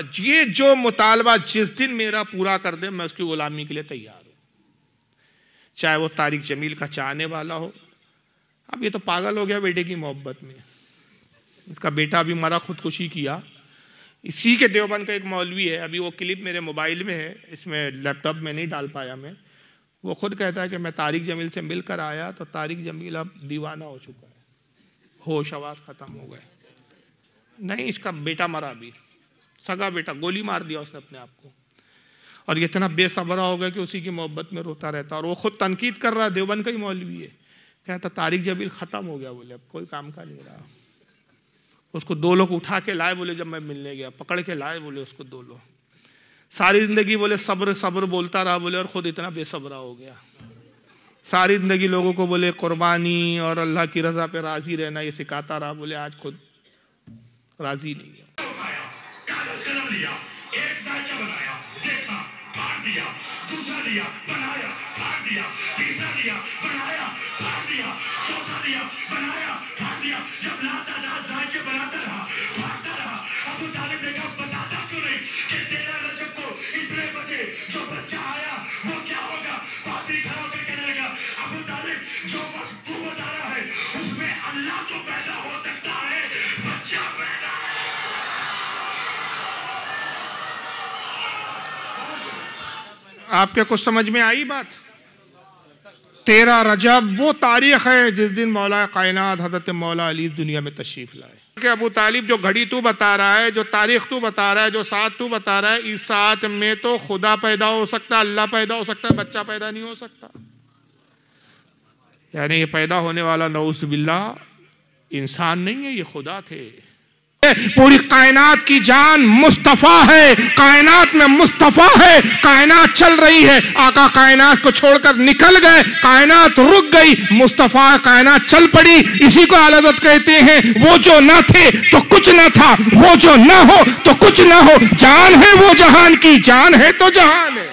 ये जो मुतालबा जिस दिन मेरा पूरा कर दे मैं उसकी ग़ुलामी के लिए तैयार हूँ चाहे वो तारिक जमील का चाहने वाला हो अब ये तो पागल हो गया बेटे की मोहब्बत में उसका बेटा अभी मरा खुदकुशी किया इसी के देवबंद का एक मौलवी है अभी वो क्लिप मेरे मोबाइल में है इसमें लैपटॉप में नहीं डाल पाया मैं वो खुद कहता है कि मैं तारिक जमील से मिल कर आया तो तारिक जमील अब दीवाना हो चुका है होश आवाज़ ख़त्म हो गए नहीं इसका बेटा मरा अभी सगा बेटा गोली मार दिया उसने अपने आप को और ये इतना बेसबरा हो गया कि उसी की मोहब्बत में रोता रहता और वो खुद तनकीद कर रहा है देवबंद का ही मौलवी है कहता तारिक जबील ख़त्म हो गया बोले अब कोई काम का नहीं रहा उसको दो लोग उठा के लाए बोले जब मैं मिलने गया पकड़ के लाए बोले उसको दो लोग सारी ज़िंदगी बोले सब्र सब्र बोलता रहा बोले और ख़ुद इतना बेसबरा हो गया सारी ज़िंदगी लोगों को बोले कुर्बानी और अल्लाह की रज़ा पे राज़ी रहना ये सिखाता रहा बोले आज खुद राज़ी नहीं है कलम लिया एक जायका बनाया देखा फाड़ दिया दूसरा लिया बनाया फाड़ दिया तीसरा लिया बनाया फाड़ दिया चौथा लिया बनाया फाड़ दिया जब लाता लातादार जायके बनाता रहा फाड़ता रहा अबू तालिब ने कहा बताता क्यों नहीं कि तेरा रजब को इतने बजे जो बच्चा आया वो क्या होगा पादरी खड़ा होकर कहने लगा अबू तालिब जो वक्त तू बता रहा है उसमें अल्लाह को तो पैदा हो सकता आपके कुछ समझ में आई बात तेरा रजब वो तारीख है जिस दिन मौला कायनात हजरत मौला अली दुनिया में तशरीफ लाए कि अबू तालिब जो घड़ी तू बता रहा है जो तारीख तू बता रहा है जो साथ तू बता रहा है इस साथ में तो खुदा पैदा हो सकता है अल्लाह पैदा हो सकता है बच्चा पैदा नहीं हो सकता यानी ये पैदा होने वाला नौसबिल्ला इंसान नहीं है ये खुदा थे पूरी कायनात की जान मुस्तफ़ा है कायनात में मुस्तफ़ा है कायनात चल रही है आका कायनात को छोड़कर निकल गए कायनात रुक गई मुस्तफ़ा कायनात चल पड़ी इसी को आलदत कहते हैं वो जो न थे तो कुछ न था वो जो न हो तो कुछ न हो जान है वो जहान की जान है तो जहान है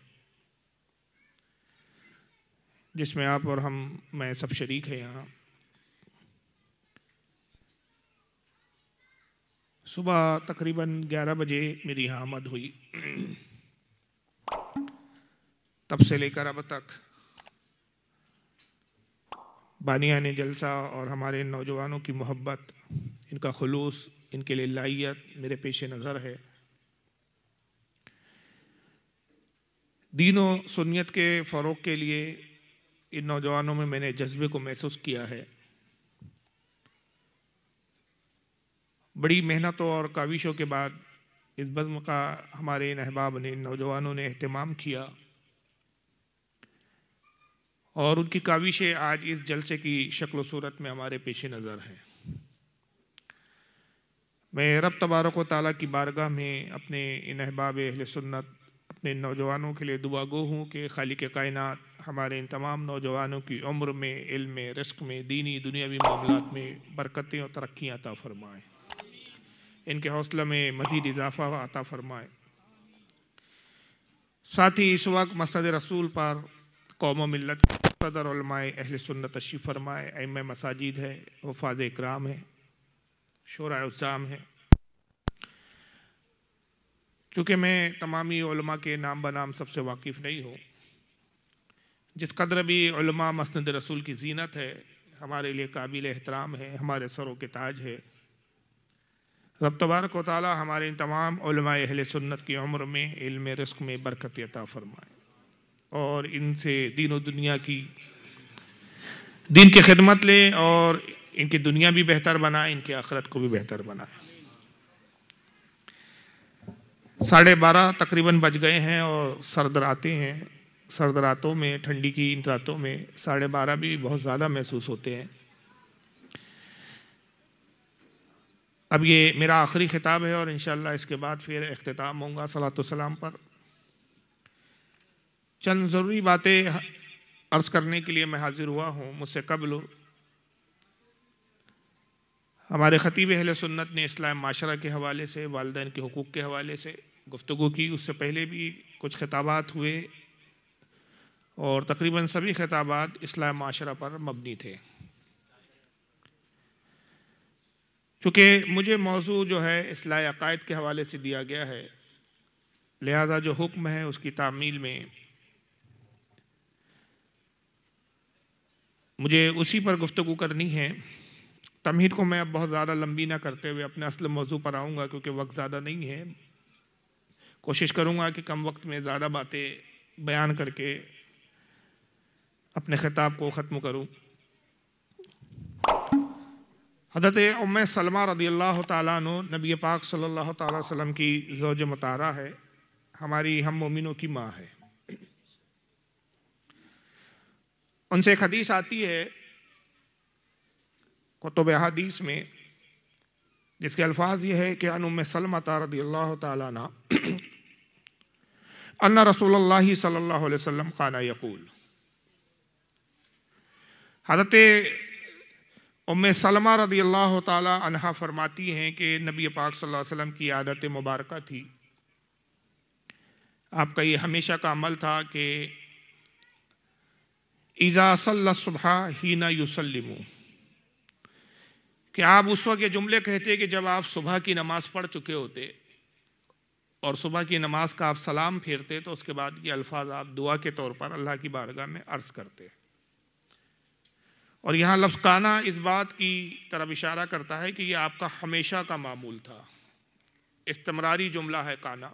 जिसमें आप और हम मैं सब शरीक है यहाँ सुबह तकरीबन 11 बजे मेरी यहाँ आमद हुई तब से लेकर अब तक बानिया ने जलसा और हमारे नौजवानों की मोहब्बत इनका खलूस इनके लिए लाइत मेरे पेश नज़र है दीनों सुनीत के फ़रोग के लिए इन नौजवानों में मैंने जज्बे को महसूस किया है बड़ी मेहनतों और काविशों के बाद इस बज़म का हमारे इन अहबाब ने नौजवानों ने अहतमाम किया और उनकी काविशें आज इस जलसे की शक्ल सूरत में हमारे पेश नज़र हैं मैं रब तबारक ताली की बारगाह में अपने इन अहबाब अहल सुन्नत अपने नौजवानों के लिए दुआ गो हूँ कि खालिक कायनत हमारे इन तमाम नौजवानों की उम्र में इल्म में रिस्क में दीनी दुनियावी मामला में बरकतें और तरक्याँ अता फ़रमाएँ इनके हौसला में मज़ीद इजाफा अता फ़रमाएँ साथ ही इस वक्त मसद रसूल पर कौम मिलत सदरमाए अहल सुन्नत तशीफ़ फरमाए अम मसाजिद है वफाज इकराम है शरा उज़ाम है चूँकि मैं तमामी के नाम बनाम सबसे वाकिफ़ नहीं हूँ जिस कदर भी मसंद रसूल की जीनत है हमारे लिए काबिल एहतराम है हमारे सरों के ताज है रब तबारक वाली हमारे इन तमाम अहल सुन्नत की उम्र में इल्म रस्क में बरकत अता फरमाए और इनसे दीन दुनिया की दीन की खिदमत लें और इनकी दुनिया भी बेहतर बनाए इनकी आखरत को भी बेहतर बनाए साढ़े बारह तकरीबन बज गए हैं और सर आते हैं सर्द रातों में ठंडी की इन रातों में साढ़े बारह भी बहुत ज़्यादा महसूस होते हैं अब ये मेरा आखिरी खिताब है और इन इसके बाद फिर अख्ताम होगा सलाम पर चंद ज़रूरी बातें अर्ज़ करने के लिए मैं हाज़िर हुआ हूँ मुझसे कबल हमारे ख़तीब अहल सुन्नत ने इस्लाम माशरा के हवाले से वालदेन के हकूक़ के हवाले से गुफ्तु की उससे पहले भी कुछ खिताबात हुए और तकरीबन सभी खिताबात इस्लाम माशरा पर मबनी थे चूँकि मुझे मौजू जो है इसलाह अकायद के हवाले से दिया गया है लिहाजा जो हुक्म है उसकी तामील में मुझे उसी पर गुफ्तु करनी है तमहीद को मैं अब बहुत ज़्यादा लंबी ना करते हुए अपने असल मौजू पर आऊँगा क्योंकि वक्त ज़्यादा नहीं है कोशिश करूँगा कि कम वक्त में ज़्यादा बातें बयान करके अपने ख़िताब को ख़त्म करूँ हजरत उम सलमा रदी अल्लाह तु नबी पाक सल्लल्लाहु अलैहि वसल्लम की जोज मतारा है हमारी हम मोमिनों की माँ है उनसे एक हदीस आती है कुतुब हदीस में जिसके अल्फाज ये है कि अन अनुम सलमा रदी अल्लाह तला अन्ना रसूल सल्लल्लाहु अलैहि वसल्लम खाना यकूल हज़रत उम सलमा रदी अल्लाह तहा फरमाती हैं कि नबी पाक सल्लल्लाहु अलैहि वसल्लम की आदत मुबारक थी आपका ये हमेशा का अमल था कि ईज़ा ही ना युसलमू कि आप उस वक्त ये जुमले कहते कि जब आप सुबह की नमाज़ पढ़ चुके होते और सुबह की नमाज का आप सलाम फेरते तो उसके बाद ये अल्फाज आप दुआ के तौर पर अल्लाह की बारगाह में अर्ज़ करते हैं और यहाँ लफ्ज़ काना इस बात की तरफ इशारा करता है कि यह आपका हमेशा का मामूल था इस्तमरारी जुमला है काना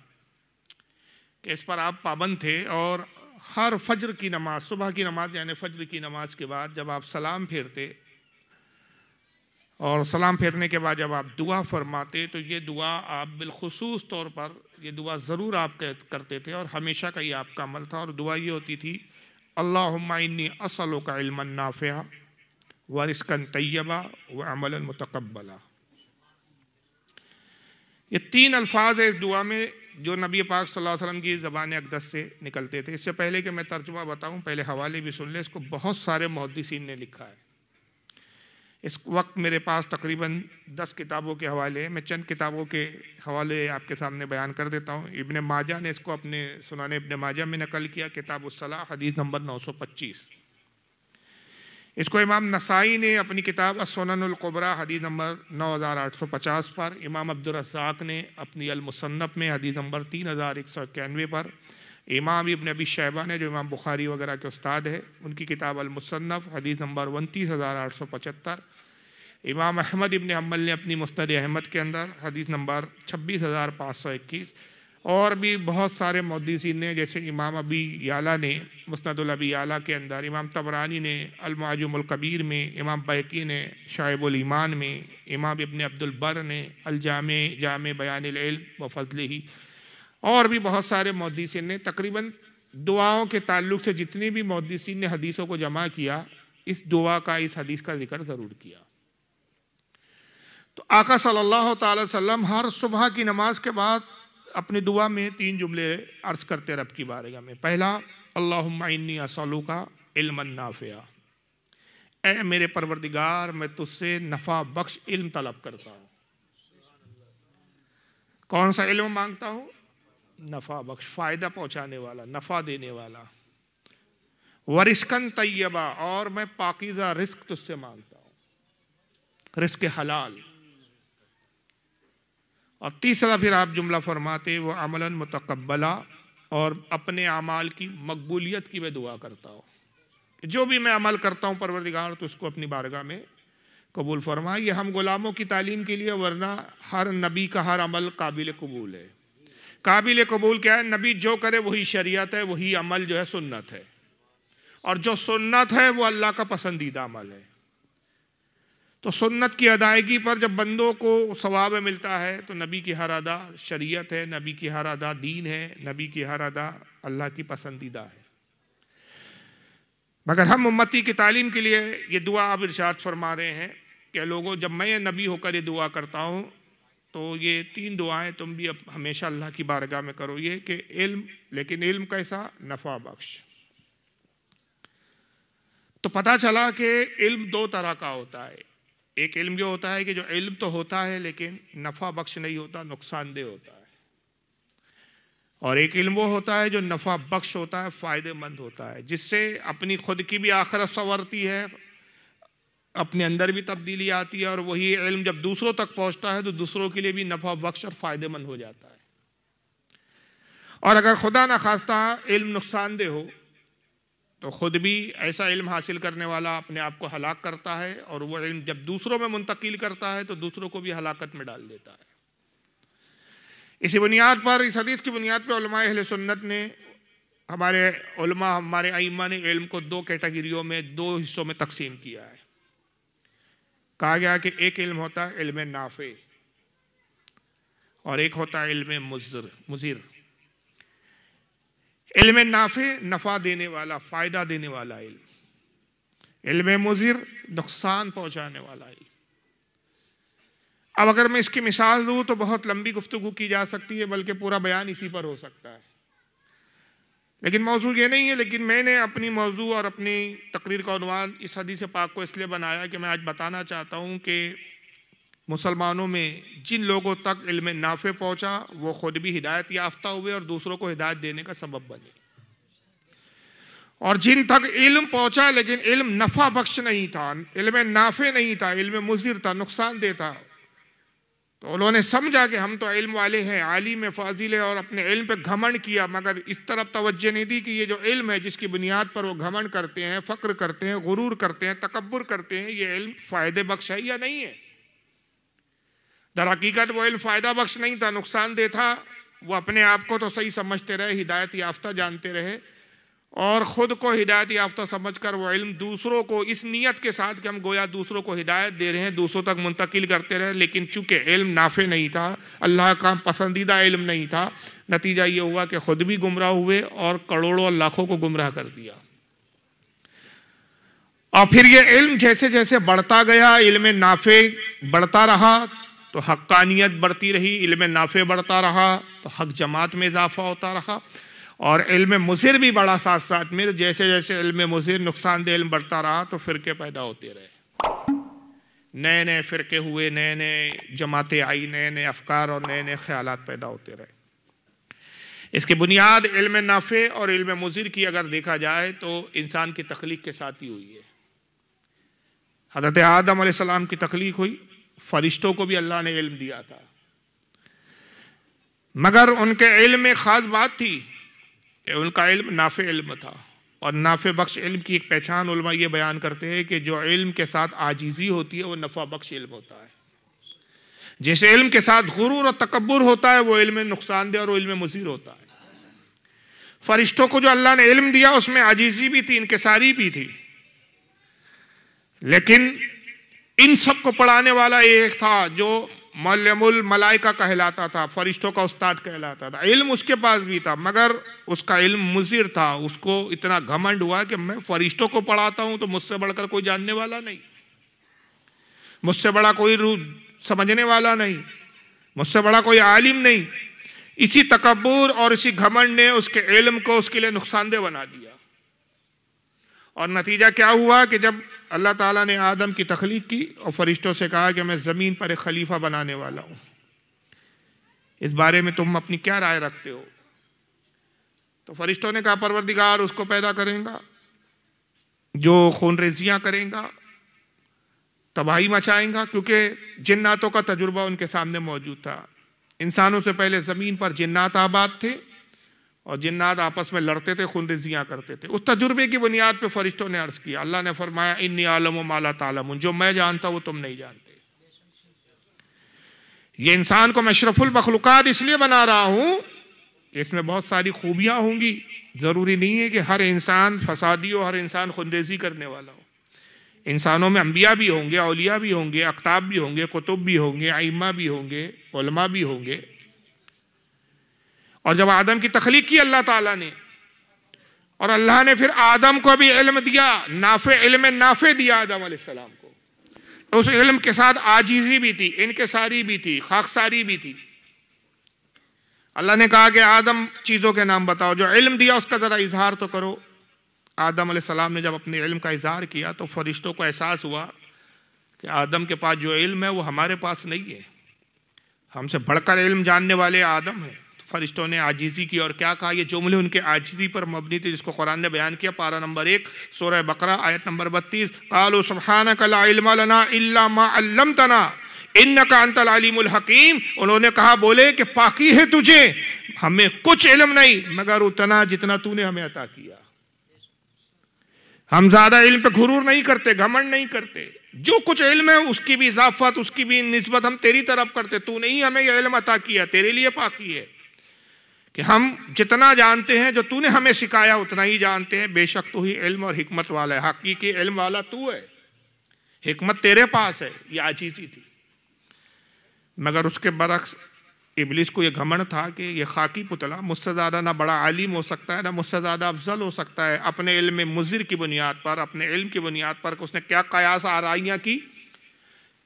कि इस पर आप पाबंद थे और हर फजर की नमाज सुबह की नमाज यानी फज्र की नमाज के बाद जब आप सलाम फेरते और सलाम फेरने के बाद जब आप दुआ फरमाते तो ये दुआ आप बिलखसूस तौर पर यह दुआ ज़रूर आप करते थे और हमेशा का ये आपका अमल था और दुआ ये होती थी अल्लाह इन्नी असलों का नाफिया व रिस्कन तयबा व अमल मतकबला ये तीन अल्फाज है इस दुआ में जो नबी पाक सल्लल्लाहु अलैहि वसल्लम की ज़बान अकदस से निकलते थे इससे पहले कि मैं तर्जुमा बताऊँ पहले हवाले भी सुन लें इसको बहुत सारे मुहदसिन ने लिखा है इस वक्त मेरे पास तकरीबन दस किताबों के हवाले हैं मैं चंद किताबों के हवाले आपके सामने बयान कर देता हूँ इबन माजा ने इसको अपने सुनाने इबन माजा में नकल किया किताब उसला हदीस नंबर नौ सौ पच्चीस इसको इमाम नसाई ने अपनी किताब असोनकुबरा हदीस नंबर 9850 पर इमाम अब्दुलरजाक ने अपनी अलमुसन्फ़ में हदीस नंबर तीन हज़ार एक सौ इक्यानवे पर इमाम इबन अबी शैबा ने जो इमाम बुखारी वगैरह के उस्ताद है उनकी किताब अलमुसन्फ़ हदीस नंबर उनतीस हज़ार आठ सौ पचहत्तर इमाम अहमद इबन अमल ने अपनी मुस्तद अहमद के अंदर हदीस नंबर छब्बीस हज़ार पाँच सौ इक्कीस और भी बहुत सारे मोदी ने जैसे इमाम अबी याला ने अबी याला के अंदर इमाम तबरानी ने अलमाजुमलकबीर में इमाम बैकी ने शायबुल ईमान में इमाम इबन अब्दुलबर ने अलजाम जाम बयान व फजल ही और भी बहुत सारे मौदीसिन ने तकरीबन दुआओं के ताल्लुक से जितने भी मौदीसिन ने हदीसों को जमा किया इस दुआ का इस हदीस का जिक्र ज़रूर किया तो आका सल्लल्लाहु अलैहि वसल्लम हर सुबह की नमाज के बाद अपनी दुआ में तीन जुमले अर्ज करते रब की बारेगा में पहला अल्लाहनी असलू का इल्मनाफ़िया ए मेरे परवरदिगार मैं तुझसे नफ़ा बख्श इल्म तलब करता हूँ कौन सा इल्म मांगता हूँ नफ़ा बख्श फ़ायदा पहुँचाने वाला नफ़ा देने वाला वरिस्कन तैयबा और मैं पाकिज़ा रिस्क तुझसे मांगता हूँ रिस्क हलाल और तीसरा फिर आप जुमला फरमाते वो अमला मतकबला और अपने अमाल की मकबूलियत की मैं दुआ करता हूँ जो भी मैं अमल करता हूँ परवरदिगार तो उसको अपनी बारगाह में कबूल फरमाए ये हम ग़ुलामों की तालीम के लिए वरना हर नबी का हर अमल काबिल कबूल है काबिल कबूल क्या है नबी जो करे वही शरीयत है वही अमल जो है सुन्नत है और जो सुन्नत है वो अल्लाह का पसंदीदा अमल है तो सुन्नत की अदायगी पर जब बंदों को सवाब मिलता है तो नबी की हर अदा शरीयत है नबी की हर अदा दीन है नबी की हर अदा अल्लाह की पसंदीदा है मगर हम उम्मती की तालीम के लिए ये दुआ अब इर्शाद फरमा रहे हैं कि लोगों जब मैं नबी होकर ये दुआ करता हूँ तो ये तीन दुआएं तुम भी अब हमेशा अल्लाह की बारगाह में करो ये कि इल्म लेकिन इल्म कैसा नफा बख्श तो पता चला कि इल्म दो तरह का होता है एक इल्म जो होता है कि जो इल्म तो होता है लेकिन नफ़ा बख्श नहीं होता नुकसानदेह होता है और एक इल्म वो होता है जो नफ़ा बख्श होता है फ़ायदेमंद होता है जिससे अपनी खुद की भी आखरत संवरती है अपने अंदर भी तब्दीली आती है और वही इल्म जब दूसरों तक पहुंचता है तो दूसरों के लिए भी नफ़ा बख्श और फ़ायदेमंद हो जाता है और अगर खुदा न खास्ता इल्म नुकसानदेह हो तो ख़ुद भी ऐसा इल्म हासिल करने वाला अपने आप को हलाक करता है और वो इल्म जब दूसरों में मुंतकिल करता है तो दूसरों को भी हलाकत में डाल देता है इसी बुनियाद पर इस हदीस की बुनियाद पर अहल सुन्नत ने हमारे उलमा हमारे आइमा ने इल्म को दो कैटेगरियों में दो हिस्सों में तकसीम किया है कहा गया कि एक इल्म होता है इल्म नाफे और एक होता है इल्म मुजर मुजिर इल्म नाफे नफ़ा देने वाला फ़ायदा देने वाला इल्म इल्म मुजिर नुकसान पहुंचाने वाला इल्म अब अगर मैं इसकी मिसाल दूँ तो बहुत लंबी गुफ्तु की जा सकती है बल्कि पूरा बयान इसी पर हो सकता है लेकिन मौजू ये नहीं है लेकिन मैंने अपनी मौजू और अपनी तकरीर का अनुमान इस हदीस पाक को इसलिए बनाया कि मैं आज बताना चाहता हूँ कि मुसलमानों में जिन लोगों तक इल्म नाफे पहुंचा वो खुद भी हिदायत याफ्ता हुए और दूसरों को हिदायत देने का सबब बने और जिन तक इल्म पहुंचा लेकिन इल्म नफा बख्श नहीं था इल्म नाफे नहीं था इल्म मुजिर था नुकसान देता तो उन्होंने समझा कि हम तो इल्म वाले हैं आलिम है फाजिल है और अपने इल्म पे घमंड किया मगर इस तरफ तवज्जो नहीं दी कि ये जो इल्म है जिसकी बुनियाद पर वो घमंड करते हैं फ़क्र करते हैं गुरूर करते हैं तकबर करते हैं ये इल्म फ़ायदे बख्श है या नहीं है दर हकीकत वो इल्म फ़ायदा बख्श नहीं था नुकसान दे था वो अपने आप को तो सही समझते रहे हिदायत याफ्ता जानते रहे और ख़ुद को हिदायत याफ्ता समझ कर वह इल्म दूसरों को इस नीयत के साथ कि हम गोया दूसरों को हिदायत दे रहे हैं दूसरों तक मुंतकिल करते रहे लेकिन चूँकि इल्म नाफे नहीं था अल्लाह का पसंदीदा इल्म नहीं था नतीजा ये हुआ कि ख़ुद भी गुमराह हुए और करोड़ों और लाखों को गुमराह कर दिया और फिर ये इल्म जैसे जैसे बढ़ता गया इल्म नाफे बढ़ता रहा तो हक्कानियत बढ़ती रही इल्म नाफे बढ़ता रहा तो हक जमात में इजाफा होता रहा और इल्म मुसिर भी बढ़ा साथ साथ में तो जैसे जैसे इल्म मुसिर नुकसानदेह इल्म बढ़ता रहा तो फ़िरके पैदा होते रहे नए नए फ़िरके हुए नए नए जमातें आई नए नए अफकार और नए नए ख्याल पैदा होते रहे इसके बुनियाद इल्म नाफे और इल्म मुजिर की अगर देखा जाए तो इंसान की तख्लीक के साथ ही हुई है हज़रत आदम की तख्लीक हुई फरिश्तों को भी अल्लाह ने इल्म दिया था मगर उनके इल्म में ख़ास बात थी उनका इल्म नाफ़ इल्म था और नाफे बख्श इल्म की एक पहचान उलमा ये बयान करते हैं कि जो इल्म के साथ आजीज़ी होती है वो नफ़ा बख्श इल्म होता है जिस इल्म के साथ गुरूर और तकबर होता है वो इल्म नुकसानदेह और इल्म मुजीर होता है फरिश्तों को जो अल्लाह ने इल्म दिया उसमें आजीज़ी भी थी इनकेसारी भी थी लेकिन इन सबको पढ़ाने वाला एक था जो मलाई का कहलाता था फरिश्तों का उस्ताद कहलाता था इल्म उसके पास भी था मगर उसका इल्म मुजिर था उसको इतना घमंड हुआ कि मैं फरिश्तों को पढ़ाता हूं तो मुझसे बढ़कर कोई जानने वाला नहीं मुझसे बड़ा कोई रू समझने वाला नहीं मुझसे बड़ा कोई आलिम नहीं इसी तकबूर और इसी घमंड ने उसके इल्म को उसके लिए नुकसानदेह बना दिया और नतीजा क्या हुआ कि जब अल्लाह ताला ने आदम की तखलीक की और फरिश्तों से कहा कि मैं ज़मीन पर एक खलीफा बनाने वाला हूँ इस बारे में तुम अपनी क्या राय रखते हो तो फरिश्तों ने कहा परवरदिगार उसको पैदा करेगा जो खून रेजियाँ करेंगा तबाही मचाएंगा क्योंकि जिन्नातों का तजुर्बा उनके सामने मौजूद था इंसानों से पहले ज़मीन पर जिन्नात आबाद थे और जिन्नात आपस में लड़ते थे खुंदजियाँ करते थे उस तजुर्बे की बुनियाद पर फरिश्तों ने अर्ज़ किया अल्लाह ने फरमाया इन आलम माला तालम जो मैं जानता हूँ तुम नहीं जानते ये इंसान को मैं अशरफुल मखलूक़ात इसलिए बना रहा हूँ इसमें बहुत सारी खूबियाँ होंगी ज़रूरी नहीं है कि हर इंसान फसादी हो हर इंसान खुंदेजी करने वाला हो इंसानों में अम्बिया भी होंगे अलिया भी होंगे अकताब भी होंगे कुतुब भी होंगे आइमा भी होंगे भी होंगे और जब आदम की तखलीक की अल्लाह ताला ने और अल्लाह ने फिर आदम को भी इल्म दिया नाफे इल्म नाफे दिया आदम सलाम को तो उस इल्म के साथ आजीजी भी थी इनके सारी भी थी खाकसारी भी थी अल्लाह ने कहा कि आदम चीज़ों के नाम बताओ जो इल्म दिया उसका ज़रा इजहार तो करो आदम सलाम ने जब अपने इल्म का इजहार किया तो फरिश्तों को एहसास हुआ कि आदम के पास जो इल्म है वो हमारे पास नहीं है हमसे बढ़कर इल्म जानने वाले आदम हैं फरिश्तों ने आजीज़ी की और क्या कहा ये जुमले उनके आजीज़ी पर मबनी थे जिसको कुरान ने बयान किया पारा नंबर एक सोरह बकरा आयत नंबर बत्तीस कालो सुबहान कलाना तना इन का हकीम उन्होंने कहा बोले कि पाकी है तुझे हमें कुछ इलम नहीं मगर उतना जितना तूने हमें अता किया हम ज़्यादा इल्म पे घुरूर नहीं करते घमंड नहीं करते जो कुछ इल्म है उसकी भी इजाफत उसकी भी नस्बत हम तेरी तरफ करते तूने ही हमें यह इल्म अता किया तेरे लिए पाकी है कि हम जितना जानते हैं जो तूने हमें सिखाया उतना ही जानते हैं बेशक तू ही इल्म और हिकमत वाला है हकीकी इल्म वाला तू है हिकमत तेरे पास है ये आजीजी थी मगर उसके बरक्स इबलिस को यह घमंड था कि यह खाकी पुतला मुझसे ज़्यादा ना बड़ा आलिम हो सकता है ना मुझसे ज़्यादा अफजल हो सकता है अपने इल्म मुजिर की बुनियाद पर अपने इल्म की बुनियाद पर उसने क्या कयास आराइयाँ की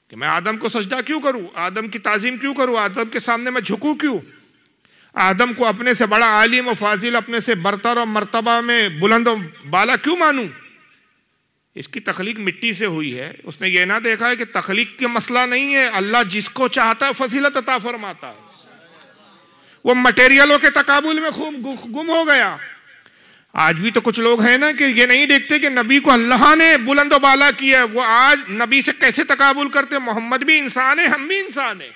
कि मैं आदम को सजदा क्यों करूँ आदम की ताज़ीम क्यों करूँ आदम के सामने मैं झुकूँ क्यों आदम को अपने से बड़ा आलिम और फाजिल अपने से बरतर और मरतबा में बुलंद और बाला क्यों मानू इसकी तखलीक मिट्टी से हुई है उसने ये ना देखा है कि तखलीक का मसला नहीं है अल्लाह जिसको चाहता है फजीलत अता फरमाता है वो मटेरियलों के तकाबुल में खूब गुम हो गया आज भी तो कुछ लोग हैं ना कि ये नहीं देखते कि नबी को अल्लाह ने बुलंद बाला किया वो आज नबी से कैसे तकाबुल करते मोहम्मद भी इंसान है हम भी इंसान हैं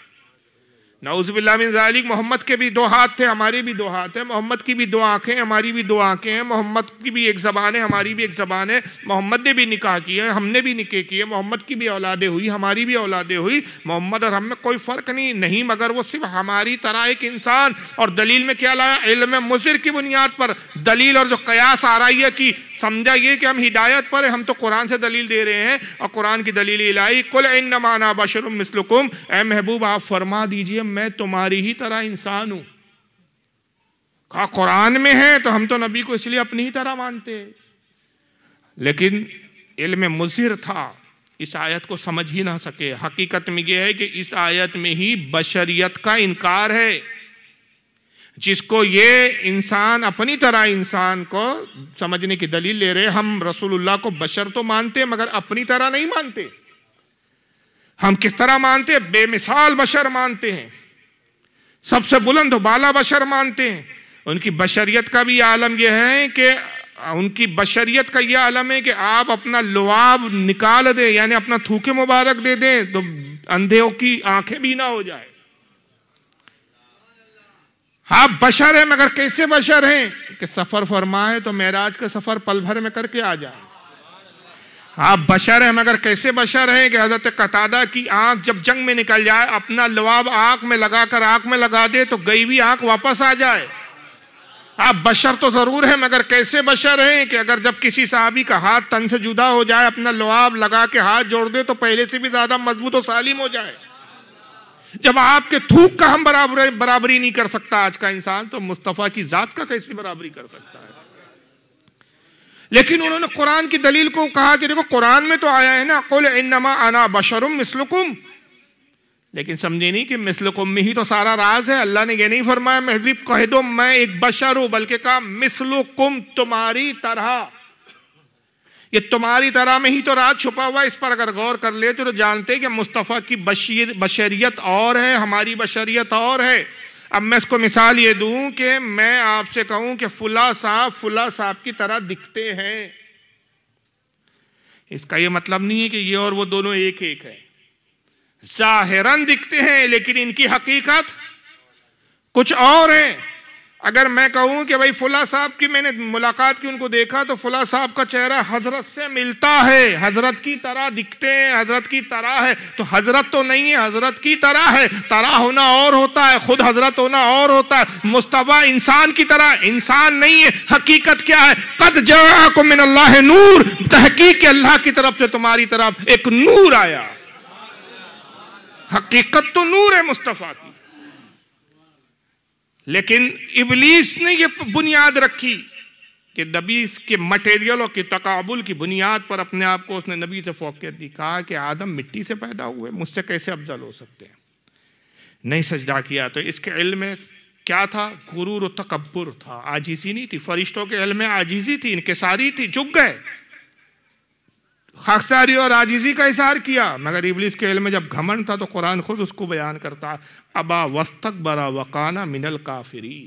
नाउज़बिल्लामिनजालिक मोहम्मद के भी दो हाथ थे हमारे भी दो हाथ हैं मोहम्मद की भी दो आँखें हमारी भी दो आँखें हैं मोहम्मद की भी एक ज़बान है हमारी भी एक ज़बान है मोहम्मद ने भी निकाह हैं हमने भी निके किए मोहम्मद की भी औलादे हुई हमारी भी औलादे हुई मोहम्मद और हम में कोई फ़र्क नहीं नहीं मगर वो सिर्फ हमारी तरह एक इंसान और दलील में क्या लाया इल्म मुसर की बुनियाद पर दलील और जो कयास आ रही है कि समझा ये कि हम हिदायत पर हम तो कुरान से दलील दे रहे हैं और कुरान की दलील लाई कुल इन माना बशरम मिसलुकुम ए महबूब आप फरमा दीजिए मैं तुम्हारी ही तरह इंसान हूं कहा कुरान में है तो हम तो नबी को इसलिए अपनी ही तरह मानते लेकिन इल्म मुजिर था इस आयत को समझ ही ना सके हकीकत में यह है कि इस आयत में ही बशरियत का इनकार है जिसको ये इंसान अपनी तरह इंसान को समझने की दलील ले रहे हम रसूलुल्लाह को बशर तो मानते मगर अपनी तरह नहीं मानते हम किस तरह मानते बेमिसाल बशर मानते हैं सबसे बुलंद बाला बशर मानते हैं उनकी बशरियत का भी आलम यह है कि उनकी बशरियत का यह आलम है कि आप अपना लुआब निकाल दें यानी अपना थूके मुबारक दे दें तो अंधे की आंखें भी ना हो जाए आप बशर हैं मगर कैसे बशर हैं कि सफर फरमाए तो महराज का सफर पल भर में करके आ जाए आप बशर हैं मगर कैसे बशर हैं कि हजरत कतादा की आंख जब जंग में निकल जाए अपना लवाब आंख में लगाकर आंख में लगा दे तो गई भी आंख वापस आ जाए आप बशर तो ज़रूर हैं मगर कैसे बशर हैं कि अगर जब किसी साहबी का हाथ तन से जुदा हो जाए अपना लवाब लगा के हाथ जोड़ दे तो पहले से भी ज़्यादा मजबूत और सालिम हो जाए जब आपके थूक का हम बराबर बराबरी नहीं कर सकता आज का इंसान तो मुस्तफ़ा की ज़ात का कैसे बराबरी कर सकता है लेकिन उन्होंने कुरान की दलील को कहा कि देखो कुरान में तो आया है ना कुल इन्नमा आना बशरुम मिसलुकुम लेकिन समझे नहीं कि मिसलुकुम में ही तो सारा राज है अल्लाह ने यह नहीं फरमाया महदीब कह दो मैं एक बशर हूं बल्कि कहा मिसलुकुम तुम्हारी तरह कि तुम्हारी तरह में ही तो राज छुपा हुआ है इस पर अगर गौर कर ले तो जानते कि मुस्तफ़ा की बशीर बशरियत और है हमारी बशरियत और है अब मैं इसको मिसाल ये दूं कि मैं आपसे कहूं कि फुला साहब फुला साहब की तरह दिखते हैं इसका ये मतलब नहीं है कि ये और वो दोनों एक एक है जाहिरन दिखते हैं लेकिन इनकी हकीकत कुछ और है अगर मैं कहूं कि भाई फुला साहब की मैंने मुलाकात की उनको देखा तो फुला साहब का चेहरा हजरत से मिलता है हजरत की तरह दिखते हैं हजरत की तरह है तो हजरत तो नहीं है हजरत की तरह है तरह होना और होता है खुद हजरत होना और होता है मुस्तफ़ा इंसान की तरह इंसान नहीं है हकीकत क्या है कद को मिन अल्लाह नूर तहकीक अल्लाह की तरफ से तुम्हारी तरफ एक नूर आया हकीकत तो नूर है मुस्तफ़ा की लेकिन इबलीस ने यह बुनियाद रखी कि नबी के मटेरियल और के तकबुल की बुनियाद पर अपने आप को उसने नबी से फोकियत दी कहा कि आदम मिट्टी से पैदा हुए मुझसे कैसे अफजल हो सकते हैं नहीं सजदा किया तो इसके इल्म में क्या था गुरूर और तकबर था आजीजी नहीं थी फरिश्तों के इल्म में आजीजी थी इनके सारी थी झुक गए खाकसारी और आजीजी का इशार किया मगर इबलीस के इल्म में जब घमंड था तो कुरान खुद उसको बयान करता अबा वस्तक बरा वकाना मिनल काफिरी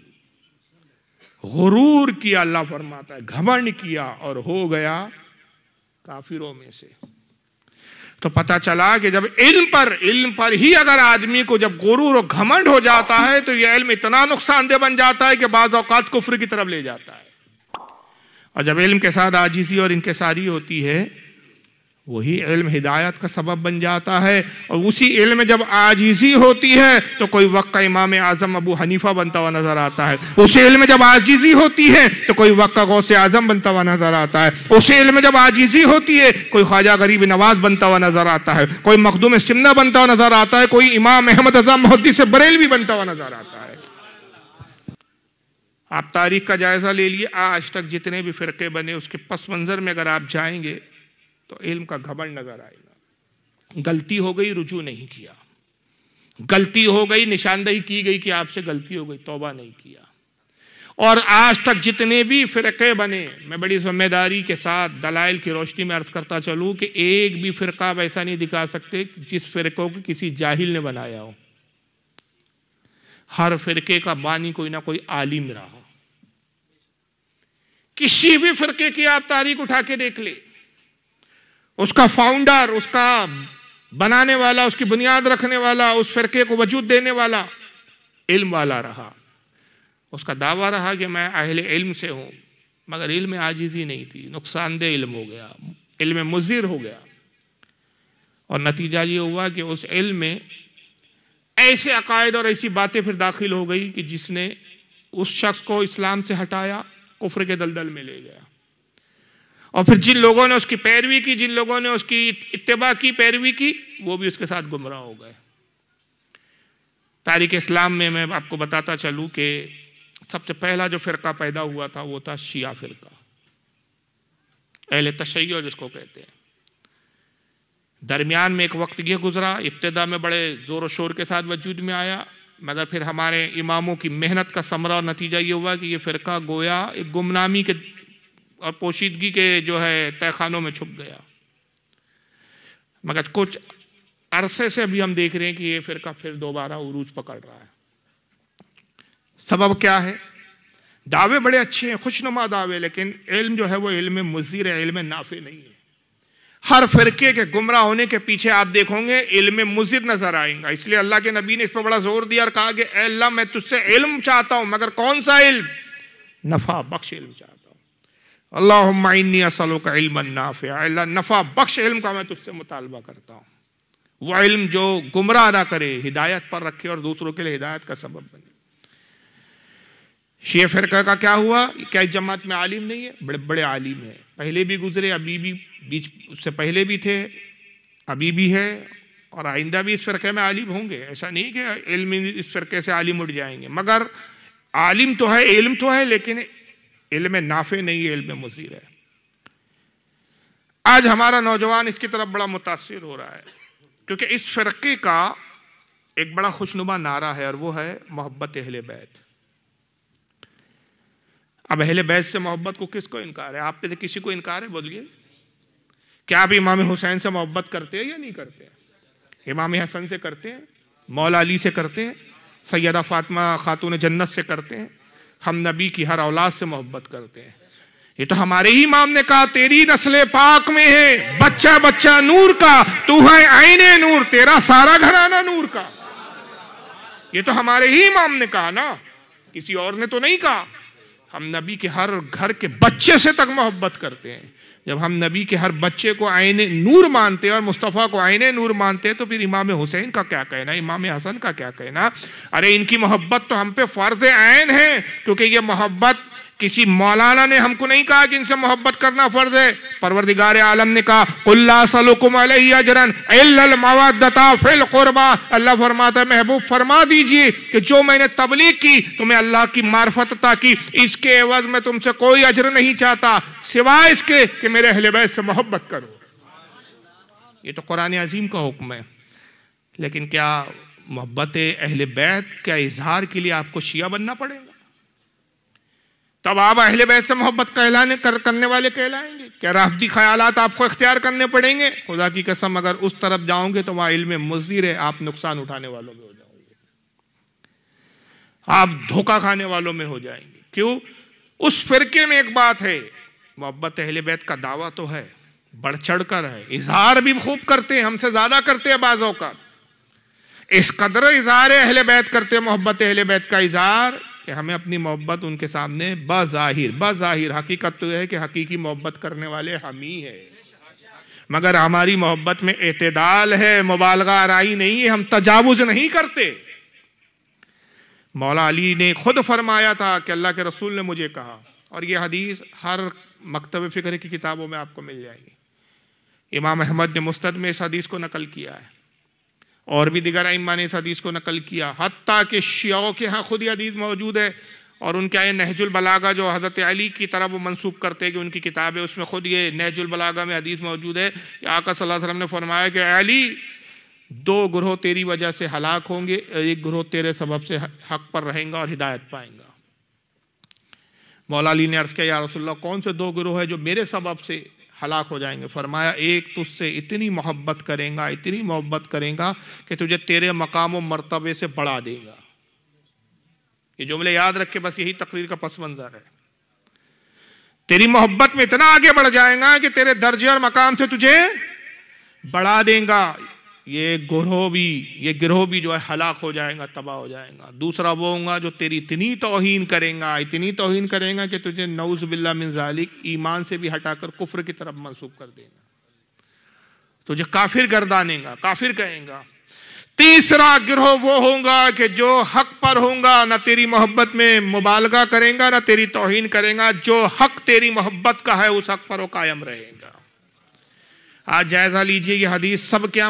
गुरूर किया अल्लाह फरमाता है घमंड किया और हो गया काफिरों में से तो पता चला कि जब इल्म पर इल्म पर ही अगर आदमी को जब गुरूर और घमंड हो जाता है तो यह इल्म इतना नुकसानदेह बन जाता है कि बाज़ औकात कुफर की तरफ ले जाता है और जब इल्म के साथ आजीजी और इनके सारी होती है वही इल्म हिदायत का सबब बन जाता है और उसी इल्म जब आजीजी होती है तो कोई वक्त का इमाम आज़म अबू हनीफा बनता हुआ नज़र आता है उसी इल्म जब आजीजी होती है तो कोई वक्त का गौसे आज़म बनता हुआ नज़र आता है उसी इल्म जब आजीजी होती है कोई ख्वाजा गरीब नवाज बनता हुआ नज़र आता है कोई मखदूम सिमना बनता हुआ नज़र आता है कोई इमाम अहमद अजम मोहद्दी से बरेल भी बनता हुआ नज़र आता है आप तारीख का जायज़ा ले लिए आज तक जितने भी फ़िरके बने उसके पस मंज़र में अगर आप जाएंगे तो इल्म का घमंड नजर आएगा गलती हो गई रुजू नहीं किया गलती हो गई निशानदेही की गई कि आपसे गलती हो गई तोबा नहीं किया और आज तक जितने भी फ़िरके बने मैं बड़ी जिम्मेदारी के साथ दलाइल की रोशनी में अर्ज़ करता चलूं कि एक भी फ़िरका आप ऐसा नहीं दिखा सकते जिस फ़िरकों को किसी जाहिल ने बनाया हो हर फ़िरके का बानी कोई ना कोई आलिम रहा किसी भी फ़िरके की आप तारीख उठा के देख ले उसका फाउंडर उसका बनाने वाला उसकी बुनियाद रखने वाला उस फ़िरके को वजूद देने वाला इल्म वाला रहा उसका दावा रहा कि मैं अहले इल्म से हूँ मगर इल्म आजीजी नहीं थी नुकसानदेह इल्म हो गया इल्म मुजिर हो गया और नतीजा ये हुआ कि उस इल्म में ऐसे अकायद और ऐसी बातें फिर दाखिल हो गई कि जिसने उस शख्स को इस्लाम से हटाया कुफर के दलदल में ले गया और फिर जिन लोगों ने उसकी पैरवी की जिन लोगों ने उसकी इतबा की पैरवी की वो भी उसके साथ गुमराह हो गए तारीख इस्लाम में मैं आपको बताता चलूँ कि सबसे पहला जो फ़िरका पैदा हुआ था वो था शिया फ़िरका अहले तशैय जिसको कहते हैं दरमियान में एक वक्त यह गुजरा इब्तदा में बड़े ज़ोर शोर के साथ वजूद में आया मगर फिर हमारे इमामों की मेहनत का समरा और नतीजा ये हुआ कि ये फ़िरका गोया एक गुमनामी के और पोशीदगी के जो है तहखानों में छुप गया मगर कुछ अरसे से अभी हम देख रहे हैं कि ये का फिर दोबारा उरूज पकड़ रहा है सबब क्या है दावे बड़े अच्छे हैं खुशनुमा दावे लेकिन इल्म जो है वो इल्म मुजीर है इल्म नाफे नहीं है हर फिरके के गुमराह होने के पीछे आप देखोगे इल्म मुजिर नजर आएगा इसलिए अल्लाह के नबी ने इस पर बड़ा जोर दिया और कहा कि अल्लाह मैं तुझसे इल्म चाहता हूं मगर कौन सा इल्म नफा बख्श इल्म चाहता अल्लाहनी असलों का इल्म नाफ़िया अल्लाह नफ़ा बख्श इल्म का मैं तुझसे मुतालबा करता हूँ वह इल्म जो गुमराह ना करे हिदायत पर रखे और दूसरों के लिए हिदायत का सबब बने शे फिर का क्या हुआ क्या इस जमात में आलिम नहीं है बड़े बड़े आलिम है पहले भी गुजरे अभी भी बीच उससे पहले भी थे अभी भी है और आइंदा भी इस फ़िरके में आलिम होंगे ऐसा नहीं कि इल्म इस फ़िरके से आलिम उठ जाएंगे मगर आलिम तो है इल्म तो है लेकिन इल्म नाफे नहीं है इल्म मुजीर है आज हमारा नौजवान इसकी तरफ बड़ा मुतासर हो रहा है क्योंकि इस फ़िरके का एक बड़ा खुशनुमा नारा है और वो है मोहब्बत अहल बैत अब अहल बैत से मोहब्बत को किसको इनकार है आप पे से किसी को इनकार है बोलिए क्या आप इमाम हुसैन से मोहब्बत करते हैं या नहीं करते हैं इमाम हसन से करते हैं मौला अली से करते हैं सैदा फातमा खातून जन्नत से करते हैं हम नबी की हर औलाद से मोहब्बत करते हैं ये तो हमारे ही माम ने कहा तेरी नस्ल पाक में है बच्चा बच्चा नूर का तू है आईने नूर तेरा सारा घराना नूर का ये तो हमारे ही माम ने कहा ना किसी और ने तो नहीं कहा हम नबी के हर घर के बच्चे से तक मोहब्बत करते हैं जब हम नबी के हर बच्चे को आयने नूर मानते हैं और मुस्तफ़ा को आयने नूर मानते हैं तो फिर इमाम हुसैन का क्या कहना इमाम हसन का क्या कहना अरे इनकी मोहब्बत तो हम पे फ़र्ज़ आयन है क्योंकि ये मोहब्बत किसी मौलाना ने हमको नहीं कहा कि इनसे मोहब्बत करना फर्ज है परवरदिगार आलम ने कहा अल्लाह फरमाता महबूब फरमा दीजिए कि जो मैंने तबलीग की तुम्हें अल्लाह की मार्फत अता की इसके एवज में तुमसे कोई अजर नहीं चाहता सिवाय इसके कि मेरे अहल बैत से मोहब्बत करो ये तो कुरान अजीम का हुक्म है लेकिन क्या मोहब्बत अहल बैत के इजहार के लिए आपको शिया बनना पड़ेगा तब आप अहले बैत से मोहब्बत कहलाने कर, करने वाले कहलाएंगे क्या राफ्ती ख्याल आपको इख्तियार करने पड़ेंगे खुदा की कसम अगर उस तरफ जाओगे तो वहाँ इल्म मजीर है आप नुकसान उठाने वालों में हो जाओगे आप धोखा खाने वालों में हो जाएंगे क्यों उस फिरके में एक बात है मोहब्बत अहले बैत का दावा तो है बढ़ चढ़ कर है इजहार भी खूब करते हैं हमसे ज़्यादा करते हैं बाज़ों का इस कदर इजहार अहले बैत करते मोहब्बत अहले बैत का इजहार कि हमें अपनी मोहब्बत उनके सामने बाहिर बाहिर हकीकत तो है कि हकीकी मोहब्बत करने वाले हम ही हैं मगर हमारी मोहब्बत में अतदाल है मुबालगा आरई नहीं है हम तजावुज नहीं करते मौला अली ने खुद फरमाया था कि अल्लाह के रसूल ने मुझे कहा और यह हदीस हर मकतब फ़िक्र की किताबों में आपको मिल जाएगी इमाम अहमद ने मुस्तद में इस हदीस को नकल किया है और भी दिगर इमा ने इस हदीस को नकल किया हती के शियाओं के यहाँ खुद ही हदीस मौजूद है और उनके आए नहजुल बलागा जो हज़रत अली की तरह वो मनसूब करते हैं कि उनकी किताब है उसमें खुद ये नहजुल बलागा में हदीस मौजूद है कि आका सल्लल्लाहु अलैहि वसल्लम ने फरमाया कि अली दो ग्रोह तेरी वजह से हलाक होंगे एक ग्रोह तेरे सबब से हक पर रहेंगे और हिदायत पाएंगा मौला अली ने अर्ज़ किया या रसोल्ला कौन से दो ग्रोह है जो मेरे सबब से हलाक हो जाएंगे फरमाया एक तुझसे इतनी मोहब्बत करेगा इतनी मोहब्बत करेगा कि तुझे तेरे मकाम व मरतबे से बढ़ा देगा ये जुमले याद रख के बस यही तकरीर का पस मंज़र है तेरी मोहब्बत में इतना आगे बढ़ जाएगा कि तेरे दर्जे और मकाम से तुझे बढ़ा देगा ये गुरो भी ये गिरोह भी जो है हलाक हो जाएगा तबाह हो जाएगा दूसरा वो होगा जो तेरी इतनी तोहन करेगा इतनी तोहन करेगा कि तुझे नऊज बिल्ला मिनजालिक ईमान से भी हटाकर कुफर की तरफ मनसूख कर देगा तुझे काफिर गर्दानेगा काफिर कहेगा तीसरा गिरोह वो होगा कि जो हक पर होगा ना तेरी मोहब्बत में मुबालगा करेगा ना तेरी तोहन करेगा जो हक तेरी मोहब्बत का है उस हक पर वो कायम रहेगा आज जायज़ा लीजिए ये हदीस सब क्या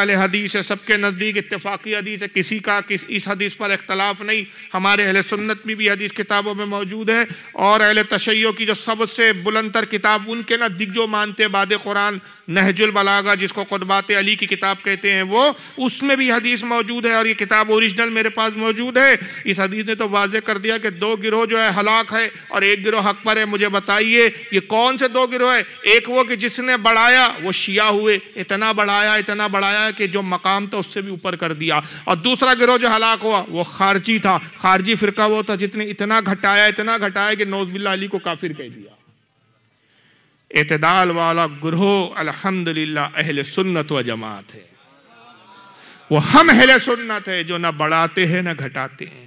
अल हदीस है सबके नज़दीक इतफ़ाक़ी हदीस है किसी का किस इस हदीस पर इख्तलाफ नहीं हमारे अहल सुन्नत में भी हदीस किताबों में मौजूद है और अहल तशैयों की जो सबसे बुलंदर किताब उनके नज़दीक जो मानते बाद कुरान नहजुल बलागा जिसको क़ुरबात अली की किताब कहते हैं वो उसमें भी हदीस मौजूद है और ये किताब औरिजिनल मेरे पास मौजूद है इस हदीस ने तो वाज कर दिया कि दो गिरोह जो है हलाक है और एक गिरोह हक पर है मुझे बताइए ये कौन से दो गिरोह है एक वो कि जिसने बढ़ाया वो शिया हुए इतना बढ़ाया इतना बढ़ाया कि जो मकाम था उससे भी ऊपर कर दिया और दूसरा गिरोह जो हलाक हुआ वो खारजी था खारजी फ़िरका वो था जितने इतना घटाया इतना घटाया कि नौजबिल्ला अली को काफिर कह दिया अतदाल वाला ग्रोह अलहमदिल्ला अहल सुन्नत व जमात है वो हम अहल सुन्नत है जो ना बढ़ाते हैं ना घटाते हैं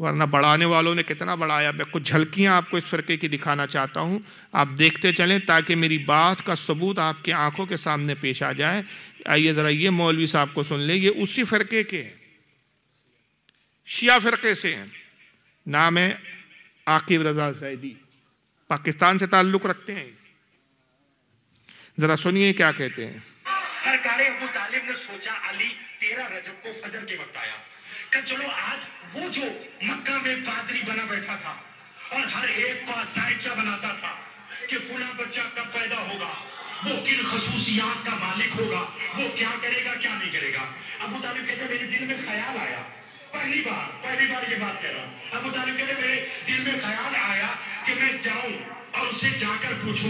वरना बढ़ाने वालों ने कितना बढ़ाया मैं कुछ झलकियां आपको इस फ़रके की दिखाना चाहता हूं आप देखते चलें ताकि मेरी बात का सबूत आपके आंखों के सामने पेश आ जाए आइए ज़रा ये मौलवी साहब को सुन लें ये उसी फ़रके के हैं शिया फ़रके से हैं नाम है आकिब रज़ा सैदी पाकिस्तान से ताल्लुक़ रखते हैं ज़रा सुनिए क्या कहते हैं सरकारें अबू तालिब ने सोचा अली तेरह रजब को फजर के वक्त आया चलो आज वो जो मक्का में पादरी बना बैठा था और हर एक को जायचा बनाता था कि फुला बच्चा कब पैदा होगा वो किन खसूसियात का मालिक होगा वो क्या करेगा क्या नहीं करेगा अबू तालिब कहते मेरे दिल में ख्याल आया पहली बार पहली बार ये बात कह रहा हूं अबू तालिब कहते मेरे दिल में ख्याल आया कि मैं जाऊं और उसे जाकर पूछो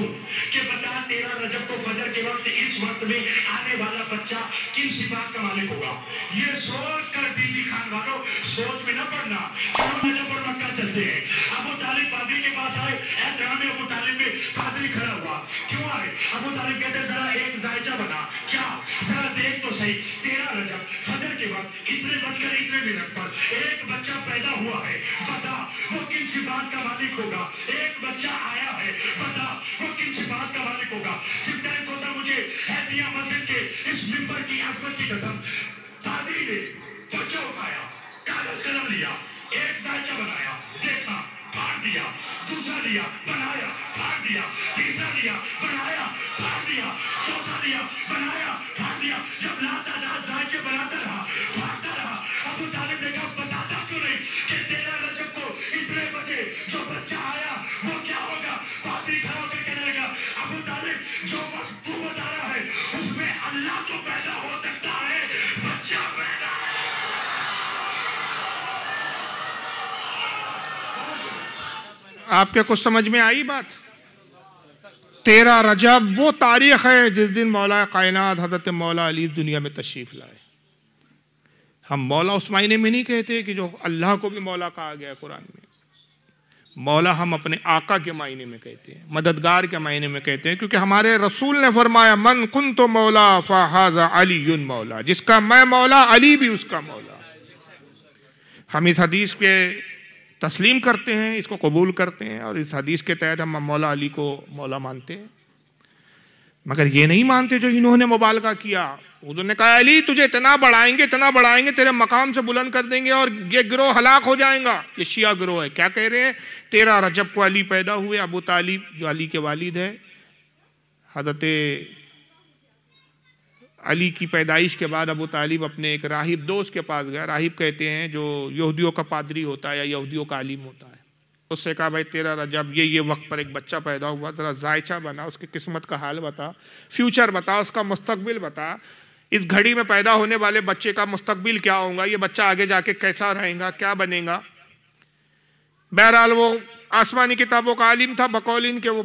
कि बता तेरा रजब को तो फजर के वक्त इस वक्त में आने वाला बच्चा किन सिफात का मालिक होगा ये सोच कर दीदी खान वालों सोच में ना पड़ना चलो नजब और मक्का चलते हैं अबू तालिब पादरी के पास आए एहतराम अबू तालिब में पादरी खड़ा हुआ क्यों आए अबू तालिब कहते जरा एक जायचा बना क्या जरा देख तो सही तेरा रजब फजर के वक्त इतने बजकर इतने मिनट पर एक बच्चा पैदा हुआ है बता वो किन सिफात का मालिक होगा एक बच्चा आया है बता वो किन सी बात का मालिक होगा सिमतैन कोसा मुझे हैदरिया मस्जिद के इस मिंबर की आफत की कसम दादी ने पर्चा उठाया कागज कलम लिया एक जायचा बनाया देखा फाड़ दिया दूसरा लिया बनाया फाड़ दिया तीसरा लिया बनाया फाड़ दिया चौथा लिया बनाया फाड़ दिया जब लाता जायचे बनाता रहा फाड़ता रहा अबू तालिब ने बताता क्यों नहीं कि तेरह रजब को इतने बजे जो बच्चा आया मुताबिक जो बता रहा है उसमें अल्लाह तो पैदा हो सकता है बच्चा पैदा आपके कुछ समझ में आई बात तेरा रजब वो तारीख है जिस दिन मौला कायनात हजरत मौला अली दुनिया में तशरीफ लाए हम मौला उस मायने में नहीं कहते कि जो अल्लाह को भी मौला कहा गया कुरान में मौला हम अपने आका के मायने में कहते हैं मददगार के मायने में कहते हैं क्योंकि हमारे रसूल ने फरमाया मन कुन तो मौला फ़ाहाजा अली युन मौला जिसका मैं मौला अली भी उसका मौला हम इस हदीस के तस्लीम करते हैं इसको कबूल करते हैं और इस हदीस के तहत हम मौला अली को मौला मानते हैं मगर ये नहीं मानते जो इन्होंने मुबालका किया उन्होंने कहा अली तुझे इतना बढ़ाएंगे इतना बढ़ाएंगे तेरे मकाम से बुलंद कर देंगे और ये गिरोह हलाक हो जाएगा ये शिया गिरोह है क्या कह रहे हैं तेरह रजब को अली पैदा हुए अबू तालिब जो अली के वालिद है हजरत अली की पैदाइश के बाद अबू तालिब अपने एक राहिब दोस्त के पास गया राहिब कहते हैं जो यहूदियों का पादरी होता है या यहूदियों का आलिम होता है उससे कहा भाई तेरा रजब ये ये वक्त पर एक बच्चा पैदा हुआ ज़रा जायचा बना उसकी किस्मत का हाल बता फ्यूचर बता उसका मुस्तकबिल बता इस घड़ी में पैदा होने वाले बच्चे का मुस्तकबिल क्या होगा ये बच्चा आगे जाके कैसा रहेगा क्या बनेगा बहरहाल वो आसमानी किताबों का आलिम था बकौलिन के वो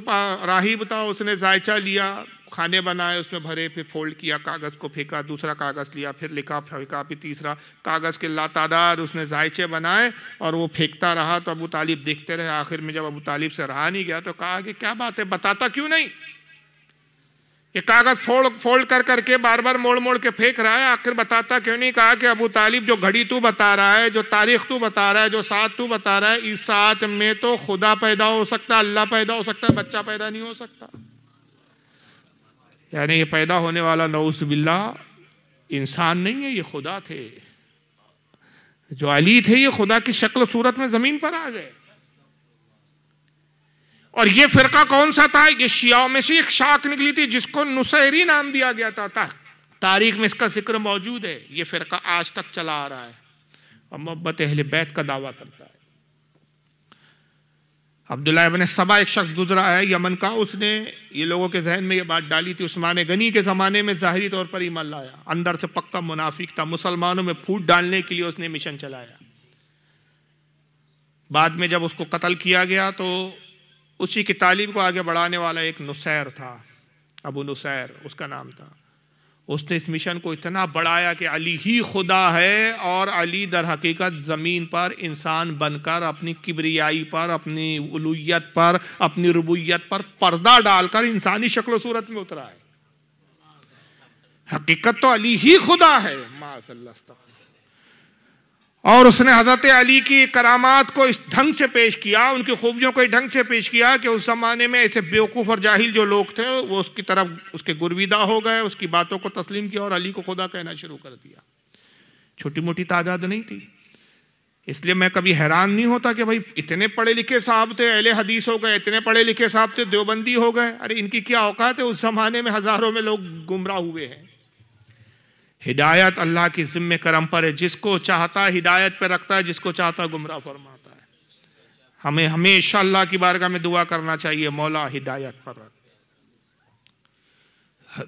राहिब था उसने जायचा लिया खाने बनाए उसमें भरे फिर फोल्ड किया कागज़ को फेंका दूसरा कागज़ लिया फिर लिखा फेंका फिर तीसरा कागज़ के लातादार उसने जायचे बनाए और वो फेंकता रहा तो अबू तालिब देखते रहे आखिर में जब अबू तालिब से रहा नहीं गया तो कहा कि क्या बात है बताता क्यों नहीं ये कागज फोल्ड फोल्ड कर करके बार बार मोड़ मोड़ के फेंक रहा है आखिर बताता क्यों नहीं कहा कि अबू तालिब जो घड़ी तू बता रहा है जो तारीख तू बता रहा है जो साथ तू बता रहा है इस साथ में तो खुदा पैदा हो सकता है अल्लाह पैदा हो सकता है बच्चा पैदा नहीं हो सकता यानी ये पैदा होने वाला बिल्ला इंसान नहीं है ये खुदा थे जो अली थे ये खुदा की शक्ल सूरत में ज़मीन पर आ गए और ये फिरका कौन सा था ये शियाओं में से एक शाख निकली थी जिसको नुसैरी नाम दिया गया था, था। तारीख में इसका जिक्र मौजूद है ये फिरका आज तक चला आ रहा है और मोहब्बत अहल बैत का दावा करता है अब्दुल्ला इबन सबा एक शख्स गुजरा है यमन का उसने ये लोगों के जहन में ये बात डाली थी उस्मान गनी के ज़माने में ज़ाहरी तौर पर ईमान लाया अंदर से पक्का मुनाफिक था मुसलमानों में फूट डालने के लिए उसने मिशन चलाया बाद में जब उसको कत्ल किया गया तो उसी की तालीम को आगे बढ़ाने वाला एक नुसैर था अबू नुसैर उसका नाम था उसने इस मिशन को इतना बढ़ाया कि अली ही खुदा है और अली दर हकीकत ज़मीन पर इंसान बनकर अपनी किबरियाई पर अपनी उलूयत पर अपनी रबूयत पर पर्दा डालकर इंसानी शक्ल सूरत में उतरा है हकीकत तो अली ही खुदा है माशल्ला और उसने हज़रत अली की करामात को इस ढंग से पेश किया उनकी खूबियों को इस ढंग से पेश किया कि उस ज़माने में ऐसे बेवकूफ़ और जाहिल जो लोग थे वो उसकी तरफ उसके गुरविदा हो गए उसकी बातों को तस्लीम किया और अली को खुदा कहना शुरू कर दिया छोटी मोटी तादाद नहीं थी इसलिए मैं कभी हैरान नहीं होता कि भाई इतने पढ़े लिखे साहब थे अहले हदीस हो गए इतने पढ़े लिखे साहब थे देवबंदी हो गए अरे इनकी क्या औकात है उस ज़माने में हज़ारों में लोग गुमराह हुए हैं हिदायत अल्लाह की ज़िम्मे करम पर है जिसको चाहता है हिदायत पर रखता है जिसको चाहता है गुमराह फरमाता है हमें हमेशा अल्लाह की बारगाह में दुआ करना चाहिए मौला हिदायत पर रख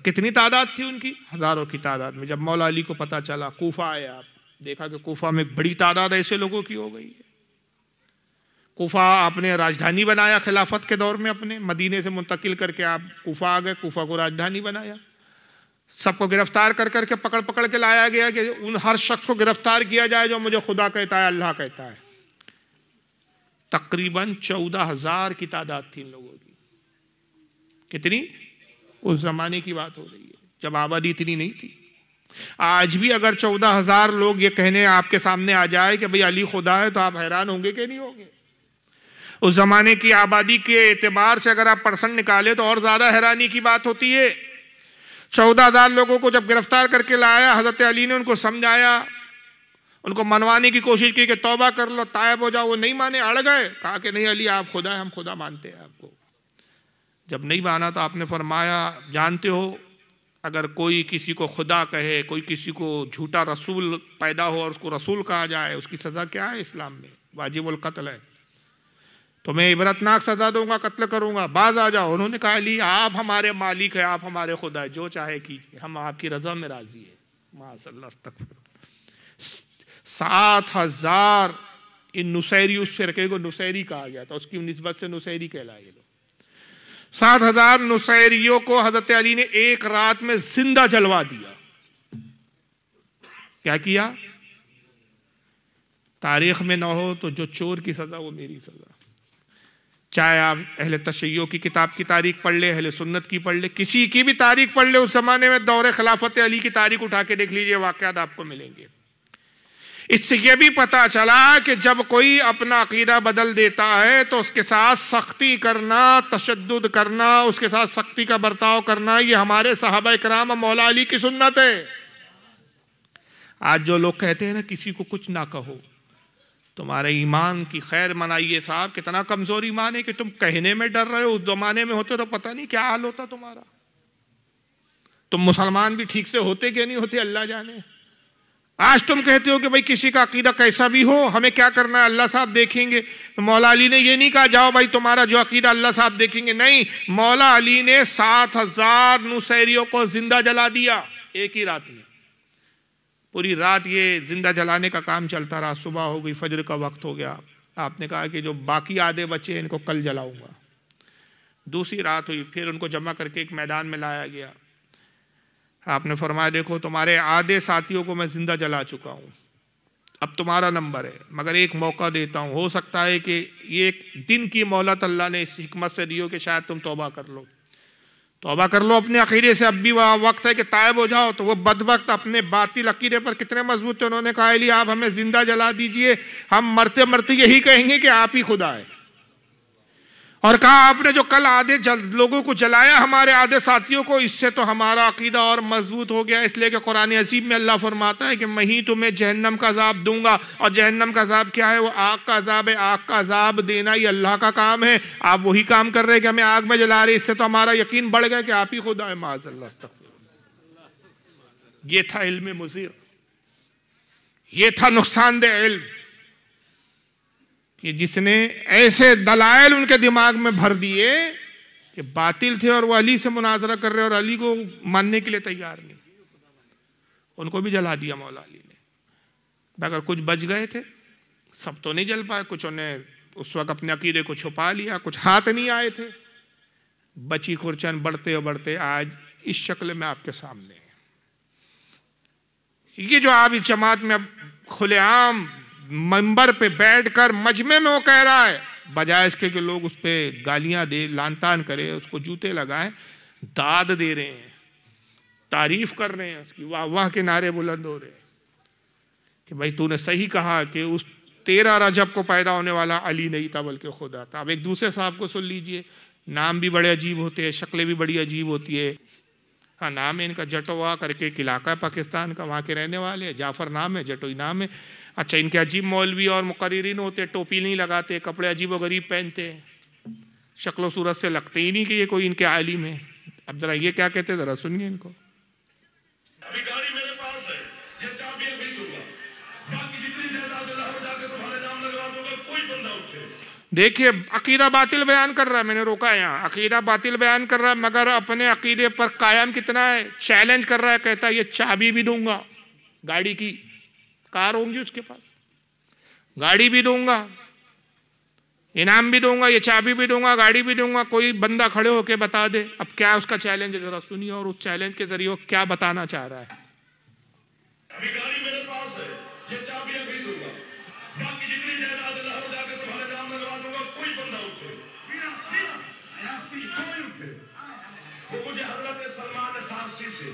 कितनी तादाद थी उनकी हज़ारों की तादाद में जब मौला अली को पता चला कोफा आए आप देखा कि कोफा में बड़ी तादाद ऐसे लोगों की हो गई है कोफा आपने राजधानी बनाया खिलाफत के दौर में अपने मदीने से मुंतकिल करके आप कोफा आ गए कोफा को राजधानी बनाया सबको गिरफ्तार कर करके पकड़ पकड़ के लाया गया कि उन हर शख्स को गिरफ्तार किया जाए जो मुझे खुदा कहता है अल्लाह कहता है तकरीबन चौदह हजार की तादाद थी इन लोगों की कितनी उस जमाने की बात हो रही है जब आबादी इतनी नहीं थी आज भी अगर चौदह हजार लोग ये कहने आपके सामने आ जाए कि भाई अली खुदा है तो आप हैरान होंगे कि नहीं होंगे उस जमाने की आबादी के एतबार से अगर आप पर्सन निकाले तो और ज्यादा हैरानी की बात होती है चौदह हजार लोगों को जब गिरफ्तार करके लाया हजरत अली ने उनको समझाया उनको मनवाने की कोशिश की कि तौबा कर लो तायब हो जाओ वो नहीं माने अड़ गए कहा कि नहीं अली आप खुदा हम खुदा मानते हैं आपको जब नहीं माना तो आपने फरमाया जानते हो अगर कोई किसी को खुदा कहे कोई किसी को झूठा रसूल पैदा हो और उसको रसूल कहा जाए उसकी सज़ा क्या है इस्लाम में वाजिब कत्ल है तो मैं इबरतनाक सज़ा दूंगा कत्ल करूंगा बाज आ जाओ उन्होंने कहा ली आप हमारे मालिक है आप हमारे खुदा है जो चाहे कीजिए हम आपकी रजा में राजी है माशल्ला तक सात हज़ार इन नुसैरी उस फिरके को नुसैरी कहा गया था उसकी नस्बत से नुसैरी कहलाए लोग सात हजार नुसैरियों को हजरत अली ने एक रात में जिंदा जलवा दिया क्या किया तारीख में ना हो तो जो चोर की सजा वो मेरी सजा चाहे आप अहले तशैयों की किताब की तारीख पढ़ ले अहल सुन्नत की पढ़ ले किसी की भी तारीख पढ़ ले उस ज़माने में दौरे खिलाफत अली की तारीख उठा के देख लीजिए वाक़ात आपको मिलेंगे इससे यह भी पता चला कि जब कोई अपना अकीदा बदल देता है तो उसके साथ सख्ती करना तशद करना उसके साथ सख्ती का बर्ताव करना ये हमारे साहब कराम मौला अली की सुन्नत है आज जो लोग कहते हैं ना किसी को कुछ ना कहो तुम्हारे ईमान की खैर मनाइए साहब कितना कमज़ोर ईमान है कि तुम कहने में डर रहे हो उस ज़माने में होते तो पता नहीं क्या हाल होता तुम्हारा तुम मुसलमान भी ठीक से होते क्या नहीं होते अल्लाह जाने आज तुम कहते हो कि भाई किसी का अकीदा कैसा भी हो हमें क्या करना है अल्लाह साहब देखेंगे तो मौला अली ने ये नहीं कहा जाओ भाई तुम्हारा जो अकीदा अल्लाह साहब देखेंगे नहीं मौला अली ने सात हज़ार नुसैरियों को ज़िंदा जला दिया एक ही रात में पूरी रात ये ज़िंदा जलाने का काम चलता रहा सुबह हो गई फजर का वक्त हो गया आपने कहा कि जो बाकी आधे बचे हैं इनको कल जलाऊंगा दूसरी रात हुई फिर उनको जमा करके एक मैदान में लाया गया आपने फरमाया देखो तुम्हारे आधे साथियों को मैं ज़िंदा जला चुका हूँ अब तुम्हारा नंबर है मगर एक मौका देता हूँ हो सकता है कि ये एक दिन की मोहलत तो अल्लाह ने इस हमत से दी हो कि शायद तुम तोबा कर लो तोबा कर लो अपने अख़ीरे से अब भी वह वक्त है कि तायब हो जाओ तो वह बदबक अपने बातिल लकीरे पर कितने मजबूत थे उन्होंने कहा आप हमें ज़िंदा जला दीजिए हम मरते मरते यही कहेंगे कि आप ही खुदा है और कहा आपने जो कल आधे लोगों को जलाया हमारे आधे साथियों को इससे तो हमारा अकीदा और मजबूत हो गया इसलिए कि कुरान अजीब में अल्लाह फरमाता है कि मैं ही तुम्हें जहन्नम का अजाब दूंगा और जहन्नम का अजाब क्या है वो आग का अजाब है आग का अजाब देना ये अल्लाह का काम है आप वही काम कर रहे हैं कि हमें आग में जला रहे इससे तो हमारा यकीन बढ़ गया कि आप ही खुदा है अल्लाह ये था इल्म मुजीर ये था नुकसानदेह इल्म कि जिसने ऐसे दलायल उनके दिमाग में भर दिए कि बातिल थे और वो अली से मुनाजरा कर रहे और अली को मानने के लिए तैयार नहीं उनको भी जला दिया मौला अली ने मगर कुछ बच गए थे सब तो नहीं जल पाए कुछ उन्हें उस वक्त अपने अकीदे को छुपा लिया कुछ हाथ नहीं आए थे बची खुरचन बढ़ते और बढ़ते आज इस शक्ल में आपके सामने ये जो आप इस जमात में अब खुलेआम मंबर पे बैठकर मजमे में वो कह रहा है बजाय इसके कि लोग उस पर गालियां दे लान तान करें उसको जूते लगाए दाद दे रहे हैं तारीफ कर रहे हैं उसकी वाह वाह के नारे बुलंद हो रहे हैं कि भाई तूने सही कहा कि उस तेरह रजब को पैदा होने वाला अली नहीं था बल्कि खुदा था अब एक दूसरे साहब को सुन लीजिए नाम भी बड़े अजीब होते हैं शक्लें भी बड़ी अजीब होती है हाँ नाम है इनका जटोवा करके एक इलाका है पाकिस्तान का वहाँ के रहने वाले जाफ़र नाम है जटोई नाम है अच्छा इनके अजीब मौलवी और मुकर्रीन होते टोपी नहीं लगाते कपड़े अजीब व गरीब पहनते शक्लो सूरत से लगते ही नहीं कि ये कोई इनके आलिम है अब जरा ये क्या कहते ज़रा सुनिए इनको देखिए अकीदा बातिल बयान कर रहा है मैंने रोका है यहाँ अकीदा बातिल बयान कर रहा है मगर अपने अकीदे पर कायम कितना है चैलेंज कर रहा है कहता है ये चाबी भी दूंगा गाड़ी की कार होगी उसके पास गाड़ी भी दूंगा इनाम भी दूंगा ये चाबी भी दूंगा गाड़ी भी दूंगा कोई बंदा खड़े होके बता दे अब क्या उसका चैलेंज है जरा सुनिए और उस चैलेंज के जरिए क्या बताना चाह रहा है सलमान फारसी से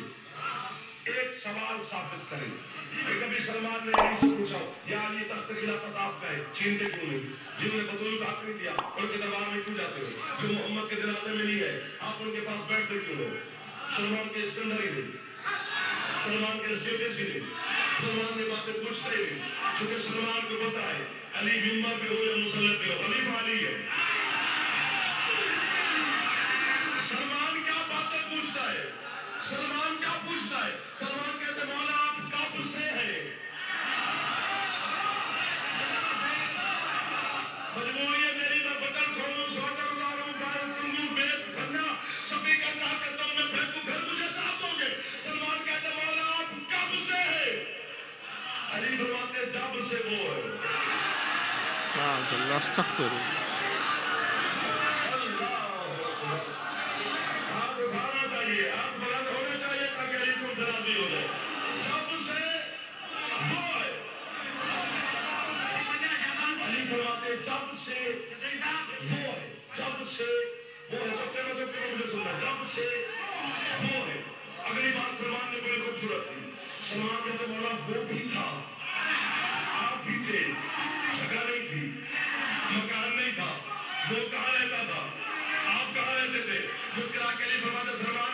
एक सवाल साबित करें कभी सलमान ने अली से पूछा यार ये तख्त खिलाफत आपका है छीनते क्यों नहीं जिन्होंने बतौल का हक नहीं दिया उनके दरबार में क्यों जाते हो जो मोहम्मद के दिलाते में नहीं है आप उनके पास बैठते क्यों हो सलमान के स्कंदर ही नहीं सलमान के स्टेटस ही नहीं सलमान ने बातें पूछते ही नहीं चूंकि सलमान को पता है अली मिम्बर पे हो या मुसलत पे हो अली माली है सलमान क्या बातें पूछता है सलमान क्या पूछता है सलमान कहते मौला आप कब से है का सलमान से जब से वो है जब से वो है जब से वो है सब कहना सब कहना मुझे सुनना जब से वो है अगली बार सलमान ने बड़ी खूबसूरत थी सलमान ने तो बोला वो भी था आप भी थे जगह नहीं थी मकान नहीं था वो कहाँ रहता था आप कहाँ रहते थे मुस्कुरा के लिए फरमाते सलमान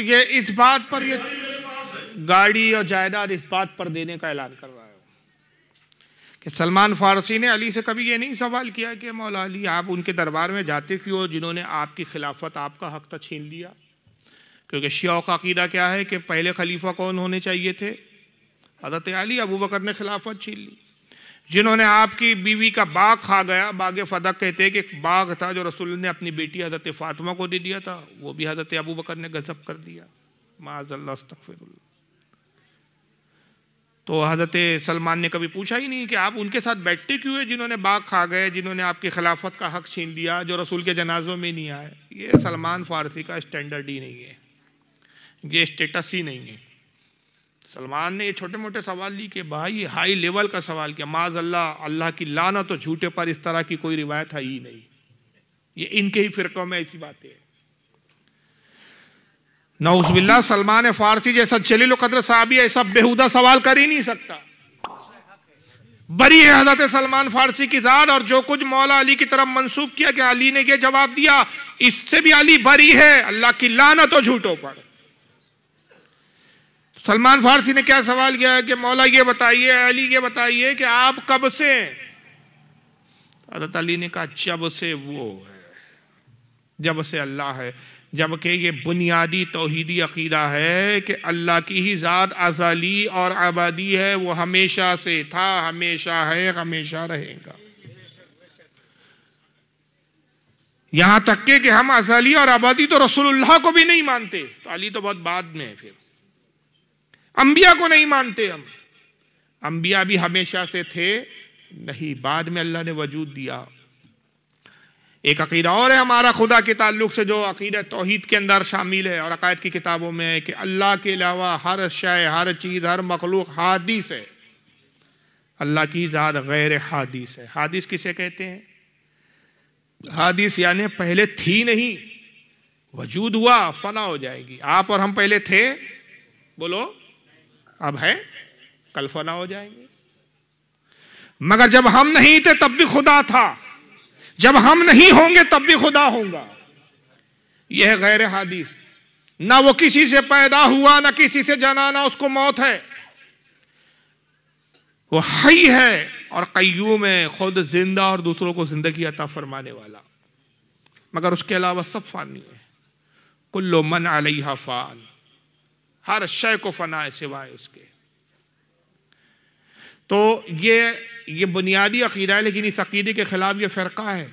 तो ये इस बात पर ये गाड़ी और जायदाद इस बात पर देने का ऐलान कर रहा है कि सलमान फारसी ने अली से कभी ये नहीं सवाल किया कि मौला अली आप उनके दरबार में जाते क्यों जिन्होंने आपकी खिलाफत आपका हक तो छीन लिया क्योंकि शिया का अकीदा क्या है कि पहले खलीफा कौन होने चाहिए थे हजरत अली अबू बकर ने खिलाफत छीन ली जिन्होंने आपकी बीवी का बाग खा गया बाग फदक कहते हैं कि एक बाग था जो रसूल ने अपनी बेटी हज़रत फ़ातिमा को दे दिया था वो भी हज़रत अबू बकर ने गज़ब कर दिया माजल्ला तो हज़रत सलमान ने कभी पूछा ही नहीं कि आप उनके साथ बैठते क्यों है जिन्होंने बाग खा गए जिन्होंने आपकी खिलाफत का हक छीन लिया जो रसूल के जनाजों में नहीं आए ये सलमान फ़ारसी का स्टैंडर्ड ही नहीं है ये स्टेटस ही नहीं है सलमान ने ये छोटे मोटे सवाल लिए कि भाई हाई लेवल का सवाल किया माज अल्लाह अल्लाह की लाना तो झूठे पर इस तरह की कोई रिवायत है ही नहीं ये इनके ही फिरकों में ऐसी बातें हैं नौजबिल्ला सलमान फारसी जैसा जलील कदर साहबी ऐसा बेहुदा सवाल कर ही नहीं सकता बरी है हजरत सलमान फारसी की जान और जो कुछ मौला अली की तरफ मंसूब किया कि अली ने यह जवाब दिया इससे भी अली बरी है अल्लाह की लानत तो झूठों पर तो सलमान फारसी ने क्या सवाल किया है कि मौला ये बताइए अली ये बताइए कि आप कब से हजरत अली ने कहा जब से वो है जब से अल्लाह है जबकि ये बुनियादी तोहदी अकीदा है कि अल्लाह की ही ज़ात अजाली और आबादी है वो हमेशा से था हमेशा है हमेशा रहेगा यहाँ तक के कि हम अजाली और आबादी तो रसूलुल्लाह को भी नहीं मानते तो अली तो बहुत बाद में है फिर अंबिया को नहीं मानते हम अंबिया भी हमेशा से थे नहीं बाद में अल्लाह ने वजूद दिया एक अकीदा और है हमारा खुदा के ताल्लुक से जो अकीदा तोहहीद के अंदर शामिल है और अकायद की किताबों में है कि अल्लाह के अलावा हर शय हर चीज़ हर मखलूक हादिस है अल्लाह की ज़ात गैर हादिस है हादिस किसे कहते हैं हादिस यानी पहले थी नहीं वजूद हुआ फना हो जाएगी आप और हम पहले थे बोलो अब है कल फना हो जाएंगे मगर जब हम नहीं थे तब भी खुदा था जब हम नहीं होंगे तब भी खुदा होगा यह गैर हादिस ना वो किसी से पैदा हुआ ना किसी से जाना ना उसको मौत है वो हई है और कयूम है खुद जिंदा और दूसरों को जिंदगी अता फरमाने वाला मगर उसके अलावा सब फानी है कुल्लो मन अलहा फान हर शय को फना है सिवाय उसके तो ये ये बुनियादी अकीदा है लेकिन इस अकीदे के ख़िलाफ़ ये फ़िरका है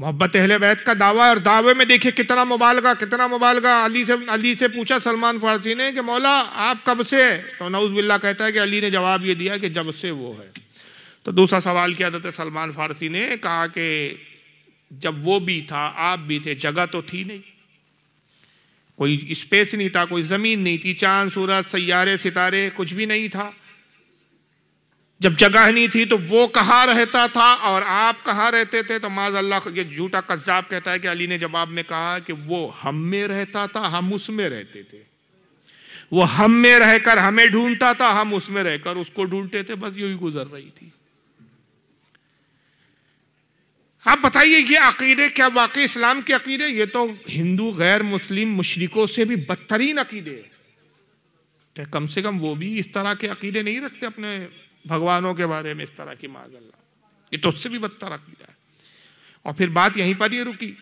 मोहब्बत अहल बैत का दावा है और दावे में देखिए कितना मुबालगा कितना मुबालगा अली से अली से पूछा सलमान फारसी ने कि मौला आप कब से तो नऊज़ बिल्ला कहता है कि अली ने जवाब ये दिया कि जब से वो है तो दूसरा सवाल किया है सलमान फारसी ने कहा कि जब वो भी था आप भी थे जगह तो थी नहीं कोई स्पेस नहीं था कोई ज़मीन नहीं थी चांद सूरज सैारे सितारे कुछ भी नहीं था जब जगह नहीं थी तो वो कहाँ रहता था और आप कहाँ रहते थे तो माज अल्लाह ये झूठा कज्जाब कहता है कि अली ने जवाब में कहा कि वो हम में रहता था हम उसमें रहते थे वो हम में रहकर हमें ढूंढता था हम उसमें रहकर उसको ढूंढते थे बस यू ही गुजर रही थी आप बताइए ये अकीदे क्या वाकई इस्लाम के अकीदे ये तो हिंदू गैर मुस्लिम मुशरकों से भी बदतरीन अकीदे तो कम से कम वो भी इस तरह के अकीदे नहीं रखते अपने भगवानों के बारे में इस तरह की माजल्ला ये तो उससे भी बदतर अकीदा है और फिर बात यहीं पर ही रुकी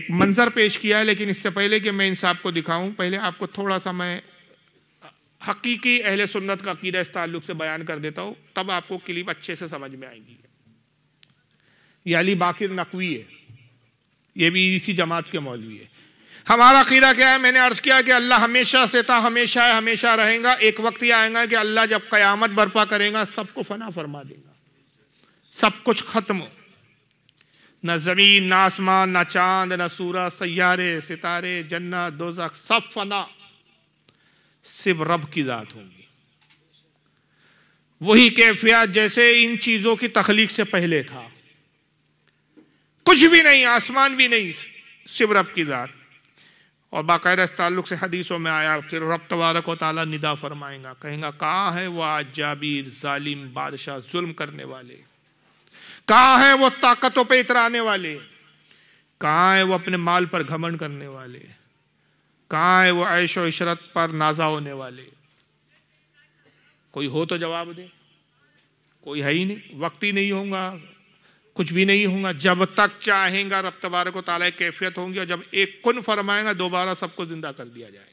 एक मंजर पेश किया है लेकिन इससे पहले कि मैं इंसाफ को दिखाऊं पहले आपको थोड़ा सा मैं हकीकी अहल सुन्नत का अकीदा इस ताल्लुक से बयान कर देता हूँ तब आपको क्लिप अच्छे से समझ में आएगी ये अली बाकिर नकवी है ये भी इसी जमात के मौलवी है हमारा अकीदा क्या है मैंने अर्ज़ किया कि अल्लाह हमेशा से था हमेशा है हमेशा रहेगा एक वक्त यह आएगा कि अल्लाह जब क़यामत बर्पा करेगा सबको फना फरमा देगा सब कुछ ख़त्म हो न ज़मीन ना आसमान ना चांद ना सूरज सैारे सितारे जन्ना दोजक सब फना सिर्फ रब की ज़ात होगी वही कैफियत जैसे इन चीज़ों की तख्लीक से पहले था कुछ भी नहीं आसमान भी नहीं शिव रब की दार और बाकायदा इस ताल्लुक से हदीसों में आया कि रब तबारक व ताली निदा फरमाएगा कहेगा कहाँ है वह जाबिर जालिम बादशाह जुल्म करने वाले कहाँ है वो ताकतों पे इतराने वाले कहाँ है वो अपने माल पर घमंड करने वाले कहाँ है वो ऐशो इशरत पर नाजा होने वाले कोई हो तो जवाब दे कोई है ही नहीं वक्त ही नहीं होगा कुछ भी नहीं होगा जब तक चाहेगा रब को ताला कैफियत होंगी और जब एक कुन फरमाएगा दोबारा सबको ज़िंदा कर दिया जाएगा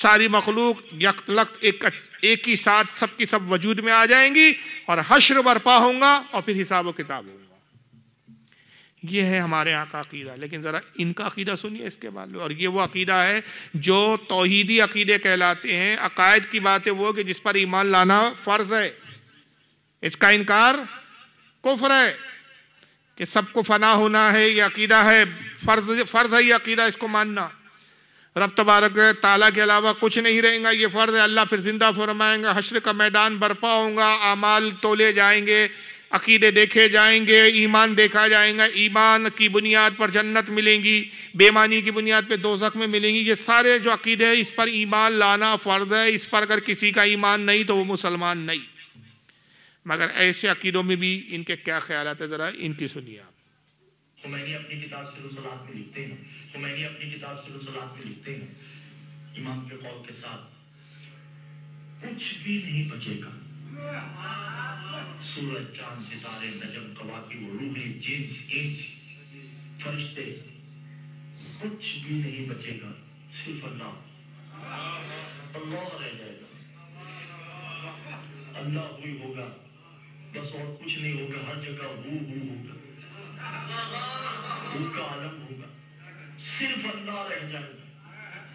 सारी मखलूक यक्त लक्त एक एक ही साथ सबकी सब वजूद में आ जाएंगी और हश्र बरपा होगा और फिर हिसाब व किताब होगा यह है हमारे यहाँ का अकीदा लेकिन ज़रा इनका अकीदा सुनिए इसके बाद और ये वो अकीदा है जो तोहीदी अकीदे कहलाते हैं अकायद की बात है वो कि जिस पर ईमान लाना फ़र्ज़ है इसका इनकार कुफर है कि सबको फना होना है ये अकीदा है फ़र्ज फ़र्ज़ है ये अकीदा इसको मानना रब तबारक ताला के अलावा कुछ नहीं रहेगा ये फ़र्ज़ है अल्लाह फिर ज़िंदा फरमाएंगा हशर का मैदान बर्पा होगा आमाल तोले जाएंगे अकीदे देखे जाएंगे ईमान देखा जाएगा ईमान की बुनियाद पर जन्नत मिलेंगी बेमानी की बुनियाद पर दोजख में मिलेंगी ये सारे जो अकीदे हैं इस पर ईमान लाना फ़र्ज़ है इस पर अगर किसी का ईमान नहीं तो वो मुसलमान नहीं मगर ऐसे अकीदों में भी इनके क्या ख्याल है ज़रा इनकी सुनिए आप तो मैंने अपनी किताब में लिखते हैं तो मैंने अपनी किताब में लिखते हैं इमाम के कौल के साथ कुछ भी नहीं बचेगा सूरज चांद सितारे नजम फरिश्ते कुछ भी नहीं बचेगा सिर्फ अल्लाह अल्लाह रह जाएगा अल्लाह होगा बस और कुछ नहीं होगा हर जगह वो वो होगा हु का आलम होगा सिर्फ अल्लाह रह जाएगा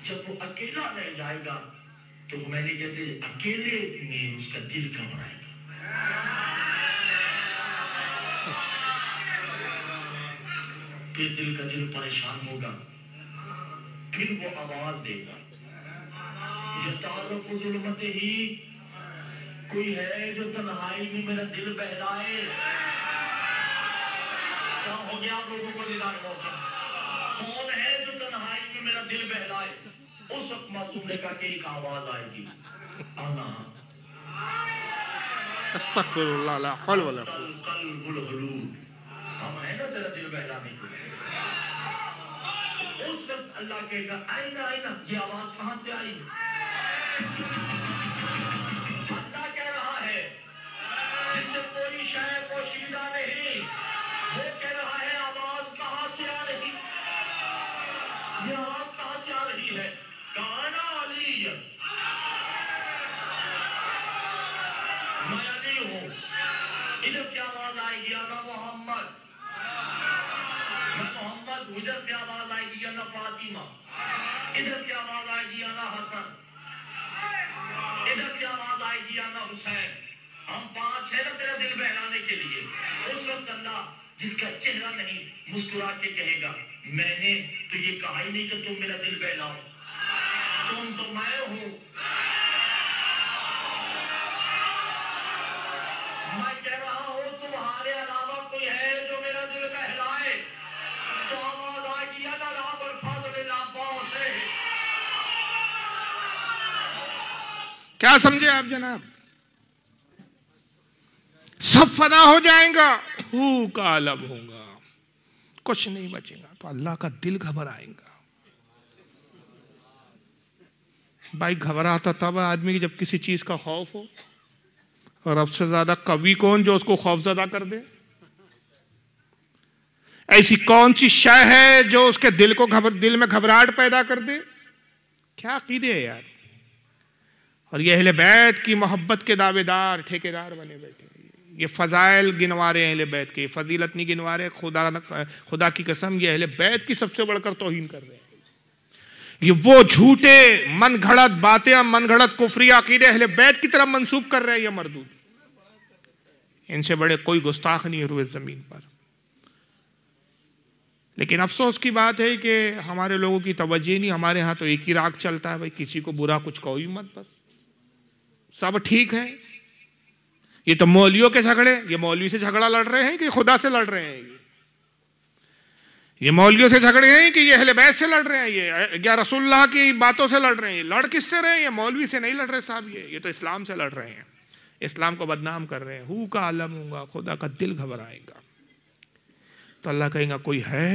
जब वो अकेला रह जाएगा तो मैंने कहते अकेले में उसका दिल घबराएगा फिर दिल का दिल परेशान होगा फिर वो आवाज देगा ये तारुफ ही कोई है जो तनहाई में मेरा दिल बहलाए क्या हो गया आप लोगों को निदान हो कौन है जो तनहाई में मेरा दिल बहलाए उस मासूम ने कहा एक आवाज आएगी आना हम है ना तेरा दिल बहलाने को उस वक्त अल्लाह कहेगा ये आवाज कहां से आई से कोई शय पोशीदा नहीं वो कह रहा है आवाज कहां से आ रही ये आवाज कहां से आ रही है गाना अली मैं अली हूं इधर क्या आवाज आएगी आना मोहम्मद मैं मोहम्मद उधर से आवाज आएगी आना फातिमा इधर से आवाज आएगी आना हसन इधर से आवाज आएगी आना हुसैन हम पांच है ना तेरा दिल बहलाने के लिए उस वक्त अल्लाह जिसका चेहरा नहीं मुस्कुरा के कहेगा मैंने तो ये कहा ही नहीं कि तुम मेरा दिल बहलाओ तुम तो मैं हूं मैं कह रहा हूं तुम्हारे अलावा कोई है जो मेरा दिल बहलाए तो आवाज आएगी राब और फाजल से क्या समझे आप जनाब सब फना हो जाएगा फू का लब होगा कुछ नहीं बचेगा तो अल्लाह का दिल घबराएगा भाई घबराता तब आदमी जब किसी चीज़ का खौफ हो और अब से ज़्यादा कवि कौन जो उसको खौफ ज्यादा कर दे ऐसी कौन सी शय है जो उसके दिल को घबर दिल में घबराहट पैदा कर दे क्या अकीदे है यार और ये अहल बैत की मोहब्बत के दावेदार ठेकेदार बने बैठे ये फ़ज़ाइल गिनवा रहे हैं अहल बैत के फजीलत नहीं गिनवा रहे खुदा खुदा की कसम ये अहले बैत की सबसे बढ़कर तोहिन कर रहे हैं ये वो झूठे मन घड़त बातें मन घड़त कुफरी अकीदे अहले बैत की तरफ मंसूब कर रहे हैं ये मरदूद इनसे बड़े कोई गुस्ताख नहीं हुए ज़मीन पर लेकिन अफसोस की बात है कि हमारे लोगों की तवज्जो नहीं हमारे यहाँ तो एक ही राग चलता है भाई किसी को बुरा कुछ कहो ही मत बस सब ठीक है ये तो मौलियों के झगड़े ये मौलवी से झगड़ा लड़ रहे हैं कि खुदा से लड़ रहे हैं ये मौलियों से झगड़े हैं कि ये अहले बैस से लड़ रहे हैं ये या रसुल्ला की बातों से लड़ रहे हैं लड़ लड़ किससे रहे हैं ये मौलवी से नहीं लड़ रहे साहब ये ये तो इस्लाम से लड़ रहे हैं इस्लाम को बदनाम कर रहे हैं हु का आलम होगा खुदा का दिल घबराएगा तो अल्लाह कहेगा कोई है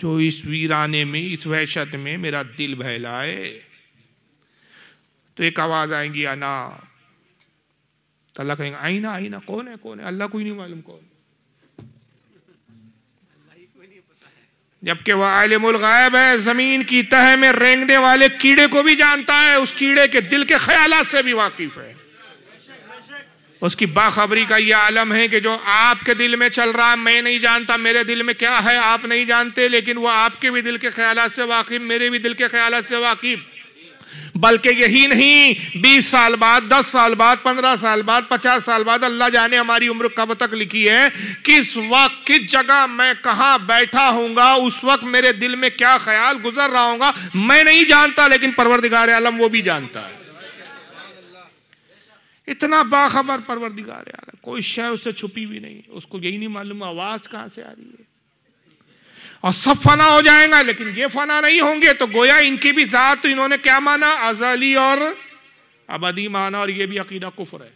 जो इस वीराने में इस वहशत में मेरा दिल बहलाए तो एक आवाज़ आएंगी अना तो अल्लाह कहेंगे आईना आईना कौन है कौन है अल्लाह को ही नहीं मालूम कौन जबकि वह आलिमुल गायब है ज़मीन की तह में रेंगने वाले कीड़े को भी जानता है उस कीड़े के दिल के ख्याल से भी वाकिफ है उसकी बाखबरी का यह आलम है कि जो आपके दिल में चल रहा मैं नहीं जानता मेरे दिल में क्या है आप नहीं जानते लेकिन वह आपके भी दिल के ख्याल से वाकिफ मेरे भी दिल के ख्याल से वाकिफ़ बल्कि यही नहीं 20 साल बाद 10 साल बाद 15 साल बाद 50 साल बाद अल्लाह जाने हमारी उम्र कब तक लिखी है किस वक्त किस जगह मैं कहाँ बैठा हूँगा उस वक्त मेरे दिल में क्या ख्याल गुजर रहा होगा मैं नहीं जानता लेकिन परवरदिगार आलम वो भी जानता है इतना बाखबर परवरदिगार आलम कोई शय उससे छुपी भी नहीं उसको यही नहीं मालूम आवाज़ कहाँ से आ रही है और सब फना हो जाएगा लेकिन ये फना नहीं होंगे तो गोया इनकी भी ज़ात तो इन्होंने क्या माना अजली और अबदी माना और ये भी अकीदा कुफर है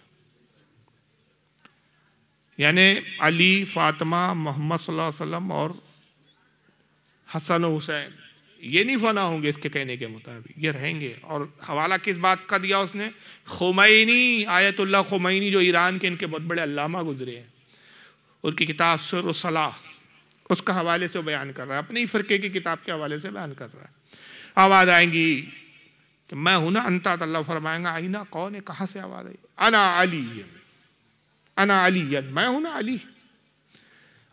यानी अली फातिमा मोहम्मद वसल्लम और हसन हुसैन ये नहीं फना होंगे इसके कहने के मुताबिक ये रहेंगे और हवाला किस बात का दिया उसने खुमैनी आयतुल्ला खुमैनी जो ईरान के इनके बहुत बड़े अलामा गुजरे हैं उनकी किताब सर सलाह उसका हवाले से बयान कर रहा है अपने ही फ़रके की किताब के हवाले से बयान कर रहा है आवाज़ आएंगी कि मैं हूं ना अंता अल्लाह फरमाएंगा आईना कौन है कहाँ से आवाज़ आई अना अली अना अली मैं हूं ना अली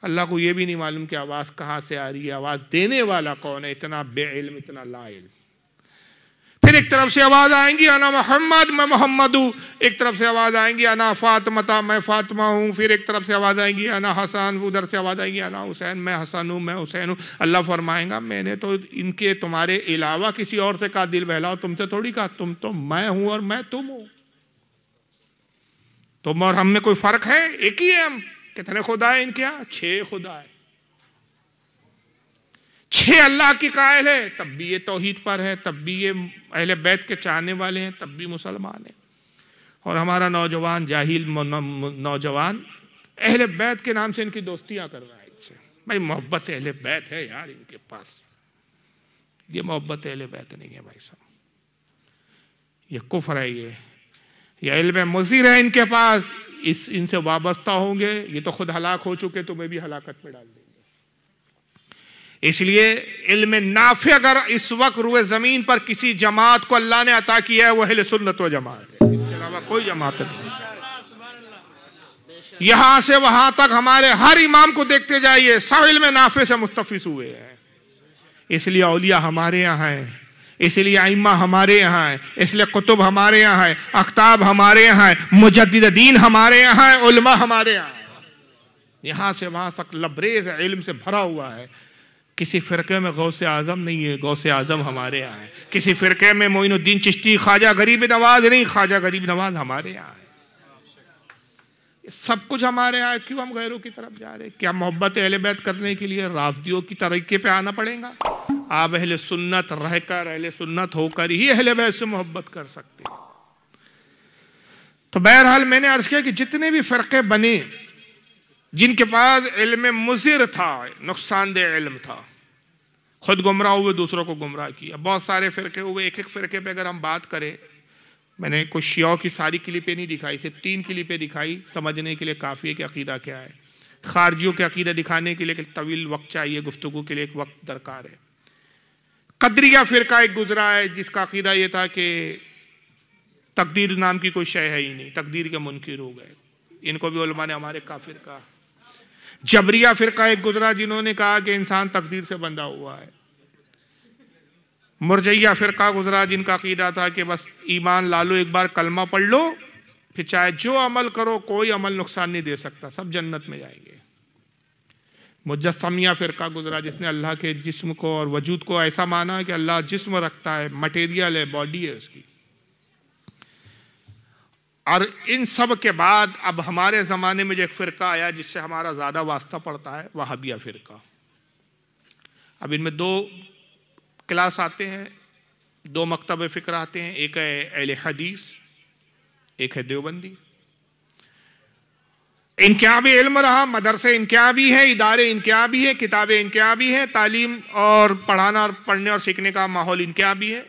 अल्लाह को ये भी नहीं मालूम कि आवाज़ कहाँ से आ रही है आवाज़ देने वाला कौन है इतना बेइल्म इतना लाइल्म फिर एक तरफ से आवाज़ आएंगी अना मोहम्मद मैं मोहम्मद हूँ एक तरफ से आवाज़ आएंगी अना फातमता मैं फातमा हूँ फिर एक तरफ से आवाज़ आएंगी अना हसन उधर से आवाज़ आएंगी अना हुसैन मैं हसन हूँ मैं हुसैन हूँ अल्लाह फरमाएगा मैंने तो इनके तुम्हारे अलावा किसी और से कहा दिल बहलाओ तुमसे थोड़ी कहा तुम तो मैं हूं और मैं तुम हूं तुम और हम में कोई फ़र्क है एक ही है हम कितने खुदा है इनके यहाँ छः खुदा है छह अल्लाह की कायल है तब भी ये तोहहीद पर है तब भी ये अहल बैत के चाहने वाले हैं तब भी मुसलमान है और हमारा नौजवान जाहिल नौजवान अहल बैत के नाम से इनकी दोस्तियाँ कर रहा है इससे भाई मोहब्बत अहल बैत है यार इनके पास ये मोहब्बत अहल बैत नहीं है भाई साहब ये कुफर है ये ये इल्म मजीर है इनके पास इस इनसे वाबस्ता होंगे ये तो खुद हलाक हो चुके तुम्हें तो भी हलाकत में डाल देंगे इसलिए इल्म नाफे अगर इस वक्त रुए ज़मीन पर किसी जमात को अल्लाह ने अता किया है वह हिल सुन्नत व जमात है इसके अलावा कोई जमात नहीं यहाँ से वहाँ तक हमारे हर इमाम को देखते जाइए सब इल्म नाफे से मुस्तफ़ हुए हैं इसलिए अलिया हमारे यहाँ हैं इसलिए आइमा हमारे यहाँ है इसलिए कुतुब हमारे यहाँ है अख्ताब हमारे यहाँ है मुजद्दीन हमारे यहाँ है उलमा हमारे यहाँ यहाँ से वहाँ तक लबरेज इल्म से भरा हुआ है किसी फ़िरके में गौ से आज़म नहीं है गौ से आज़म हमारे यहाँ है किसी फ़िरके में मोइनुद्दीन चिश्ती ख्वाजा गरीब नवाज नहीं ख्वाजा गरीब नवाज हमारे यहाँ है सब कुछ हमारे यहाँ क्यों हम गैरों की तरफ जा रहे हैं क्या मोहब्बत अहल बैत करने के लिए राफदियों की तरीके पे आना पड़ेगा आप अहल सुन्नत रहकर अहल सुन्नत होकर ही अहल बैत से मोहब्बत कर सकते हैं तो बहरहाल मैंने अर्ज़ किया कि जितने भी फ़िरके बने जिनके पास इल्म मुसिर था नुकसानदेह इल्म था खुद गुमराह हुए दूसरों को गुमराह किया बहुत सारे फ़िरके हुए एक एक फ़िरके पे अगर हम बात करें मैंने कुछ शियाओं की सारी क्लिपें नहीं दिखाई सिर्फ तीन क्लिपें दिखाई समझने के लिए काफ़ी है कि अकीदा क्या है खारजियों के अकीदा दिखाने के लिए तवील वक्त चाहिए गुफ्तु के लिए एक वक्त दरकार है कदरिया फ़िरका एक गुजरा है जिसका अकीदा ये था कि तकदीर नाम की कोई शय है ही नहीं तकदीर के मुनकर हो गए इनको भी ने हमारे काफिर का जबरिया फिरका एक गुजरा जिन्होंने कहा कि इंसान तकदीर से बंधा हुआ है मुरजैया का गुजरा जिनका कीदा था कि बस ईमान ला लो एक बार कलमा पढ़ लो फिर चाहे जो अमल करो कोई अमल नुकसान नहीं दे सकता सब जन्नत में जाएंगे मुजस्मिया का गुजरा जिसने अल्लाह के जिस्म को और वजूद को ऐसा माना कि अल्लाह जिस्म रखता है मटेरियल है बॉडी है उसकी और इन सब के बाद अब हमारे ज़माने में जो एक फ़िरका आया जिससे हमारा ज़्यादा वास्ता पड़ता है वहाबिया फ़िरका अब इनमें दो क्लास आते हैं दो मकतब फ़िक्र आते हैं एक है अहल हदीस एक है देवबंदी इनकब इल्म रहा मदरसे भी है इदारे भी है किताबें भी हैं तालीम और पढ़ाना और पढ़ने और सीखने का माहौल भी है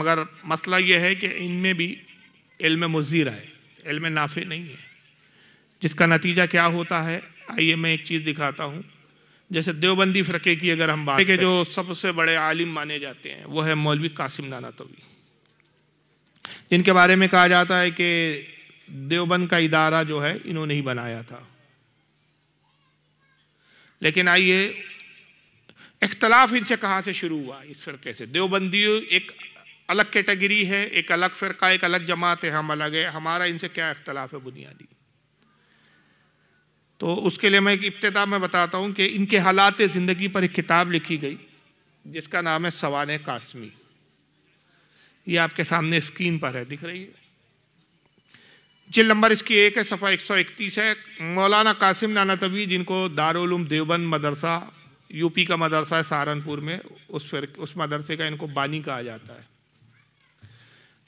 मगर मसला यह है कि इनमें भी इल्म मुजीर है इल्म नाफे नहीं है जिसका नतीजा क्या होता है आइए मैं एक चीज़ दिखाता हूँ जैसे देवबंदी फ़रके की अगर हम बात के जो सबसे बड़े आलिम माने जाते हैं वो है मौलवी कासिम नाना तवी जिनके बारे में कहा जाता है कि देवबंद का इदारा जो है इन्होंने ही बनाया था लेकिन आइए इख्तलाफ इनसे कहाँ से शुरू हुआ इस फ़िरके से देवबंदी एक अलग कैटेगरी है एक अलग फ़िरका एक अलग जमात है हम अलग है हमारा इनसे क्या अख्तलाफ है बुनियादी तो उसके लिए मैं एक इब्तदा में बताता हूँ कि इनके हालात ज़िंदगी पर एक किताब लिखी गई जिसका नाम है सवान कासमी ये आपके सामने स्क्रीन पर है दिख रही है जिल नंबर इसकी एक है सफ़ा 131 है मौलाना कासिम नाना तवी जिनको दारुलूम देवबंद मदरसा यूपी का मदरसा है सहारनपुर में उस फिर उस मदरसे का इनको बानी कहा जाता है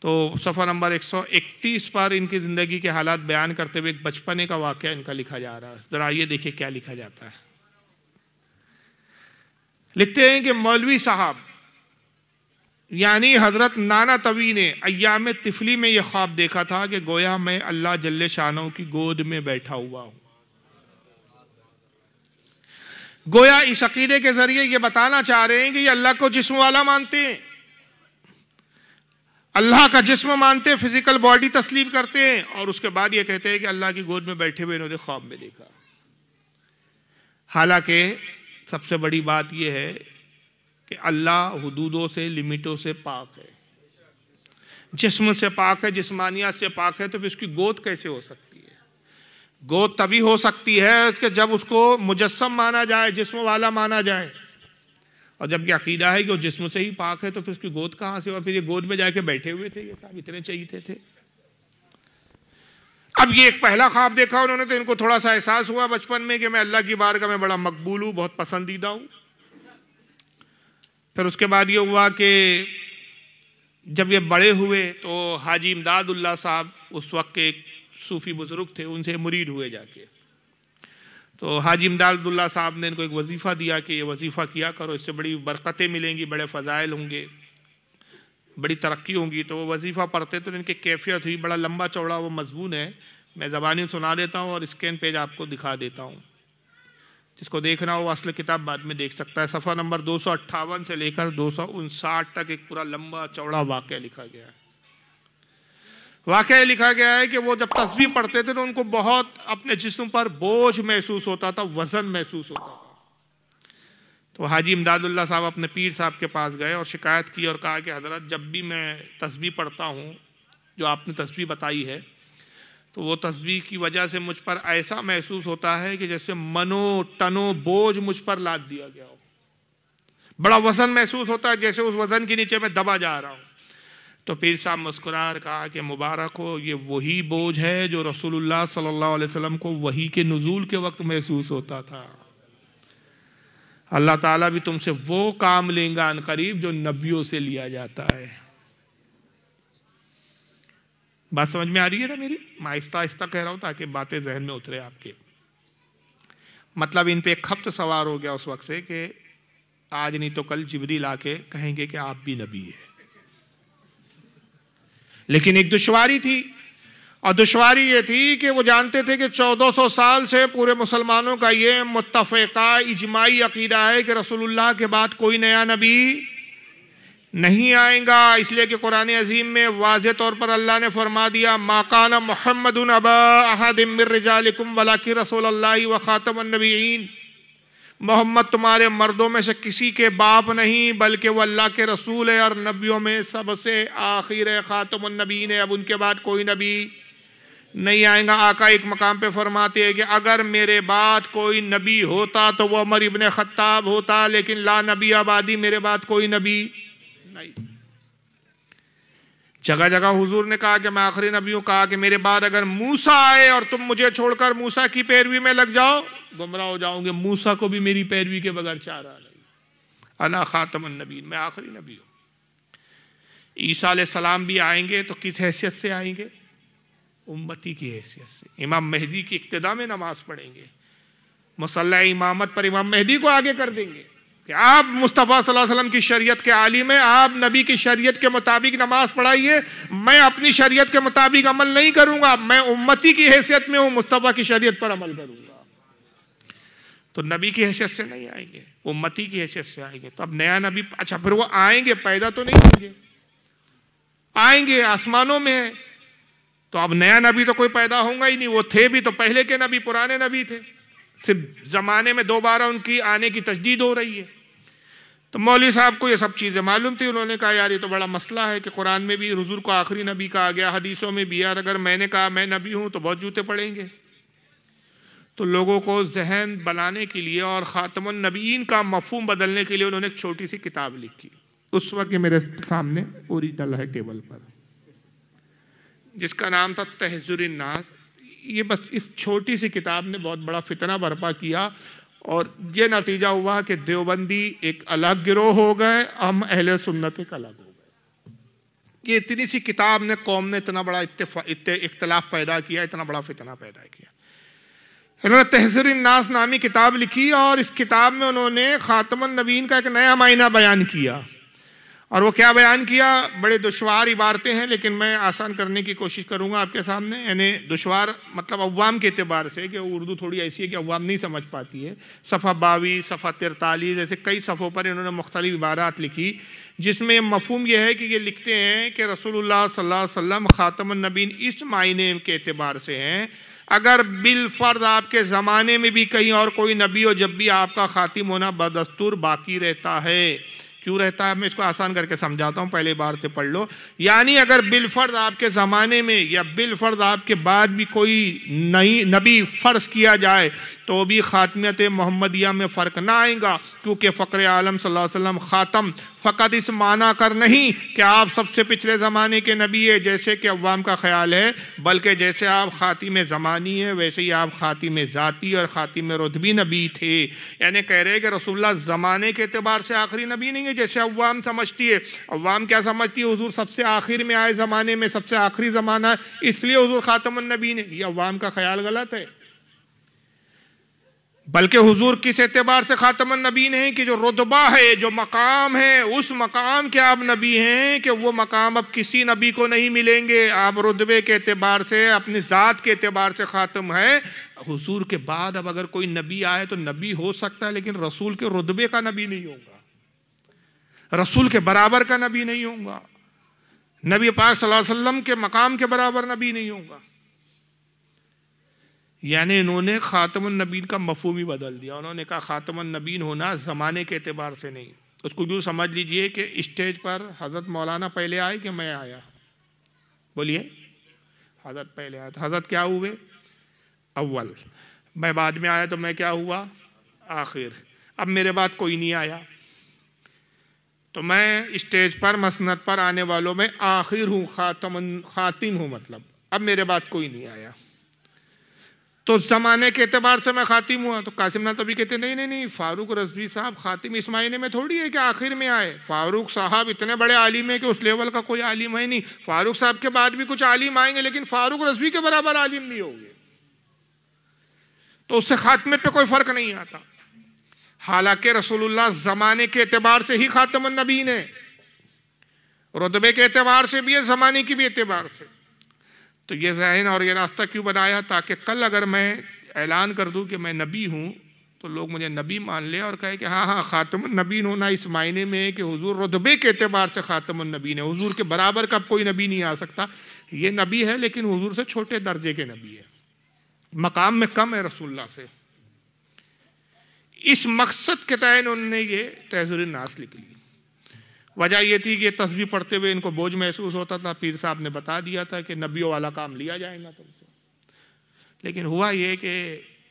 तो सफर नंबर 131 पर इनकी ज़िंदगी के हालात बयान करते हुए एक बचपने का वाक़ इनका लिखा जा रहा है ज़रा आइए देखिए क्या लिखा जाता है लिखते हैं कि मौलवी साहब यानी हज़रत नाना तवी ने अयाम तिफली में यह ख्वाब देखा था कि गोया मैं अल्लाह जल्ले शानों की गोद में बैठा हुआ हूँ गोया इस अकीदे के ज़रिए ये बताना चाह रहे हैं कि ये अल्लाह को जिसम वाला मानते हैं अल्लाह का जिस्म मानते हैं फिजिकल बॉडी तस्लीम करते हैं और उसके बाद ये कहते हैं कि अल्लाह की गोद में बैठे हुए इन्होंने ख्वाब में देखा हालांकि सबसे बड़ी बात यह है कि अल्लाह हदूदों से लिमिटों से पाक है जिस्म से पाक है जिस्मानियत से पाक है तो फिर उसकी गोद कैसे हो सकती है गोद तभी हो सकती है कि जब उसको मुजस्म माना जाए जिस्म वाला माना जाए और जबकि अकीदा है कि वो जिसम से ही पाक है तो फिर उसकी गोद कहां से और फिर ये गोद में जाके बैठे हुए थे ये साहब इतने चाहिए थे अब ये एक पहला ख्वाब देखा उन्होंने तो इनको थोड़ा सा एहसास हुआ बचपन में कि मैं अल्लाह की बार का मैं बड़ा मकबूल हूँ बहुत पसंदीदा हूं फिर उसके बाद ये हुआ कि जब ये बड़े हुए तो हाजी इमदादुल्ला साहब उस वक्त के एक सूफ़ी बुज़ुर्ग थे उनसे मुरीद हुए जाके तो हाजी इमदादुल्ला साहब ने इनको एक वजीफ़ा दिया कि ये वजीफ़ा किया करो इससे बड़ी बरकतें मिलेंगी बड़े फ़जाइल होंगे बड़ी तरक्की होंगी तो वो वजीफ़ा पढ़ते तो इनकी कैफियत हुई बड़ा लंबा चौड़ा वो मजमून है मैं ज़बानी सुना देता हूँ और स्कैन पेज आपको दिखा देता हूँ जिसको देखना हो असल किताब बाद में देख सकता है सफ़ा नंबर दो से लेकर दो तक एक पूरा लंबा चौड़ा वाक़ लिखा गया है वाक़ लिखा गया है कि वो जब तस्वीर पढ़ते थे तो उनको बहुत अपने जिस्म पर बोझ महसूस होता था वज़न महसूस होता था तो हाजी इमदादुल्ला साहब अपने पीर साहब के पास गए और शिकायत की और कहा कि हज़रत जब भी मैं तस्वीर पढ़ता हूँ जो आपने तस्वीर बताई है तो वो तस्वीर की वजह से मुझ पर ऐसा महसूस होता है कि जैसे मनो तनो बोझ मुझ पर लाद दिया गया हो बड़ा वज़न महसूस होता है जैसे उस वज़न के नीचे मैं दबा जा रहा हूँ तो पीर साहब मुस्कुरा कहा कि मुबारक हो ये वही बोझ है जो रसूलुल्लाह सल्लल्लाहु अलैहि वसल्लम को वही के नज़ूल के वक्त महसूस होता था अल्लाह ताला भी तुमसे वो काम लेंगे करीब जो नबियों से लिया जाता है बात समझ में आ रही है ना मेरी मैं आहिस्ता आहिस्ता कह रहा हूँ ताकि बातें जहन में उतरे आपके मतलब इन पर एक खप्त सवार हो गया उस वक्त से कि आज नहीं तो कल जिबरी ला के कहेंगे कि आप भी नबी है लेकिन एक दुश्वारी थी और दुश्वारी ये थी कि वो जानते थे कि 1400 साल से पूरे मुसलमानों का ये मुतफ़ा इजमाई अकीदा है कि रसूलुल्लाह के बाद कोई नया नबी नहीं आएगा इसलिए कि कुरान अजीम में वाज तौर पर अल्लाह ने फरमा दिया माकाना मोहम्मद अबा अहदिमिरजालकुम वलाकि रसोल्ला व ख़ातमनबीन मोहम्मद तुम्हारे मर्दों में से किसी के बाप नहीं बल्कि वो अल्लाह के रसूल है और नबियों में सबसे आखिर ख़ातमनबीन है अब उनके बाद कोई नबी नहीं आएगा आका एक मकाम पे फरमाते हैं कि अगर मेरे बाद कोई नबी होता तो वो अमर इबन ख़त्ताब होता लेकिन ला नबी आबादी मेरे बाद कोई नबी नहीं जगह जगह हुजूर ने कहा कि मैं आखिरी नबी हूँ कहा कि मेरे बाद अगर मूसा आए और तुम मुझे छोड़कर मूसा की पैरवी में लग जाओ गुमराह हो जाओगे मूसा को भी मेरी पैरवी के बगैर चारा नहीं अला खातमन नबी मैं आखिरी नबी हूँ ईसा सलाम भी आएंगे तो किस हैसियत से आएंगे उम्मती की हैसियत से इमाम मेहदी की इब्तदा में नमाज पढ़ेंगे मुसल इमामत पर इमाम मेहदी को आगे कर देंगे कि आप मुस्तफ़ा वसल्लम की शरीयत के आलिम है आप नबी की शरीयत के मुताबिक नमाज पढ़ाइए मैं अपनी शरीयत के मुताबिक अमल नहीं करूंगा मैं उम्मती की हैसियत में हूँ मुस्तफ़ा की शरीयत पर अमल करूंगा तो नबी की हैसियत से नहीं आएंगे उम्मती की हैसियत से आएंगे तो अब नया नबी अच्छा फिर वो आएंगे पैदा तो नहीं होंगे आएंगे आसमानों में है तो अब नया नबी तो कोई पैदा होगा ही नहीं वो थे भी तो पहले के नबी पुराने नबी थे सिर्फ ज़माने में दोबारा उनकी आने की तजदीद हो रही है तो मौलवी साहब को ये सब चीज़ें मालूम थी उन्होंने कहा यार ये तो बड़ा मसला है कि कुरान में भी हजूर को आखिरी नबी कहा गया हदीसों में भी यार अगर मैंने कहा मैं नबी हूँ तो बहुत जूते पड़ेंगे तो लोगों को जहन बनाने के लिए और ख़ातमनबीन का मफहम बदलने के लिए उन्होंने एक छोटी सी किताब लिखी उस वक्त ये मेरे सामने ओरिजिनल है टेबल पर जिसका नाम था तहजुर नाज ये बस इस छोटी सी किताब ने बहुत बड़ा फितना बर्पा किया और ये नतीजा हुआ कि देवबंदी एक अलग गिरोह हो गए हम अहले सुन्नत एक अलग हो गए ये इतनी सी किताब ने कौम ने इतना बड़ा इख्तलाफ पैदा किया इतना बड़ा फितना पैदा किया इन्होंने तहसर नास नामी किताब लिखी और इस किताब में उन्होंने ख़ातमन नबीन का एक नया मायना बयान किया और वो क्या बयान किया बड़े दुशवार इबारतें हैं लेकिन मैं आसान करने की कोशिश करूँगा आपके सामने यानी दुशवार मतलब अवाम के अतबार से कि उर्दू थोड़ी ऐसी है कि अवाम नहीं समझ पाती है सफ़ा बावी सफ़ा तिरतालीस ऐसे कई सफ़ों पर इन्होंने मुख्तलिफ इबारत लिखी जिसमें मफहम यह है कि ये लिखते हैं कि रसोल्ला सल्लम ख़ातमनबीन इस मायने के अतबार से हैं अगर बिलफ़र्द आपके ज़माने में भी कहीं और कोई नबी हो जब भी आपका ख़ातिम होना बदस्तूर बाकी रहता है क्यों रहता है मैं इसको आसान करके समझाता हूँ पहले बार से पढ़ लो यानी अगर बिलफर्ज आपके ज़माने में या बिलफर्ज आपके बाद भी कोई नई नबी फ़र्ज किया जाए तो भी ख़ात्मियत मोहम्मदिया में फ़र्क ना आएगा क्योंकि फ़क्र आलम सल्लल्लाहु अलैहि वसल्लम ख़ातम फ़कत इस माना कर नहीं कि आप सबसे पिछले ज़माने के नबी है जैसे कि अवाम का ख्याल है बल्कि जैसे आप ख़ातिम ज़मानी है वैसे ही आप ख़ातिम ज़ाती और ख़ातिम रुतबी नबी थे यानी कह रहे कि रसुल्ला ज़माने के अतबार से आखिरी नबी नहीं है जैसे अवाम समझती है अवाम क्या समझती है हजूर सबसे आखिर में आए ज़माने में सबसे आखिरी ज़माना इसलिए हजूर ख़ातमनबी ने यह अवाम का ख्याल गलत है बल्कि हुजूर किस एतबार से ख़ातम नबी हैं कि जो रुतबा है जो मकाम है उस मकाम के आप नबी हैं कि वो मकाम अब किसी नबी को नहीं मिलेंगे आप रुतबे के एतबार से अपनी ज़ात के एतबार से ख़ातम है हुजूर के बाद अब अगर कोई नबी आए तो नबी हो सकता है लेकिन रसूल के रुतबे का नबी नहीं होगा रसूल के बराबर का नबी नहीं होगा नबी पाक सल्लल्लाहु अलैहि वसल्लम के मकाम के बराबर नबी नहीं होगा यानी इन्होंने ख़ातमन नबीन का मफहम ही बदल दिया उन्होंने कहा खातम नबीन होना ज़माने के अतबार से नहीं उसको यूँ समझ लीजिए कि स्टेज पर हज़रत मौलाना पहले आए कि मैं आया बोलिए हज़रत पहले आया तो हज़रत क्या हुए अव्वल मैं बाद में आया तो मैं क्या हुआ आखिर अब मेरे बाद कोई नहीं आया तो मैं स्टेज पर मसनत पर आने वालों में आखिर हूँ ख़ातम ख़ातिम हूँ मतलब अब मेरे बाद कोई नहीं आया तो जमाने के अतबार से मैं खातिम हुआ तो कासिम अभी कहते नहीं नहीं नहीं फारूक रजवी साहब खातिम इस मायने में थोड़ी है कि आखिर में आए फारूक साहब इतने बड़े आलिम है कि उस लेवल का कोई आलिम है नहीं फारूक साहब के बाद भी कुछ आलिम आएंगे लेकिन फारूक रजवी के बराबर आलिम नहीं होंगे तो उससे खात्मे पर कोई फ़र्क नहीं आता हालांकि रसूलुल्लाह ज़माने के अतबार से ही खातमनबीन है रुतबे के अतबार से भी है ज़माने की भी एतबार से तो ये जहन और ये रास्ता क्यों बनाया ताकि कल अगर मैं ऐलान कर दूँ कि मैं नबी हूँ तो लोग मुझे नबी मान ले और कहे कि हाँ हाँ ख़ातम नबी होना इस मायने में है कि हजूर रुतबे के अतबार से ख़ातम नबी ने हजूर के बराबर का कोई नबी नहीं आ सकता ये नबी है लेकिन हजूर से छोटे दर्जे के नबी है मकाम में कम है रसुल्ला से इस मकसद के तहत उन्होंने ये तहजुर नास लिख ली वजह यह थी कि तस्वीर पढ़ते हुए इनको बोझ महसूस होता था पीर साहब ने बता दिया था कि नबियों वाला काम लिया जाएगा तुमसे लेकिन हुआ ये कि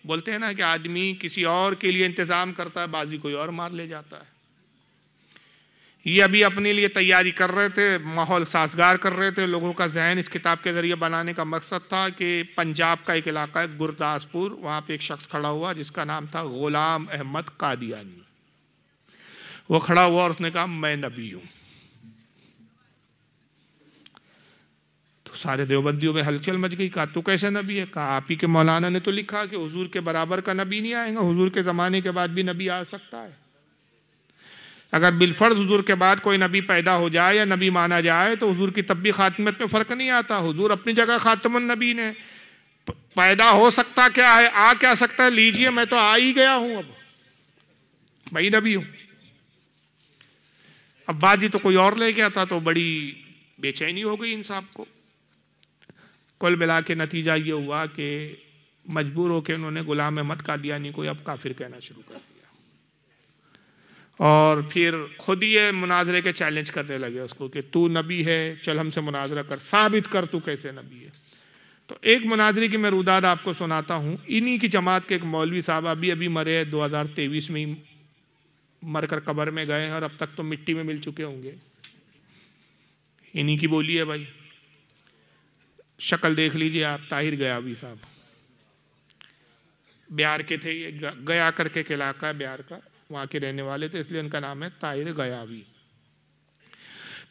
बोलते हैं ना कि आदमी किसी और के लिए इंतज़ाम करता है बाजी कोई और मार ले जाता है ये अभी अपने लिए तैयारी कर रहे थे माहौल साजगार कर रहे थे लोगों का जहन इस किताब के ज़रिए बनाने का मकसद था कि पंजाब का एक इलाका है गुरदासपुर वहाँ पे एक शख्स खड़ा हुआ जिसका नाम था ग़ुलाम अहमद कादियानी वो खड़ा हुआ और उसने कहा मैं नबी हूं तो सारे देवबंदियों में हलचल मच गई कहा तू कैसे नबी है कहा आप ही के मौलाना ने तो लिखा कि हुजूर के बराबर का नबी नहीं आएगा हुजूर के ज़माने के बाद भी नबी आ सकता है अगर बिलफर्ज हजूर के बाद कोई नबी पैदा हो जाए या नबी माना जाए तो हजूर की तब भी खातमत में फ़र्क नहीं आता हजूर अपनी जगह खात्मन नबी ने पैदा हो सकता क्या है आ क्या सकता है लीजिए मैं तो आ ही गया हूँ अब भाई नबी हूँ अब बाजी तो कोई और ले गया था तो बड़ी बेचैनी हो गई इन साहब को कुल मिला के नतीजा ये हुआ कि मजबूर होकर उन्होंने गुलाम अहमद कादियानी को अब काफिर कहना शुरू कर दिया और फिर खुद ही मुनाजरे के चैलेंज करने लगे उसको कि तू नबी है चल हमसे मुनाजरा कर साबित कर तू कैसे नबी है तो एक मुनाजरे की मैं रुदाद आपको सुनाता हूँ इन्हीं की जमात के एक मौलवी साहब अभी अभी मरे 2023 में ही मरकर कब्र में गए हैं और अब तक तो मिट्टी में मिल चुके होंगे इन्हीं की बोली है भाई शक्ल देख लीजिए आप ताहिर गया भी साहब बिहार के थे ये गया करके एक इलाका है बिहार का वहां के रहने वाले थे इसलिए उनका नाम है ताहिर गयावी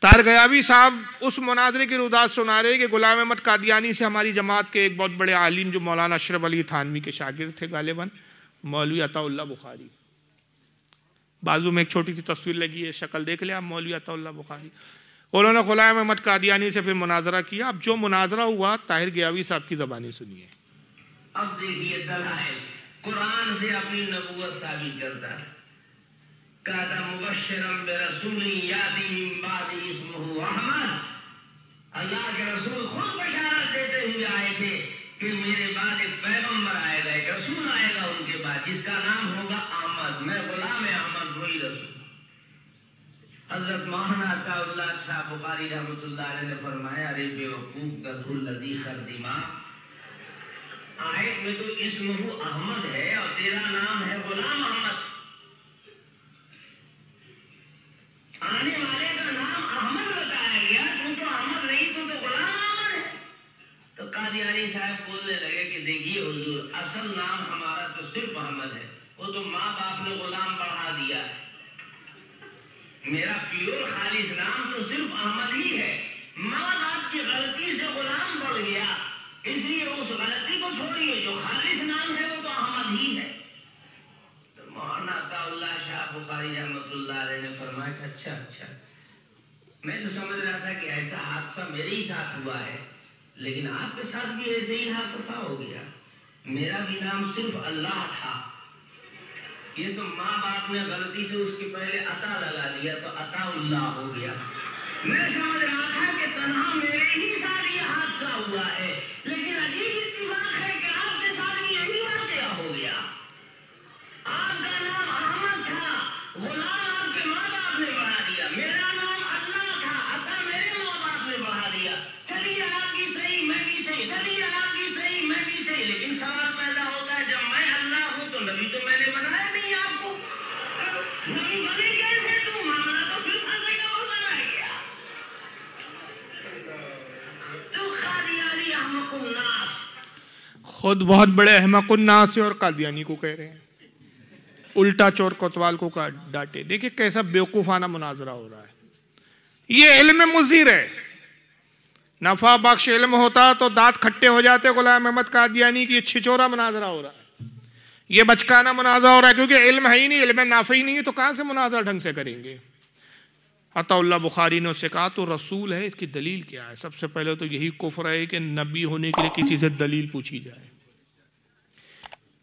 तार गयावी साहब उस मुनाजरे की रुदास सुना रहे कि गुलाम अहमद कादियानी से हमारी जमात के एक बहुत बड़े आलिम जो मौलाना अशरफ अली थानवी के शागिर थे गालिबन मौलवी अताउल्ला बुखारी बाजू में एक छोटी सी तस्वीर लगी है शक्ल देख लिया मौलवी अतल्ला बुखारी उन्होंने खुलाम अहमद कादियानी से फिर मुनाजरा किया अब जो मुनाजरा हुआ ताहिर गयावी साहब की जबानी सुनिए अब देखिए कुरान से अपनी नबूवत साबित करता है कादा मुबशरम रसूल यादी मिन बाद इसमुहु अहमद अल्लाह के रसूल खुद बशारत देते हुए आए थे कि मेरे बाद एक पैगंबर आएगा एक रसूल आएगा उनके बाद जिसका नाम होगा अहमद मैं गुलाम अहमद हजरत मौलाना अताउल्ला शाह बुखारी रहमतुल्लाह अलैह ने फरमाया अरे बेवकूफ गधुल लजी खरदिमा आयत में तो इसमहु अहमद है और तेरा नाम है गुलाम अहमद आने वाले का नाम अहमद बताया गया तू तो अहमद नहीं तू तो गुलाम अहमद है तो कादियानी साहब बोलने लगे कि देखिए हुजूर असल नाम हमारा तो सिर्फ अहमद है वो तो माँ बाप ने गुलाम बढ़ा दिया मेरा प्योर खालिज नाम तो सिर्फ अहमद ही है बाप की गलती से गुलाम बढ़ गया इसलिए उस गलती को छोड़िए जो खालिज नाम है वो तो अहमद ही है तो मौलाना ताउल्ला शाह बुखारी रहमतुल्लाह ने फरमाया अच्छा अच्छा मैं तो समझ रहा था कि ऐसा हादसा मेरे ही साथ हुआ है लेकिन आपके साथ भी ऐसे ही हादसा हो गया मेरा भी नाम सिर्फ अल्लाह था ये तो माँ बाप ने गलती से उसके पहले अता लगा दिया तो उल्ला हो गया मैं समझ रहा था कि तनहा मेरे ही साथ ये हादसा हुआ है लेकिन अजीब बात है कि आपके साथ यही वाकया हो गया आपका नाम अहमद था गुलाम खुद बहुत बड़े अहमकुन्ना से और कादियानी को कह रहे हैं उल्टा चोर कोतवाल को का डांटे देखिए कैसा बेवकूफ़ाना मुनाजरा हो रहा है ये इल्म मुजीर है नफा बख्श इल्म होता तो दांत खट्टे हो जाते गुलाम अहमद कादियानी की छिचोरा मुनाजरा हो रहा है ये बचकाना मुनाजरा हो रहा है क्योंकि इल्म है ही नहीं इल्म नाफा ही नहीं है तो कहाँ से मुनाजरा ढंग से करेंगे अतः बुखारी ने उससे कहा तो रसूल है इसकी दलील क्या है सबसे पहले तो यही कुफर है कि नबी होने के लिए किसी से दलील पूछी जाए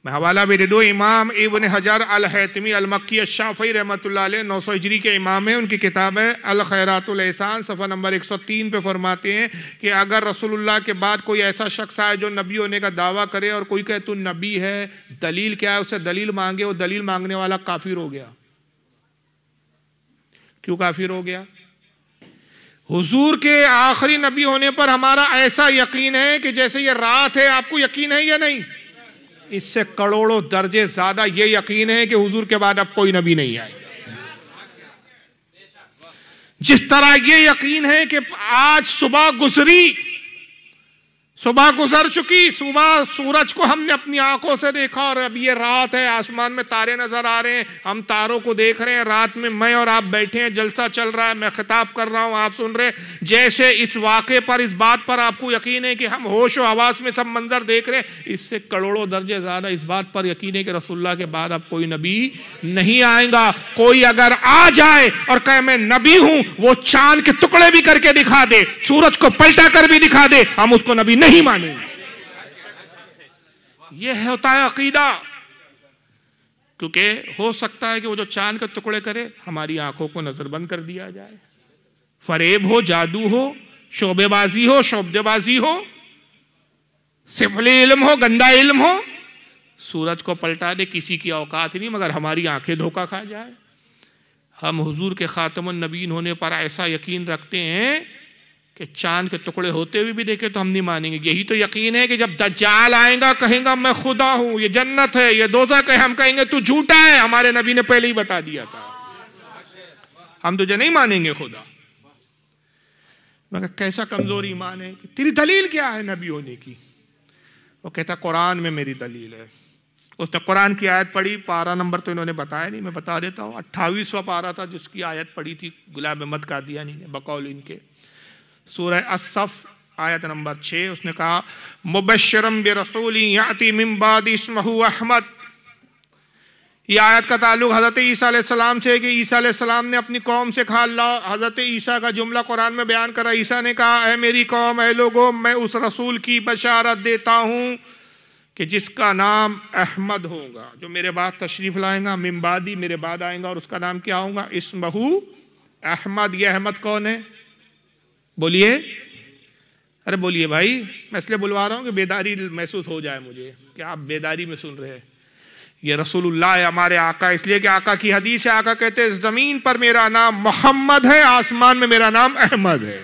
मैं हवाला भी दे दो इमाम इबन हजर अल हैतमी अलमक्की शाफ़ी रहमत नौ सौ हिजरी के इमाम हैं उनकी किताब है अल खैरातुलहसान सफ़ा नंबर एक सौ तीन पर फरमाते हैं कि अगर रसूलुल्लाह के बाद कोई ऐसा शख्स आए जो नबी होने का दावा करे और कोई कहे तू नबी है दलील क्या है उससे दलील मांगे वो दलील मांगने वाला काफिर हो गया क्यों काफिर हो गया हुजूर के आखिरी नबी होने पर हमारा ऐसा यकीन है कि जैसे ये रात है आपको यकीन है या नहीं इससे करोड़ों दर्जे ज्यादा ये यकीन है कि हुजूर के बाद अब कोई नबी नहीं आए जिस तरह ये यकीन है कि आज सुबह गुजरी सुबह गुजर चुकी सुबह सूरज को हमने अपनी आंखों से देखा और अब ये रात है आसमान में तारे नजर आ रहे हैं हम तारों को देख रहे हैं रात में मैं और आप बैठे हैं जलसा चल रहा है मैं खिताब कर रहा हूँ आप सुन रहे जैसे इस वाक़े पर इस बात पर आपको यकीन है कि हम होश आवाज में सब मंजर देख रहे हैं इससे करोड़ों दर्जे ज़्यादा इस बात पर यकीन है कि रसुल्ला के बाद अब कोई नबी नहीं आएगा कोई अगर आ जाए और कहे मैं नबी हूं वो चांद के टुकड़े भी करके दिखा दे सूरज को पलटा कर भी दिखा दे हम उसको नबी नहीं नहीं मानेंगे यह होता है अकीदा क्योंकि हो सकता है कि वो जो चांद के टुकड़े करे हमारी आंखों को नजरबंद कर दिया जाए फरेब हो जादू हो शोबेबाजी हो शोबेबाजी हो सिफले इल्म हो गंदा इल्म हो सूरज को पलटा दे किसी की औकात नहीं मगर हमारी आंखें धोखा खा जाए हम हुजूर के नबीन होने पर ऐसा यकीन रखते हैं कि चांद के टुकड़े होते हुए भी देखे तो हम नहीं मानेंगे यही तो यकीन है कि जब दज्जाल आएगा कहेगा मैं खुदा हूं ये जन्नत है ये दोजा कहे हम कहेंगे तू झूठा है हमारे नबी ने पहले ही बता दिया था हम तुझे नहीं मानेंगे खुदा मगर कैसा कमजोर ईमान है तेरी दलील क्या है नबी होने की वो कहता कुरान में मेरी दलील है उसने कुरान की आयत पढ़ी पारा नंबर तो इन्होंने बताया नहीं मैं बता देता हूँ अट्ठाईसवा पारा था जिसकी आयत पढ़ी थी गुलाब अहमद दिया नहीं बकौल इनके सूरह असफ़ आयत नंबर छः उसने कहा मुबशरम बरसूली याति मिम्बाद अहमद ये आयत का ताल्लुक हज़रत ईसा सलाम से है कि ईसा सलाम ने अपनी कौम से कहा अल्लाह हज़रत ईसा का जुमला कुरान में बयान करा ईसा ने कहा है मेरी कौम है लोगों मैं उस रसूल की बशारत देता हूँ कि जिसका नाम अहमद होगा जो मेरे बाद तशरीफ़ लाएगा मिम्बादी मेरे बाद आएगा और उसका नाम क्या होगा इसमहू अहमद यह अहमद कौन है बोलिए अरे बोलिए भाई मैं इसलिए बुलवा रहा हूँ कि बेदारी महसूस हो जाए मुझे कि आप बेदारी में सुन रहे हैं ये रसूलुल्लाह है हमारे आका इसलिए कि आका की हदीस है आका कहते हैं ज़मीन पर मेरा नाम मोहम्मद है आसमान में मेरा नाम अहमद है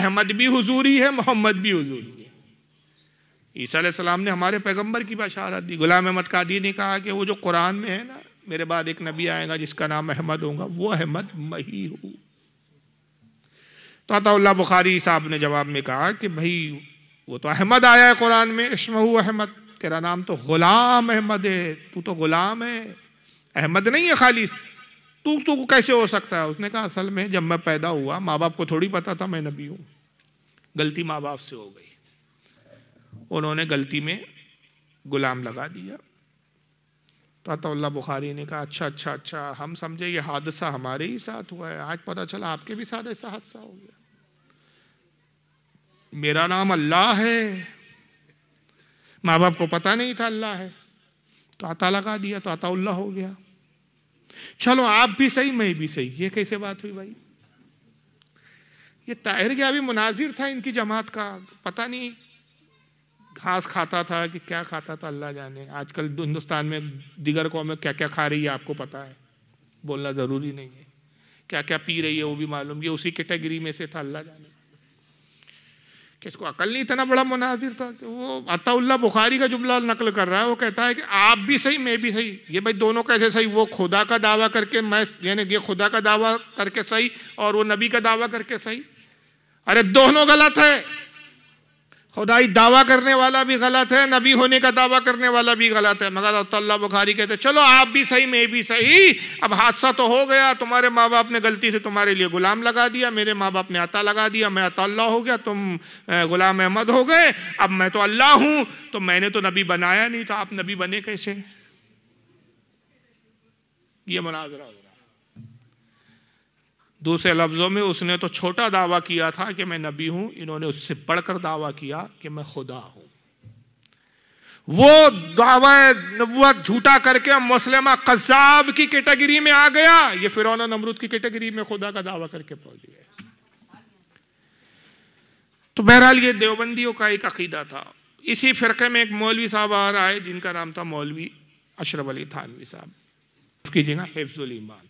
अहमद भी हुजूरी है मोहम्मद भी हुजूरी है ईसा सलाम ने हमारे पैगंबर की बशारत दी गुलाम अहमद कादी ने कहा कि वो जो कुरान में है ना मेरे बाद एक नबी आएगा जिसका नाम अहमद होगा वो अहमद मही हूँ तो अताउल्ला बुखारी साहब ने जवाब में कहा कि भाई वो तो अहमद आया है कुरान में इशमहू अहमद तेरा नाम तो गुलाम अहमद है तू तो गुलाम है अहमद नहीं है खालिश तू तू कैसे हो सकता है उसने कहा असल में जब मैं पैदा हुआ माँ बाप को थोड़ी पता था मैं नबी हूँ गलती माँ बाप से हो गई उन्होंने गलती में गुलाम लगा दिया तो अतः बुखारी ने कहा अच्छा अच्छा अच्छा हम समझे ये हादसा हमारे ही साथ हुआ है आज पता चला आपके भी साथ ऐसा हादसा हो गया मेरा नाम अल्लाह है माँ बाप को पता नहीं था अल्लाह है तो आता लगा दिया तो अताउल्ला हो गया चलो आप भी सही मैं भी सही ये कैसे बात हुई भाई ये ताहिर गया अभी मुनाजिर था इनकी जमात का पता नहीं घास खाता था कि क्या खाता था अल्लाह जाने आजकल हिंदुस्तान में दिगर कौम में क्या क्या खा रही है आपको पता है बोलना ज़रूरी नहीं है क्या क्या पी रही है वो भी मालूम ये उसी कैटेगरी में से था अल्लाह जाने किसको अकल नहीं इतना बड़ा मुनाजिर था कि वो अताउल्ला बुखारी का जुमला नकल कर रहा है वो कहता है कि आप भी सही मैं भी सही ये भाई दोनों कैसे सही वो खुदा का दावा करके मैं यानी ये खुदा का दावा करके सही और वो नबी का दावा करके सही अरे दोनों गलत है खुदाई दावा करने वाला भी गलत है नबी होने का दावा करने वाला भी गलत है मगर अल्लाह बुखारी कहते चलो आप भी सही मैं भी सही अब हादसा तो हो गया तुम्हारे माँ बाप ने गलती से तुम्हारे लिए गुलाम लगा दिया मेरे माँ बाप ने अता लगा दिया मैं अतल्ला हो गया तुम गुलाम अहमद हो गए अब मैं तो अल्लाह हूँ तो मैंने तो नबी बनाया नहीं तो आप नबी बने कैसे ये मुनाजरा हो दूसरे लफ्ज़ों में उसने तो छोटा दावा किया था कि मैं नबी हूं इन्होंने उससे बढ़कर दावा किया कि मैं खुदा हूं वो दावा नबूत झूठा करके मुसलमा कज़ाब की कैटेगरी में आ गया ये फिर नमरूद की कैटेगरी में खुदा का दावा करके पहुंच गया तो बहरहाल ये देवबंदियों का एक अकीदा था इसी फ़िरके में एक मौलवी साहब आ रहा है जिनका नाम था मौलवी अशरफ अली थानवी साहब कीजिएगा हिफ्जुल ईमान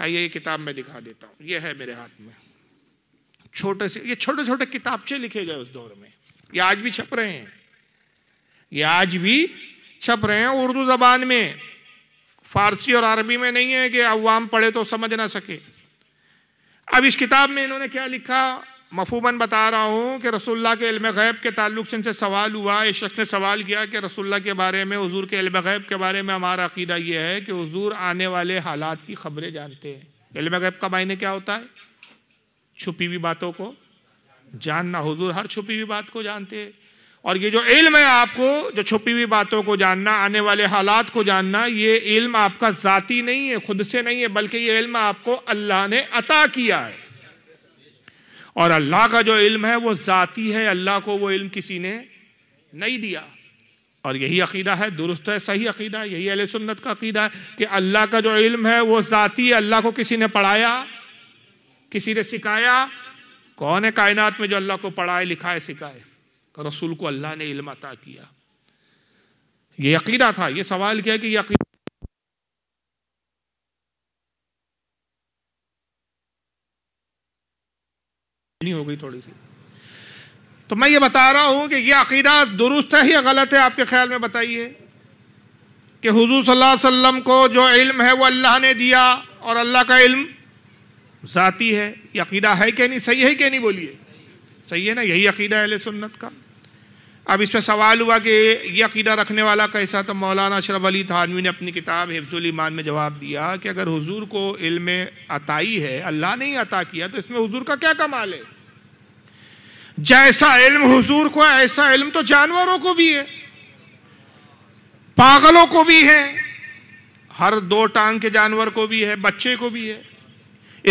आइए ये किताब मैं दिखा देता हूँ ये है मेरे हाथ में छोटे से ये छोटे छोटे किताबचे लिखे गए उस दौर में ये आज भी छप रहे हैं ये आज भी छप रहे हैं उर्दू जबान में फारसी और अरबी में नहीं है कि अवाम पढ़े तो समझ ना सके अब इस किताब में इन्होंने क्या लिखा मफूमन बता रहा हूँ कि रसुल्ला के गैब के ताल्लुक से सवाल हुआ इस शख्स ने सवाल किया कि रसुल्ला के बारे में हजूर के गैब के बारे में हमारा अकीदा यह है कि हजूर आने वाले हालात की खबरें जानते हैं इलम गैब का मायने क्या होता है छुपी हुई बातों को जानना हजूर हर छुपी हुई बात को जानते हैं और ये जो इल्म है आपको जो छुपी हुई बातों को जानना आने वाले हालात को जानना ये इल्म आपका ज़ाती नहीं है खुद से नहीं है बल्कि ये इल्म आपको अल्लाह ने अता किया है और अल्लाह का जो इल्म है वो ज़ाती है अल्लाह को वो इल्म किसी ने नहीं दिया और यही अकीदा है दुरुस्त है सही अकीदा है यही अल सुन्नत का अकीदा है कि अल्लाह का जो इल्म है वो ज़ाती है अल्लाह को किसी ने पढ़ाया किसी ने सिखाया कौन है कायनात में जो अल्लाह को पढ़ाए लिखाए सिखाए रसूल को अल्लाह ने इल्म अता किया ये अकीदा था ये सवाल किया कि यकीदा अपनी हो गई थोड़ी सी तो मैं ये बता रहा हूँ कि ये अकीदा दुरुस्त है या गलत है आपके ख्याल में बताइए कि हुजूर सल्लल्लाहु अलैहि वसल्लम को जो इल्म है वो अल्लाह ने दिया और अल्लाह का इल्म ज़ाती है ये अकीदा है क्या नहीं सही है क्या नहीं बोलिए सही है ना यही अकीदा है सुन्नत का अब इस पर सवाल हुआ कि ये अकीदा रखने वाला कैसा तो मौलाना अशरफ अली थानवी ने अपनी किताब हिफ्जुल ईमान में जवाब दिया कि अगर हुजूर को इल्म अताई है अल्लाह ने ही अता किया तो इसमें हुजूर का क्या कमाल है जैसा इल्म हुजूर को है ऐसा इल्म तो जानवरों को भी है पागलों को भी है हर दो टांग के जानवर को भी है बच्चे को भी है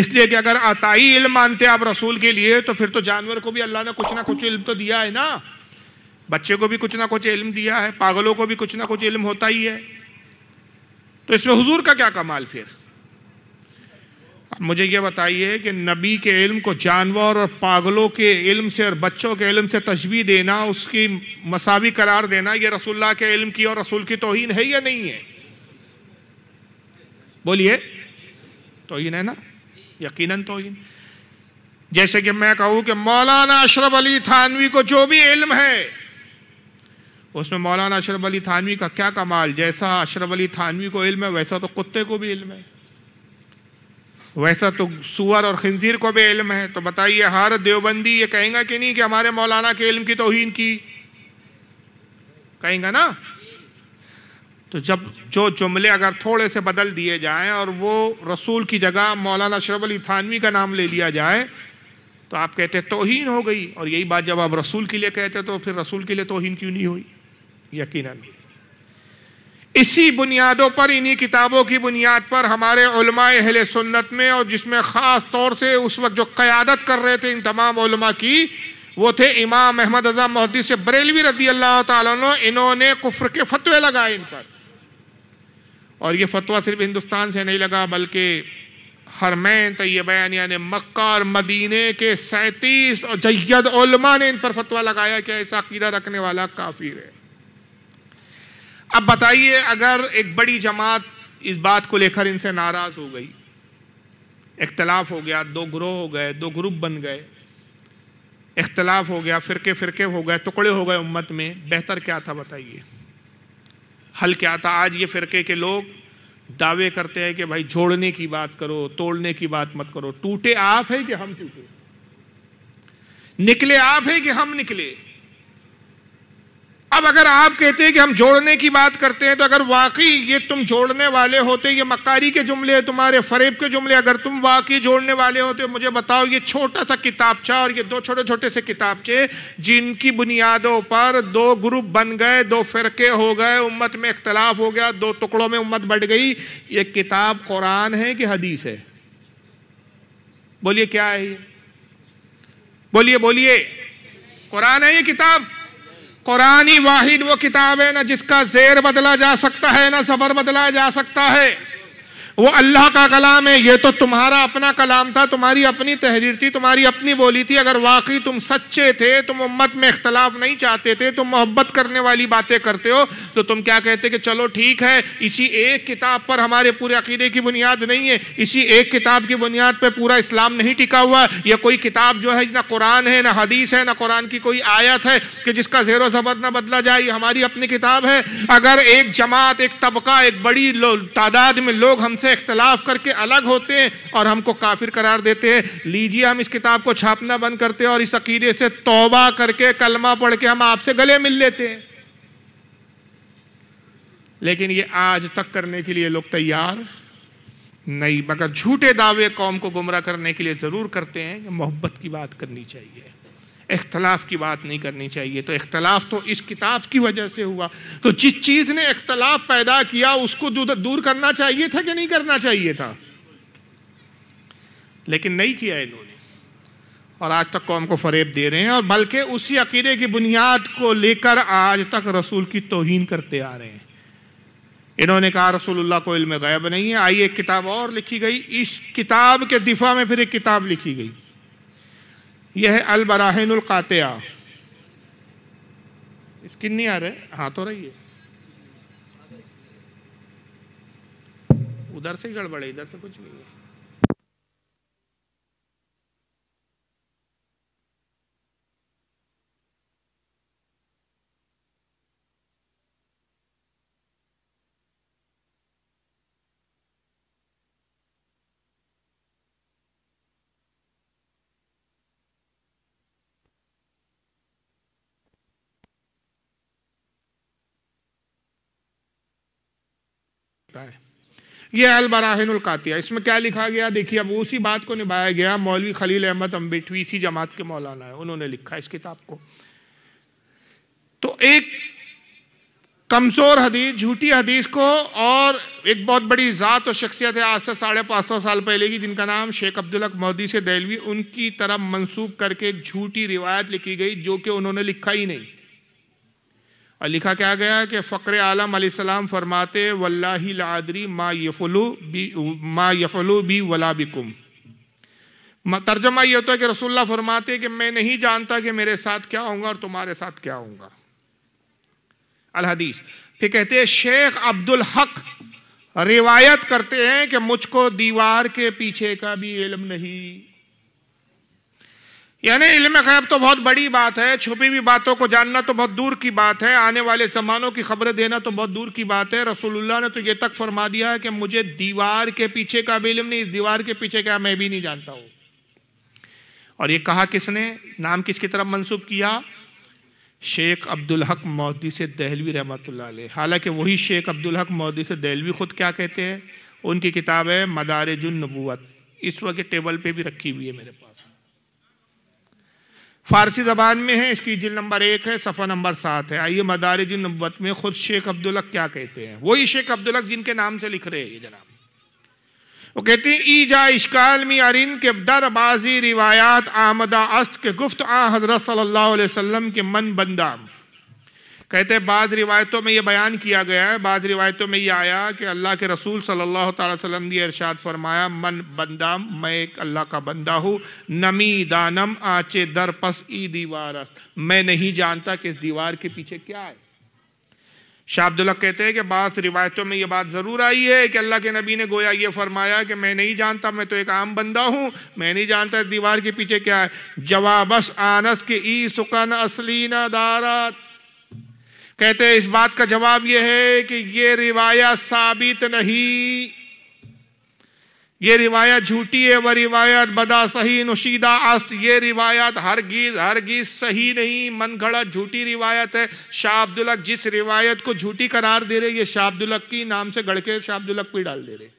इसलिए कि अगर अताई इल्म मानते आप रसूल के लिए तो फिर तो जानवर को भी अल्लाह ने कुछ ना कुछ इल्म तो दिया है ना बच्चे को भी कुछ ना कुछ इल्म दिया है पागलों को भी कुछ ना कुछ इल्म होता ही है तो इसमें हुजूर का क्या कमाल फिर मुझे ये बताइए कि नबी के इल्म को जानवर और पागलों के इल्म से और बच्चों के इल्म से तशबी देना उसकी मसावी करार देना ये रसुल्ला के इल्म की और रसूल की तोहन है या नहीं है बोलिए तोहन है ना यकीनन तोहन जैसे कि मैं कहूँ कि मौलाना अशरफ अली थानवी को जो भी इल्म है उसमें मौलाना अशरफ अली थानवी का क्या कमाल जैसा अशरफ अली थानवी को इल्म है वैसा तो कुत्ते को भी इल्म है वैसा तो सुअर और खंजीर को भी इल्म है तो बताइए हर देवबंदी ये कहेंगे कि नहीं कि हमारे मौलाना के इल्म की तोहन की कहेंगे ना तो जब जो जुमले अगर थोड़े से बदल दिए जाएं और वो रसूल की जगह मौलाना अशरफ अली थानवी का नाम ले लिया जाए तो आप कहते तोहन हो गई और यही बात जब आप रसूल के लिए कहते तो फिर रसूल के लिए तोहिन क्यों नहीं हुई यकीनन इसी बुनियादों पर इन्हीं किताबों की बुनियाद पर हमारे अहल सुन्नत में और जिसमें ख़ास तौर से उस वक्त जो क़्यादत कर रहे थे इन तमाम की वो थे इमाम अहमद रजा से बरेलवी रदी अल्लाह तुम इन्होंने कुफ्र के फतवे लगाए इन पर और ये फतवा सिर्फ हिंदुस्तान से नहीं लगा बल्कि हरमैन तयबैन यानी मक्का और मदीने के सैतीस और जैद ने इन पर फतवा लगाया कि ऐसा अकीदा रखने वाला काफिर है अब बताइए अगर एक बड़ी जमात इस बात को लेकर इनसे नाराज़ हो गई इख्तलाफ हो गया दो ग्रोह हो गए दो ग्रुप बन गए इख्तलाफ हो गया फ़िरके फ़िरके हो गए टुकड़े हो गए उम्मत में बेहतर क्या था बताइए हल क्या था आज ये फ़िरके के लोग दावे करते हैं कि भाई जोड़ने की बात करो तोड़ने की बात मत करो टूटे आप है कि हम टूटे निकले आप है कि हम निकले अब अगर आप कहते हैं कि हम जोड़ने की बात करते हैं तो अगर वाकई ये तुम जोड़ने वाले होते ये मकारी के जुमले तुम्हारे फरेब के जुमले अगर तुम वाकई जोड़ने वाले होते तो मुझे बताओ ये छोटा सा किताबचा और ये दो छोटे छोटे से किताबचे जिनकी बुनियादों पर दो ग्रुप बन गए दो फ़िरके हो गए उम्मत में इख्तलाफ हो गया दो टुकड़ों में उम्मत बढ़ गई ये किताब कुरान है कि हदीस है बोलिए क्या है ये बोलिए बोलिए कुरान है ये किताब कुरानी वाहिद वो किताब है ना जिसका जेर बदला जा सकता है ना जबर बदला जा सकता है वो अल्लाह का कलाम है ये तो तुम्हारा अपना कलाम था तुम्हारी अपनी तहरीर थी तुम्हारी अपनी बोली थी अगर वाकई तुम सच्चे थे तुम उम्मत में इख्तलाफ नहीं चाहते थे तुम मोहब्बत करने वाली बातें करते हो तो तुम क्या कहते कि चलो ठीक है इसी एक किताब पर हमारे पूरे अकीदे की बुनियाद नहीं है इसी एक किताब की बुनियाद पर पूरा इस्लाम नहीं टिका हुआ यह कोई किताब जो है ना कुरान है ना हदीस है ना कुरान की कोई आयत है कि जिसका जेरो जबर ना बदला जाए हमारी अपनी किताब है अगर एक जमात एक तबका एक बड़ी तादाद में लोग हमसे से इख्तलाफ करके अलग होते हैं और हमको काफिर करार देते हैं लीजिए हम इस किताब को छापना बंद करते हैं और इस अकीदे से तोबा करके कलमा पढ़ के हम आपसे गले मिल लेते हैं लेकिन ये आज तक करने के लिए लोग तैयार नहीं मगर झूठे दावे कौम को गुमराह करने के लिए ज़रूर करते हैं मोहब्बत की बात करनी चाहिए इख्तलाफ की बात नहीं करनी चाहिए तो इख्तलाफ तो इस किताब की वजह से हुआ तो जिस चीज़ ने इख्तलाफ पैदा किया उसको दूर करना चाहिए था कि नहीं करना चाहिए था लेकिन नहीं किया इन्होंने और आज तक कौम को फरेब दे रहे हैं और बल्कि उसी अकीदे की बुनियाद को लेकर आज तक रसूल की तोहन करते आ रहे हैं इन्होंने कहा रसूलुल्लाह को इल्म गायब नहीं है आई एक किताब और लिखी गई इस किताब के दिफा में फिर एक किताब लिखी गई यह है अलबराहनकातिया स्किन नहीं आ रहे हाँ तो रही है उधर से गड़बड़े इधर से कुछ नहीं है यह कातिया इसमें क्या लिखा गया देखिए अब उसी बात को निभाया गया मौलवी खलील अहमद अम्बेठवी इसी जमात के मौलाना है उन्होंने लिखा इस किताब को तो एक कमज़ोर हदीस झूठी हदीस को और एक बहुत बड़ी ज़ात और शख्सियत है आज से साढ़े पाँच सौ साल पहले की जिनका नाम शेख अब्दुल हक मोदी से दहलवी उनकी तरफ मंसूब करके एक झूठी रिवायत लिखी गई जो कि उन्होंने लिखा ही नहीं और लिखा क्या गया कि फ़क्र आलम सलाम फरमाते वल्लाही लादरी मा यफलू बी मा यफलू बी वला बिकुम तर्जमा ये होता है कि रसुल्ला फरमाते कि मैं नहीं जानता कि मेरे साथ क्या होगा और तुम्हारे साथ क्या होगा अलहदीस फिर कहते हैं शेख अब्दुल हक रिवायत करते हैं कि मुझको दीवार के पीछे का भी इलम नहीं यानी इल्म खैब तो बहुत बड़ी बात है छुपी हुई बातों को जानना तो बहुत दूर की बात है आने वाले जमानों की खबरें देना तो बहुत दूर की बात है रसूलुल्लाह ने तो ये तक फरमा दिया है कि मुझे दीवार के पीछे का भी इल्म नहीं इस दीवार के पीछे का मैं भी नहीं जानता हूँ और ये कहा किसने नाम किसकी तरफ मनसूब किया शेख अब्दुल हक मोदी से दहलवी रहमत हालांकि वही शेख अब्दुल हक मोदी से दहलवी ख़ुद क्या कहते हैं उनकी किताब है नबूत इस वक्त टेबल पर भी रखी हुई है मेरे पास फारसी जबान में है इसकी जिल नंबर एक है सफ़ा नंबर सात है आइए मदारज नब्बत में खुद शेख अब्दुल्लक क्या कहते हैं वही शेख अब्दुल्लक जिनके नाम से लिख रहे हैं ये जनाब वो कहते हैं ईजा इश्काल मियारिन के दरबाजी रिवायात आमदा अस्त के गुफ्त आ हजरत सल्लल्लाहु अलैहि वसल्लम के मन बंदाम कहते बाद रिवायतों में ये बयान किया गया है बाद रिवायतों में ये आया कि अल्लाह के रसूल सल्लल्लाहु अलैहि वसल्लम ने इरशाद फरमाया मन बंदा मैं एक अल्लाह का बंदा हूँ नमी दानम आचे दर पस ई दीवार मैं नहीं जानता कि इस दीवार के पीछे क्या है शाहब्दुल्ला कहते हैं कि बास रिवायतों में ये बात ज़रूर आई है कि अल्लाह के नबी ने गोया ये फरमाया कि मैं नहीं जानता मैं तो एक आम बंदा हूँ मैं नहीं जानता इस दीवार के पीछे क्या है जवाबस आनस के ई सुकन असली दारात कहते इस बात का जवाब यह है कि ये रिवायत साबित नहीं ये रिवायत झूठी है वह रिवायत बदा सही नुशीदा अस्त ये रिवायत हर गीज हर गीज सही नहीं मन घड़ा झूठी रिवायत है शाह अब्दुलक जिस रिवायत को झूठी करार दे रहे ये शाह अब्दुलक की नाम से गढ़ के शाह अब्दुलक को ही डाल दे रहे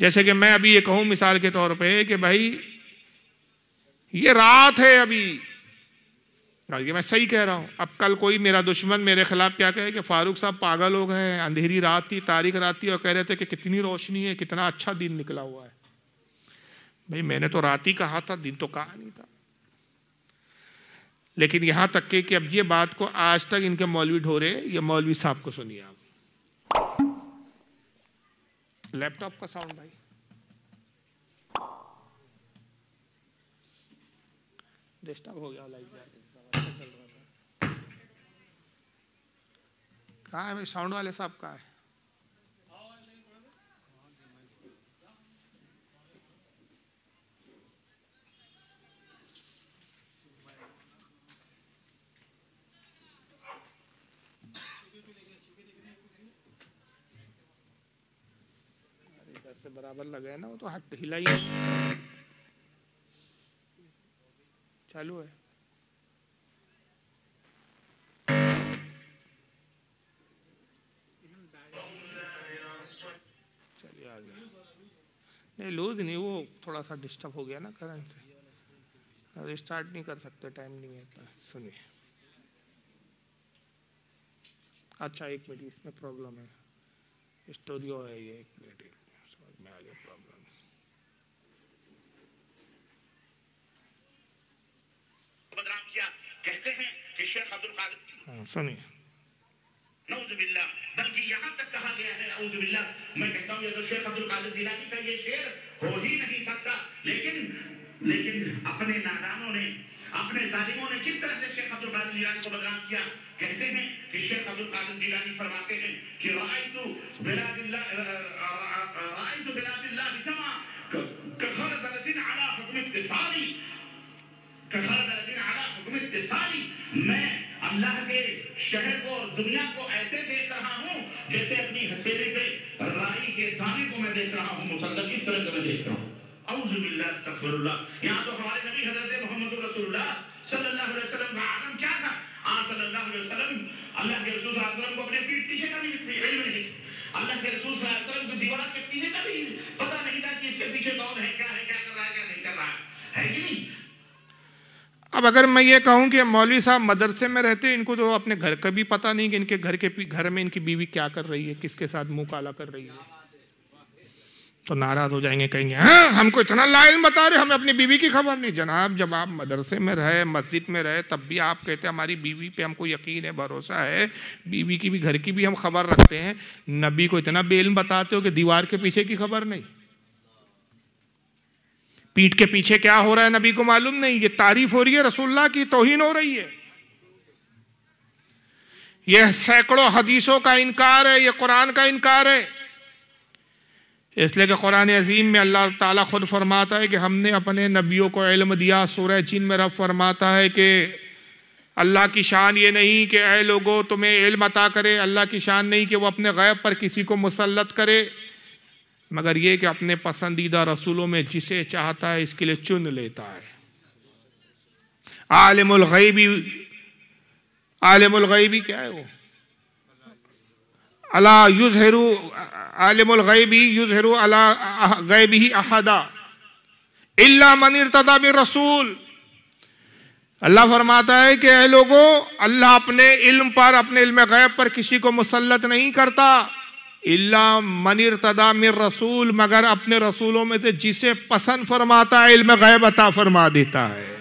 जैसे कि मैं अभी ये कहूं मिसाल के तौर पे कि भाई ये रात है अभी ये मैं सही कह रहा हूँ अब कल कोई मेरा दुश्मन मेरे खिलाफ क्या कहे कि फारूक साहब पागल हो गए हैं अंधेरी रात थी तारीख रात थी और कह रहे थे कि कितनी रोशनी है कितना अच्छा दिन निकला हुआ है भाई मैंने तो रात ही कहा था दिन तो कहा नहीं था लेकिन यहां तक के कि अब ये बात को आज तक इनके मौलवी ढोरे ये मौलवी साहब को सुनिए आप लैपटॉप का साउंड भाई डिस्टर्ब हो गया लाइक कहा है साउंड वाले साहब कहा है से बराबर लगे ना वो तो हट हिला ही चालू है नहीं लूज नहीं वो थोड़ा सा डिस्टर्ब हो गया ना करंट से रिस्टार्ट नहीं कर सकते टाइम नहीं है सुनिए अच्छा एक मिनट इसमें प्रॉब्लम है स्टूडियो है ये एक मिनट समझ में आ गया प्रॉब्लम बदनाम किया कहते हैं कि शेख अब्दुल कादिर हाँ, सुनिए नौजबिल्ला बल्कि यहाँ तक कहा गया है नौजबिल्ला मैं कहता हूँ ये तो शेख अब्दुल कादिर जिलानी का ये शेर हो ही नहीं सकता लेकिन लेकिन अपने नादानों ने अपने जालिमों ने किस तरह से शेख अब्दुल कादिर जिलानी को बदनाम किया कहते हैं कि शेख अब्दुल कादिर जिलानी फरमाते हैं कि रायतु बिलादिल्ला रायतु बिलादिल्ला बिजमा अला على حكم اتصالي كخردلة अला حكم اتصالي मैं अल्लाह के शहर को दुनिया को ऐसे देख रहा हूँ जैसे अपनी हथेली पे राई के दाने को मैं देख रहा हूँ मुसलत इस तरह का मैं देखता हूँ यहाँ तो हमारे नबी हजरत मोहम्मद रसूलुल्लाह का आलम क्या था आप सल्लल्लाहु अलैहि वसल्लम अल्लाह के रसूल को अपने पीठ पीछे का भी अल्लाह के रसूल वसल्लम को दीवार के पीछे का भी पता नहीं था कि इसके पीछे कौन है क्या है क्या कर रहा है क्या नहीं कर रहा है है कि नहीं अब अगर मैं ये कहूँ कि मौलवी साहब मदरसे में रहते इनको तो अपने घर का भी पता नहीं कि इनके घर के घर में इनकी बीवी क्या कर रही है किसके साथ मुँह काला कर रही है तो नाराज हो जाएंगे कहेंगे हाँ हमको इतना लाइन बता रहे हमें अपनी बीवी की खबर नहीं जनाब जब आप मदरसे में रहे मस्जिद में रहे तब भी आप कहते हैं हमारी बीवी पे हमको यकीन है भरोसा है बीवी की भी घर की भी हम खबर रखते हैं नबी को इतना बेल बताते हो कि दीवार के पीछे की खबर नहीं पीठ के पीछे क्या हो रहा है नबी को मालूम नहीं ये तारीफ हो रही है रसुल्ला की तोहिन हो रही है यह सैकड़ों हदीसों का इनकार है यह कुरान का इनकार है इसलिए कि कुरान अजीम में अल्लाह ताला खुद फरमाता है कि हमने अपने नबियों को इल्म दिया सूरह चिन में रब फरमाता है कि अल्लाह की शान ये नहीं कि ए लोगो तुम्हें इल्म अता करे अल्लाह की शान नहीं कि वो अपने गैब पर किसी को मुसलत करे मगर ये कि अपने पसंदीदा रसूलों में जिसे चाहता है इसके लिए चुन लेता है आलमगैबी गईबी क्या है वो अला युज हेरू गईबी युज हेरू अला गैबी अहदा इल्ला मनिर भी रसूल अल्लाह फरमाता है कि लोगो अल्लाह अपने इल्म पर अपने इल्म गैब पर किसी को मुसलत नहीं करता इल्ला मनिर तदा मिर रसूल मगर अपने रसूलों में से जिसे पसंद फरमाता है इल्म गैब अता फरमा देता है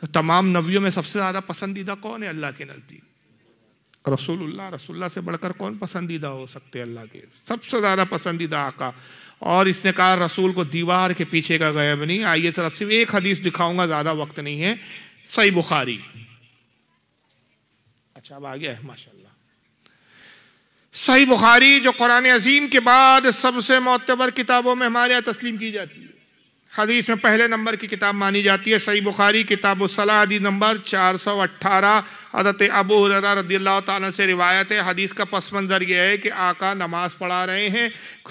तो तमाम नबियों में सबसे ज़्यादा पसंदीदा कौन है अल्लाह के नज़दीक रसूलुल्लाह रसूलुल्लाह से बढ़कर कौन पसंदीदा हो सकते हैं अल्लाह के सबसे ज़्यादा पसंदीदा आका और इसने कहा रसूल को दीवार के पीछे का गैब नहीं आइए सर अब सिर्फ एक हदीस दिखाऊंगा ज़्यादा वक्त नहीं है सही बुखारी अच्छा अब आ गया है माशा सही बुखारी जो कुरान अजीम के बाद सबसे मतबर किताबों में हमारे यहाँ तस्लीम की जाती है हदीस में पहले नंबर की किताब मानी जाती है सही बुखारी किताब सलादी नंबर चार सौ अट्ठारह हजरत अबू हुररा रदी अल्लाह से रिवायत है हदीस का पस मंज़र यह है कि आका नमाज़ पढ़ा रहे हैं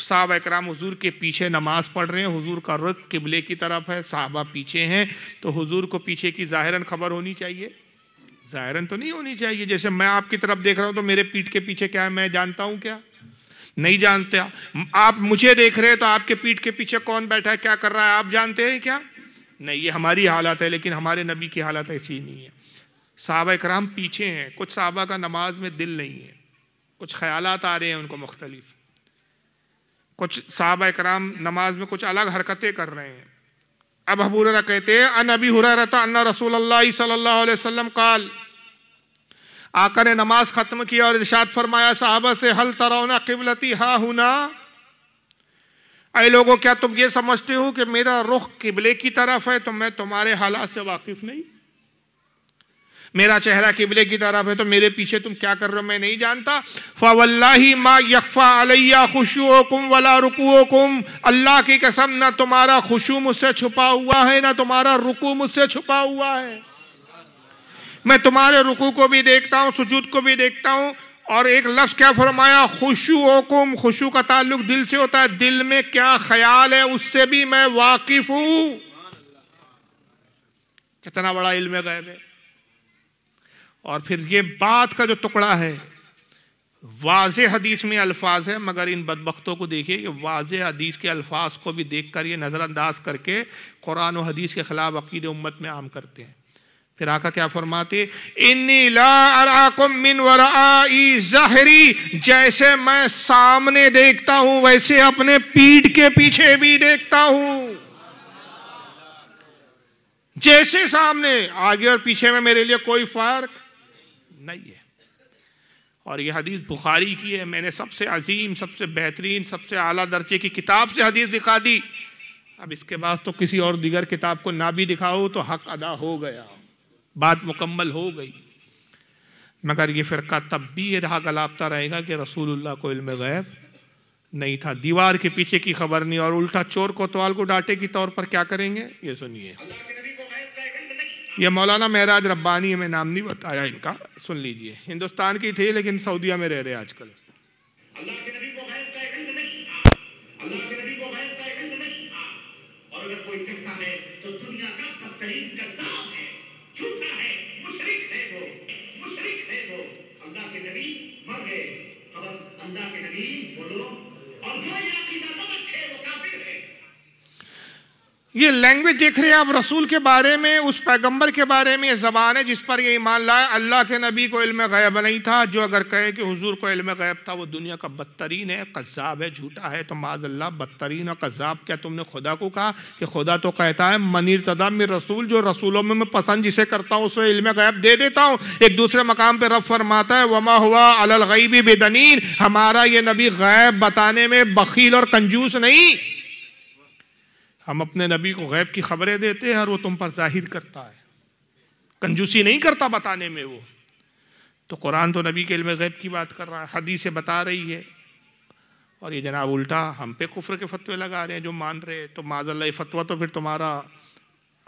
साहब इकराम हजूर के पीछे नमाज़ पढ़ रहे हैं हजूर का रुख किबले की तरफ है साहबा पीछे हैं तो हजूर को पीछे की ज़ाहिरन खबर होनी चाहिए जायरन तो नहीं होनी चाहिए जैसे मैं आपकी तरफ देख रहा हूं तो मेरे पीठ के पीछे क्या है मैं जानता हूं क्या नहीं जानते आप मुझे देख रहे हैं तो आपके पीठ के पीछे कौन बैठा है क्या कर रहा है आप जानते हैं क्या नहीं ये हमारी हालत है लेकिन हमारे नबी की हालत ऐसी नहीं है साहब कराम पीछे हैं कुछ साहबा का नमाज में दिल नहीं है कुछ ख्याल आ रहे हैं उनको मुख्तलिफ कुछ साहब कराम नमाज में कुछ अलग हरकतें कर रहे हैं अब हबूर कहते हैं अन अबी हुरा रहता अन्ना रसूल सल्ला काल आका ने नमाज ख़त्म किया और इर्शाद फरमाया साहबा से हल तरौना किबलती हा हुना अरे लोगों क्या तुम ये समझते हो कि मेरा रुख किबले की तरफ है तो मैं तुम्हारे हालात से वाकिफ़ नहीं मेरा चेहरा किबले की तरफ है तो मेरे पीछे तुम क्या कर रहे हो मैं नहीं जानता फ़वल्ला माँ यकफ़ा अलैया खुशुकुम वला रुकुकुम अल्लाह की कसम ना तुम्हारा खुशू मुझसे छुपा हुआ है ना तुम्हारा रुकू मुझसे छुपा हुआ है मैं तुम्हारे रुकू को भी देखता हूँ सुजूद को भी देखता हूँ और एक लफ्ज़ क्या फरमाया खुशु ओकुम खुशू का ताल्लुक दिल से होता है दिल में क्या ख्याल है उससे भी मैं वाकिफ हूँ कितना बड़ा इल्म गायब है और फिर ये बात का जो टुकड़ा है वाज हदीस में अल्फाज है मगर इन बदबकतों को देखिए कि वाज हदीस के अल्फाज को भी देख कर ये नज़रअंदाज करके कुरान और हदीस के ख़िलाफ़ अकीद उम्मत में आम करते हैं फिर आका क्या फरमाते इन्नी मिन वराई जहरी जैसे मैं सामने देखता हूं वैसे अपने पीठ के पीछे भी देखता हूं जैसे सामने आगे और पीछे में मेरे लिए कोई फर्क नहीं है और यह हदीस बुखारी की है मैंने सबसे अजीम सबसे बेहतरीन सबसे आला दर्जे की किताब से हदीस दिखा दी अब इसके बाद तो किसी और दिगर किताब को ना भी दिखाओ तो हक अदा हो गया बात मुकम्मल हो गई मगर ये फ़िरका तब भी ये रहा गलापता रहेगा कि रसूलुल्लाह को इल्म गैब नहीं था दीवार के पीछे की खबर नहीं और उल्टा चोर कोतवाल को डांटे की तौर पर क्या करेंगे ये सुनिए यह मौलाना महराज रब्बानी मैं नाम नहीं बताया इनका सुन लीजिए हिंदुस्तान की थे लेकिन सऊदिया में रह रहे आजकल तो दुनिया का नबी मर गए अल्लाह के नबी बोलो और जो ये अकीदा न रखे वो काफिर है ये लैंग्वेज देख रहे हैं आप रसूल के बारे में उस पैगंबर के बारे में ये ज़बान है जिस पर ये ईमान लाए अल्लाह के नबी को इल्म गायब नहीं था जो अगर कहे कि हुजूर को इल्म गायब था वो दुनिया का बदतरीन है कज़ाब है झूठा है तो माज अल्लाह बदतरीन और कज़ाब क्या तुमने खुदा को कहा कि खुदा तो कहता है मनीर तदा मेर रसूल जो रसूलों में मैं पसंद जिसे करता हूँ उसमें इल्म गायब दे देता हूँ एक दूसरे मकाम पर रफ फरमाता है वमा हुआ अलगैबी बेदनीन हमारा ये नबी ग़ायब बताने में बकील और कंजूस नहीं हम अपने नबी को गैब की खबरें देते हैं और वो तुम पर जाहिर करता है कंजूसी नहीं करता बताने में वो तो कुरान तो नबी के इल्म गैब की बात कर रहा है हदीसें बता रही है और ये जनाब उल्टा हम पे कुफर के फतवे लगा रहे हैं जो मान रहे हैं तो माजल्ला फतवा तो फिर तुम्हारा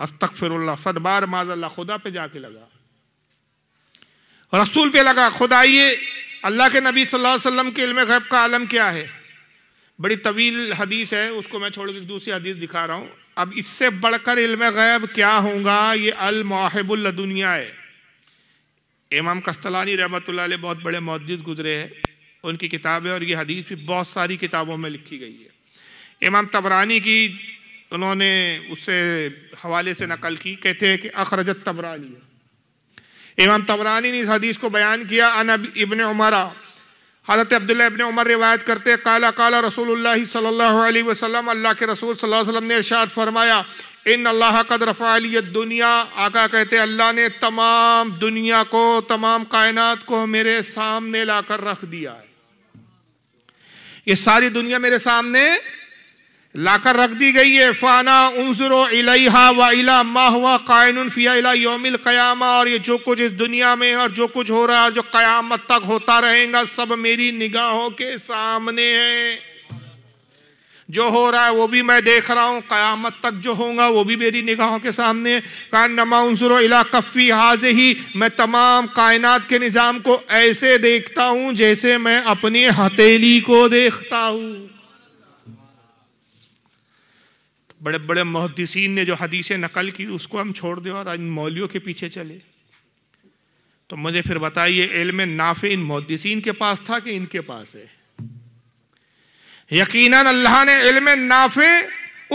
अस्तक फिर सद बार माजल्ला खुदा पे जाके लगा रसूल पे लगा खुदा ये अल्लाह के नबी सल्लल्लाहु अलैहि वसल्लम के इल्म गैब का आलम क्या है बड़ी तवील हदीस है उसको मैं छोड़ के दूसरी हदीस दिखा रहा हूँ अब इससे बढ़कर इल्म गैब क्या होगा ये अल माहिबुल दुनिया है इमाम कस्तलानी रहमत बहुत बड़े मुद्दिस गुजरे हैं उनकी किताब है और ये हदीस भी बहुत सारी किताबों में लिखी गई है इमाम तबरानी की उन्होंने उससे हवाले से नकल की कहते हैं कि अखरजत तबरानी इमाम तबरानी ने इस हदीस को बयान किया अन इबन उमरा हज़रत अब्दुल्ला इबन उमर रिवायत करते काला काला रसूल सल्लल्लाहु अलैहि वसल्लम अल्लाह के रसूल सल्लल्लाहु अलैहि वसल्लम ने इरशाद फरमाया इन अल्लाह कद रफ़ाली दुनिया आका कहते अल्लाह ने तमाम दुनिया को तमाम कायनात को मेरे सामने लाकर रख दिया है ये सारी दुनिया मेरे सामने लाकर रख दी गई है फ़ाना उनजरो इलाहा व इला माहवा कायन फ़िया इला योमिल क़्यामा और ये जो कुछ इस दुनिया में और जो कुछ हो रहा है जो क्यामत तक होता रहेगा सब मेरी निगाहों के सामने है जो हो रहा है वो भी मैं देख रहा हूँ क़यामत तक जो होगा वो भी मेरी निगाहों के सामने है कान नमा उनसर इला कफ़ी हाज ही मैं तमाम कायनात के निज़ाम को ऐसे देखता हूँ जैसे मैं अपनी हथेली को देखता हूँ बड़े बड़े मुहदसिन ने जो हदीसें नकल की उसको हम छोड़ दें और इन मौलियों के पीछे चले तो मुझे फिर बताइए इलम नाफे इन मुहदसिन के पास था कि इनके पास है यकीनन अल्लाह ने इलम नाफे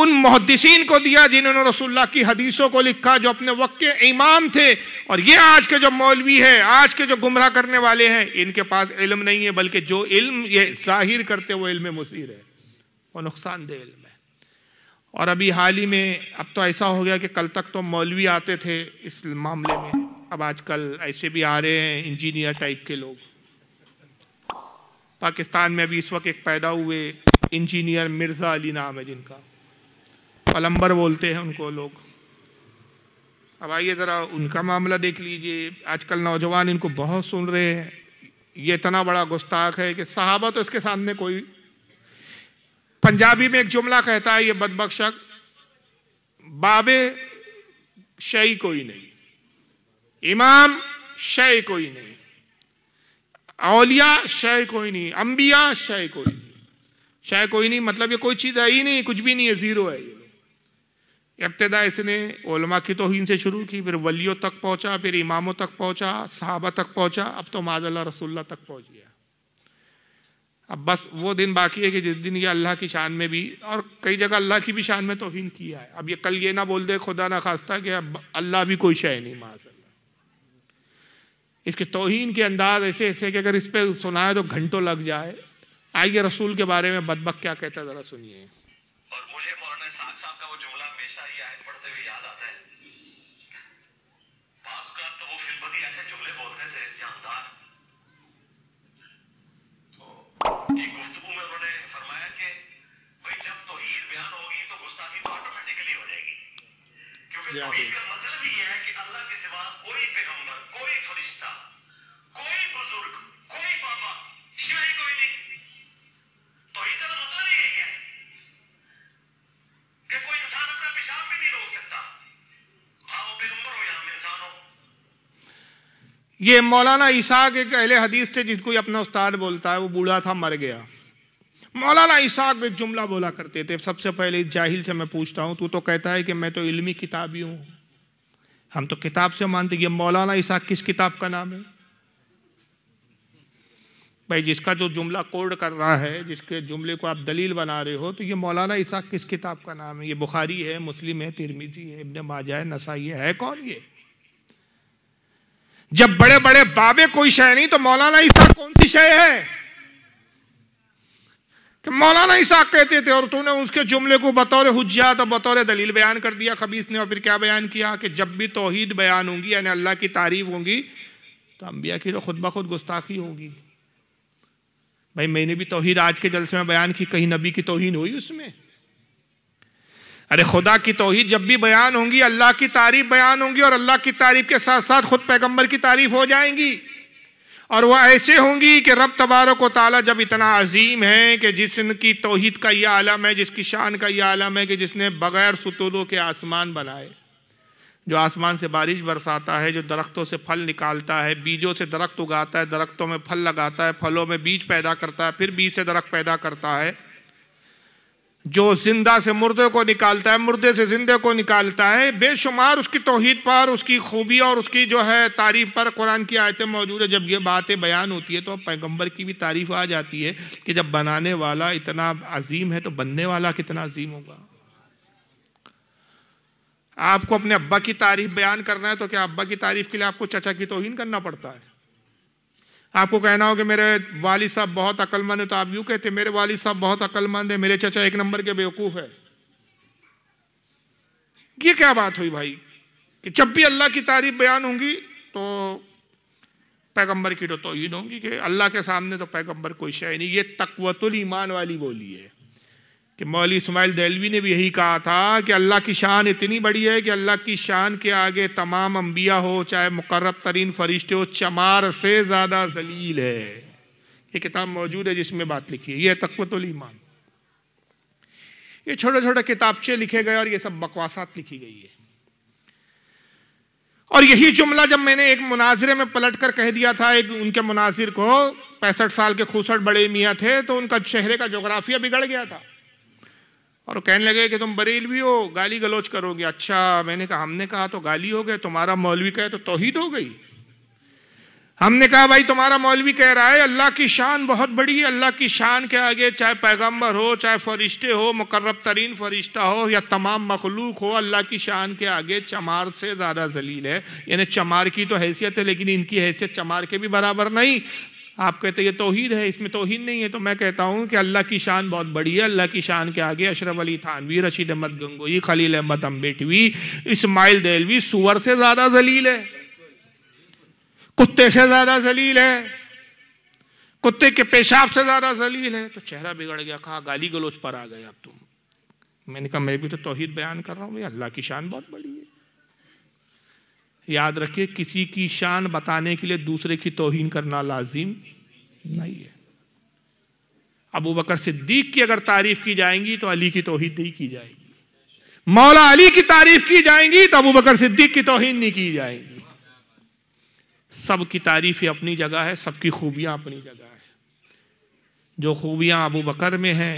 उन मुहदसिन को दिया जिन्होंने रसुल्ला की हदीसों को लिखा जो अपने वक्त के इमाम थे और ये आज के जो मौलवी है आज के जो गुमराह करने वाले हैं इनके पास इल्म नहीं है बल्कि जो इल्म ये जाहिर करते वो इल्म मुसीर है वो नुकसानदेह इल्म और अभी हाल ही में अब तो ऐसा हो गया कि कल तक तो मौलवी आते थे इस मामले में अब आजकल ऐसे भी आ रहे हैं इंजीनियर टाइप के लोग पाकिस्तान में अभी इस वक्त एक पैदा हुए इंजीनियर मिर्ज़ा अली नाम है जिनका पलम्बर बोलते हैं उनको लोग अब आइए ज़रा उनका मामला देख लीजिए आजकल नौजवान इनको बहुत सुन रहे हैं ये इतना बड़ा गुस्ताख है कि साहबा तो इसके सामने कोई पंजाबी में एक जुमला कहता है ये बदबक्शक बाबे शही कोई नहीं इमाम शय कोई नहीं अलिया शय कोई नहीं अंबिया शय कोई नहीं शय कोई नहीं मतलब ये कोई चीज़ है ही नहीं कुछ भी नहीं है ज़ीरो है ये इब्तदा इसने ओलमा की तोहिन से शुरू की फिर वलियों तक पहुँचा फिर इमामों तक पहुँचा साहबा तक पहुँचा अब तो माजल्ला रसुल्ला तक पहुँच गया अब बस वो दिन बाकी है कि जिस दिन ये अल्लाह की शान में भी और कई जगह अल्लाह की भी शान में तोहन किया है अब ये कल ये ना बोल दे खुदा ना खास्ता कि अब अल्लाह भी कोई शय नहीं माशा इसके तोहन के अंदाज ऐसे ऐसे कि अगर इस पर सुनाए तो घंटों लग जाए आइए रसूल के बारे में बदबक क्या कहता है ज़रा सुनिए मतलब तो तो हाँ, ये मौलाना ईसा के अहले हदीस थे जिसको अपना उस्ताद बोलता है वो बूढ़ा था मर गया मौलाना इसाक एक जुमला बोला करते थे सबसे पहले इस जाहिल से मैं पूछता हूँ तू तो कहता है कि मैं तो इल्मी किताब ही हूँ हम तो किताब से मानते ये मौलाना इसाक किस किताब का नाम है भाई जिसका जो जुमला कोड कर रहा है जिसके जुमले को आप दलील बना रहे हो तो ये मौलाना इसाक किस किताब का नाम है ये बुखारी है मुस्लिम है तिरमिजी है इब्ने माजा है नसाई है, है कौन ये जब बड़े बड़े बाबे कोई शय नहीं तो मौलाना इसाक कौन सी शय है कि मौलाना इसाक कहते थे और तूने उसके जुमले को बतौर हजत और बतौर दलील बयान कर दिया खबीस ने और फिर क्या बयान किया कि जब भी तोहहीद बयान होंगी यानी अल्लाह की तारीफ होंगी तो अम्बिया की तो खुद ब खुद गुस्ताखी होगी भाई मैंने भी तोहहीद आज के जलसे में बयान की कहीं नबी की तोहहीन हुई उसमें अरे खुदा की तोहहीद जब भी बयान होंगी अल्लाह की तारीफ बयान होंगी और अल्लाह की तारीफ के साथ साथ खुद पैगम्बर की तारीफ हो जाएंगी और वह ऐसे होंगी कि रब तबारक ताला जब इतना अजीम है कि जिसकी तोहद का यह आलम है जिसकी शान का यह आलम है कि जिसने बग़ैर सतूलों के आसमान बनाए जो आसमान से बारिश बरसाता है जो दरख्तों से फल निकालता है बीजों से दरख्त उगाता है दरख्तों में फल लगाता है फलों में बीज पैदा करता है फिर बीज से दरख्त पैदा करता है जो जिंदा से मुर्दे को निकालता है मुर्दे से जिंदे को निकालता है बेशुमार उसकी तोहहीद पर उसकी खूबी और उसकी जो है तारीफ पर कुरान की आयतें मौजूद है जब ये बातें बयान होती है तो पैगंबर की भी तारीफ आ जाती है कि जब बनाने वाला इतना अजीम है तो बनने वाला कितना अजीम होगा आपको अपने अब्बा की तारीफ बयान करना है तो क्या अब्बा की तारीफ के लिए आपको चचा की तोहन करना पड़ता है आपको कहना हो कि मेरे वाली साहब बहुत अक्लमंद है तो आप यूँ कहते मेरे वाली साहब बहुत अक्लमंद है मेरे चचा एक नंबर के बेवकूफ़ है ये क्या बात हुई भाई कि जब भी अल्लाह की तारीफ बयान होंगी तो पैगंबर की तो तोहद होंगी कि अल्लाह के सामने तो पैगंबर कोई शायद नहीं ये तकवतुल ईमान वाली बोली है कि मौली इसमाइल दहलवी ने भी यही कहा था कि अल्लाह की शान इतनी बड़ी है कि अल्लाह की शान के आगे तमाम अम्बिया हो चाहे मुकर्रब तरीन फरिश्ते हो चमार से ज़्यादा जलील है ये किताब मौजूद है जिसमें बात लिखी है यह तकवतुल ईमान ये छोटे छोटे किताबचे लिखे गए और ये सब बकवासात लिखी गई है और यही जुमला जब मैंने एक मुनाजिरे में पलट कर कह दिया था एक उनके मुनाजिर को पैंसठ साल के खूसठ बड़े मियाँ थे तो उनका चेहरे का जोग्राफिया बिगड़ गया था और कहने लगे कि तुम बरेल भी हो गाली गलोच करोगे अच्छा मैंने कहा हमने कहा तो गाली हो गए तुम्हारा मौलवी कहे तो तोहिद हो गई हमने कहा भाई तुम्हारा मौलवी कह रहा है अल्लाह की शान बहुत बड़ी है अल्लाह की शान के आगे चाहे पैगंबर हो चाहे फरिश्ते हो मुकर्रब तरीन फरिश्ता हो या तमाम मखलूक हो अल्लाह की शान के आगे चमार से ज़्यादा जलील है यानी चमार की तो हैसियत है लेकिन इनकी हैसियत चमार के भी बराबर नहीं आप कहते ये तोहीद है इसमें तोहीद नहीं है तो मैं कहता हूँ कि अल्लाह की शान बहुत बड़ी है अल्लाह की शान के आगे अशरफ अली थानवी रशीद अहमद गंगोई खलील अहमद अम्बेटवी इसमाइल देलवी सुअर से ज़्यादा जलील है कुत्ते से ज़्यादा जलील है कुत्ते के पेशाब से ज़्यादा जलील है तो चेहरा बिगड़ गया कहा गाली गलोच पर आ गए अब तुम मैंने कहा मैं भी तो तोहहीद बयान कर रहा हूँ भाई अल्लाह की शान बहुत बड़ी है याद रखिए किसी की शान बताने के लिए दूसरे की तोहिन करना लाजिम नहीं है अबू बकर सिद्दीक की अगर तारीफ की जाएंगी तो अली की तोहिद नहीं की जाएगी मौला अली की तारीफ की जाएंगी तो अबू बकर सिद्दीक की तोहिद नहीं की जाएगी सब की तारीफ अपनी जगह है सबकी खूबियां अपनी जगह है जो खूबियां अबू बकर में हैं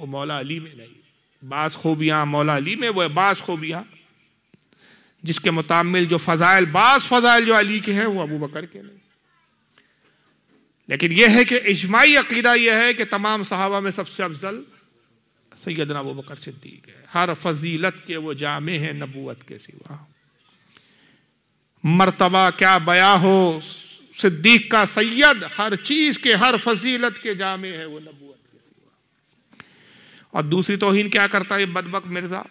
वो मौला अली में नहीं बास खूबियां मौला अली में वो है बास खूबियां जिसके मुतामिल जो फ़जाइल बास फ़जाइल जो अली के हैं वो अबू बकर के नहीं लेकिन यह है कि इजमाही अकीदा यह है कि तमाम सहाबा में सबसे अफजल सैद अबू बकर सिद्दीक है हर फजीलत के वो जामे हैं नबूत के सिवा मर्तबा क्या बया हो सिद्दीक का सैयद हर चीज़ के हर फजीलत के जामे है वो नबूत के सिवा और दूसरी तोहिन क्या करता है बदबक मिर्ज़ा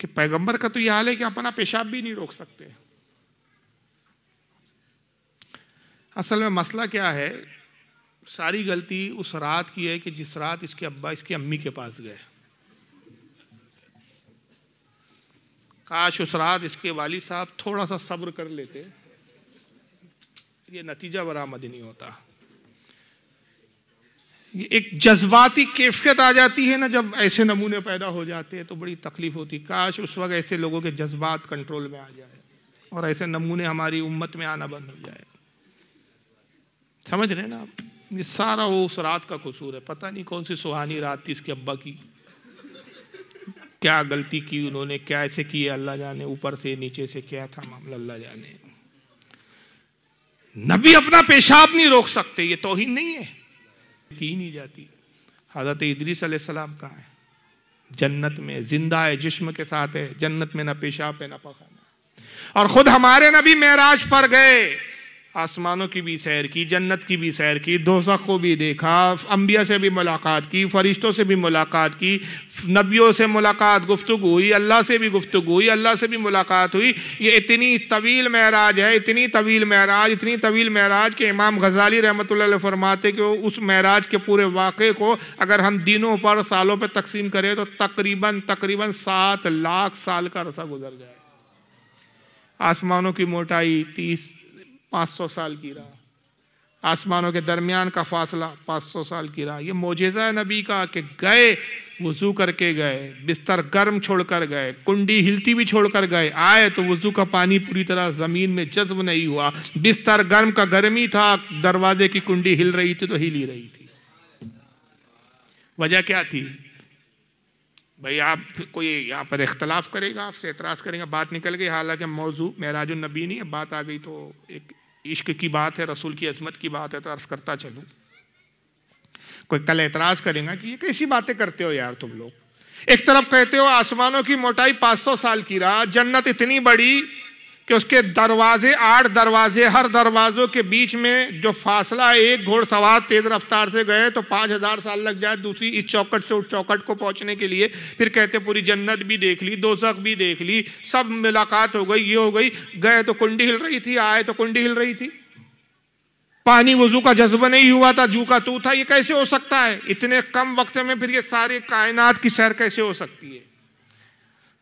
कि पैगंबर का तो यह हाल है कि अपना पेशाब भी नहीं रोक सकते असल में मसला क्या है सारी गलती उस रात की है कि जिस रात इसके अब्बा इसके अम्मी के पास गए काश उस रात इसके वाली साहब थोड़ा सा सब्र कर लेते ये नतीजा बरामद नहीं होता ये एक जज्बाती कैफियत आ जाती है ना जब ऐसे नमूने पैदा हो जाते हैं तो बड़ी तकलीफ होती काश उस वक्त ऐसे लोगों के जज्बात कंट्रोल में आ जाए और ऐसे नमूने हमारी उम्मत में आना बंद हो जाए समझ रहे ना आप ये सारा वो उस रात का कसूर है पता नहीं कौन सी सुहानी रात थी इसके अब्बा की क्या गलती की उन्होंने क्या ऐसे किए अल्लाह जाने ऊपर से नीचे से क्या था मामला अल्लाह जाने नबी अपना पेशाब नहीं रोक सकते ये तोहिन नहीं है की नहीं जाती हजरत इदरीस सलाम कहाँ है जन्नत में जिंदा है जिस्म के साथ है जन्नत में ना पेशाब है ना पखाना और खुद हमारे नबी महराज पर गए आसमानों की भी सैर की जन्नत की भी सैर की दोजख को भी देखा अम्बिया से भी मुलाकात की फरिश्तों से भी मुलाकात की नबियों से मुलाकात गुफ्तु हुई अल्लाह से भी गुफ्तु हुई अल्लाह से भी मुलाकात हुई ये इतनी तवील महराज है इतनी तवील महराज इतनी तवील महराज के इमाम गजाली रहमत फरमाते कि उस महराज के पूरे वाक़े को अगर हम दिनों पर सालों पर तकसीम करें तो तकरीबन तकरीबन सात लाख साल का रसा गुजर जाए आसमानों की मोटाई तीस 500 साल की राह आसमानों के दरमियान का फासला 500 साल की राह ये मोजेज़ा नबी का कि गए वज़ू करके गए बिस्तर गर्म छोड़कर गए कुंडी हिलती भी छोड़कर गए आए तो वज़ू का पानी पूरी तरह ज़मीन में जज्ब नहीं हुआ बिस्तर गर्म का गर्मी था दरवाजे की कुंडी हिल रही थी तो हिल ही रही थी वजह क्या थी भाई आप कोई यहाँ पर इख्तलाफ करेगा आपसे एतराज़ करेंगे बात निकल गई हालांकि मौजू महराज नबी नहीं है बात आ गई तो एक इश्क की बात है रसूल की अजमत की बात है तो अर्ज़ करता चलूँ कोई कल एतराज़ करेगा कि ये कैसी बातें करते हो यार तुम लोग एक तरफ कहते हो आसमानों की मोटाई 500 साल की रहा जन्नत इतनी बड़ी कि उसके दरवाजे आठ दरवाजे हर दरवाजों के बीच में जो फासला एक घोड़सवार तेज रफ्तार से गए तो पाँच हज़ार साल लग जाए दूसरी इस चौकट से उस चौकट को पहुंचने के लिए फिर कहते पूरी जन्नत भी देख ली दोजक भी देख ली सब मुलाकात हो गई ये हो गई गए तो कुंडी हिल रही थी आए तो कुंडी हिल रही थी पानी वजू का जज्बा नहीं हुआ था जू का तू था ये कैसे हो सकता है इतने कम वक्त में फिर ये सारी कायनात की सैर कैसे हो सकती है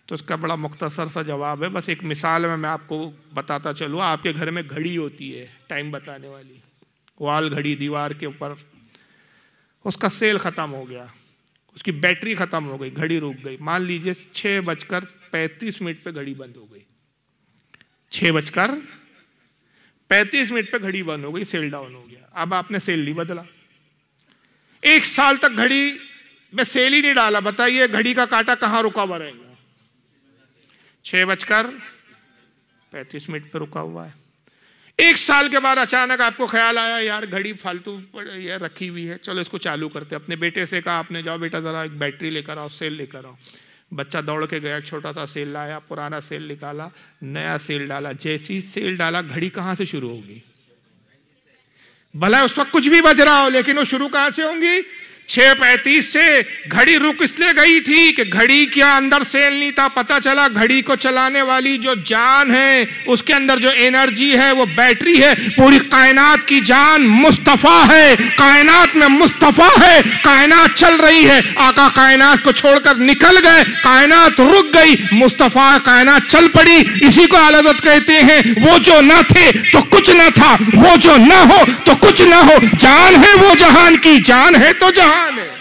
तो उसका बड़ा मुख्तसर सा जवाब है बस एक मिसाल में मैं आपको बताता चलूँ आपके घर में घड़ी होती है टाइम बताने वाली वाल घड़ी दीवार के ऊपर उसका सेल ख़त्म हो गया उसकी बैटरी ख़त्म हो गई घड़ी रुक गई मान लीजिए छः बजकर पैंतीस मिनट पर घड़ी बंद हो गई छः बजकर पैंतीस मिनट पर घड़ी बंद हो गई सेल डाउन हो गया अब आपने सेल नहीं बदला एक साल तक घड़ी में सेल ही नहीं डाला बताइए घड़ी का कांटा कहाँ रुका हुआ रहेगा छह बजकर पैंतीस मिनट पर रुका हुआ है एक साल के बाद अचानक आपको ख्याल आया यार घड़ी फालतू ये रखी हुई है चलो इसको चालू करते अपने बेटे से कहा आपने जाओ बेटा ज़रा एक बैटरी लेकर आओ सेल लेकर आओ बच्चा दौड़ के गया छोटा सा सेल लाया पुराना सेल निकाला नया सेल डाला जैसी सेल डाला घड़ी कहां से शुरू होगी भला उस वक्त कुछ भी बज रहा हो लेकिन वो शुरू कहां से होंगी छह पैंतीस से घड़ी रुक इसलिए गई थी कि घड़ी क्या अंदर सेल नहीं था पता चला घड़ी को चलाने वाली जो जान है उसके अंदर जो एनर्जी है वो बैटरी है पूरी कायनात की जान मुस्तफ़ा है कायनात में मुस्तफ़ा है कायनात चल रही है आका कायनात को छोड़कर निकल गए कायनात रुक गई मुस्तफ़ा कायनात चल पड़ी इसी को अलदत कहते हैं वो जो ना थे तो कुछ ना था वो जो ना हो तो कुछ ना हो जान है वो जहान की जान है तो जहान timing.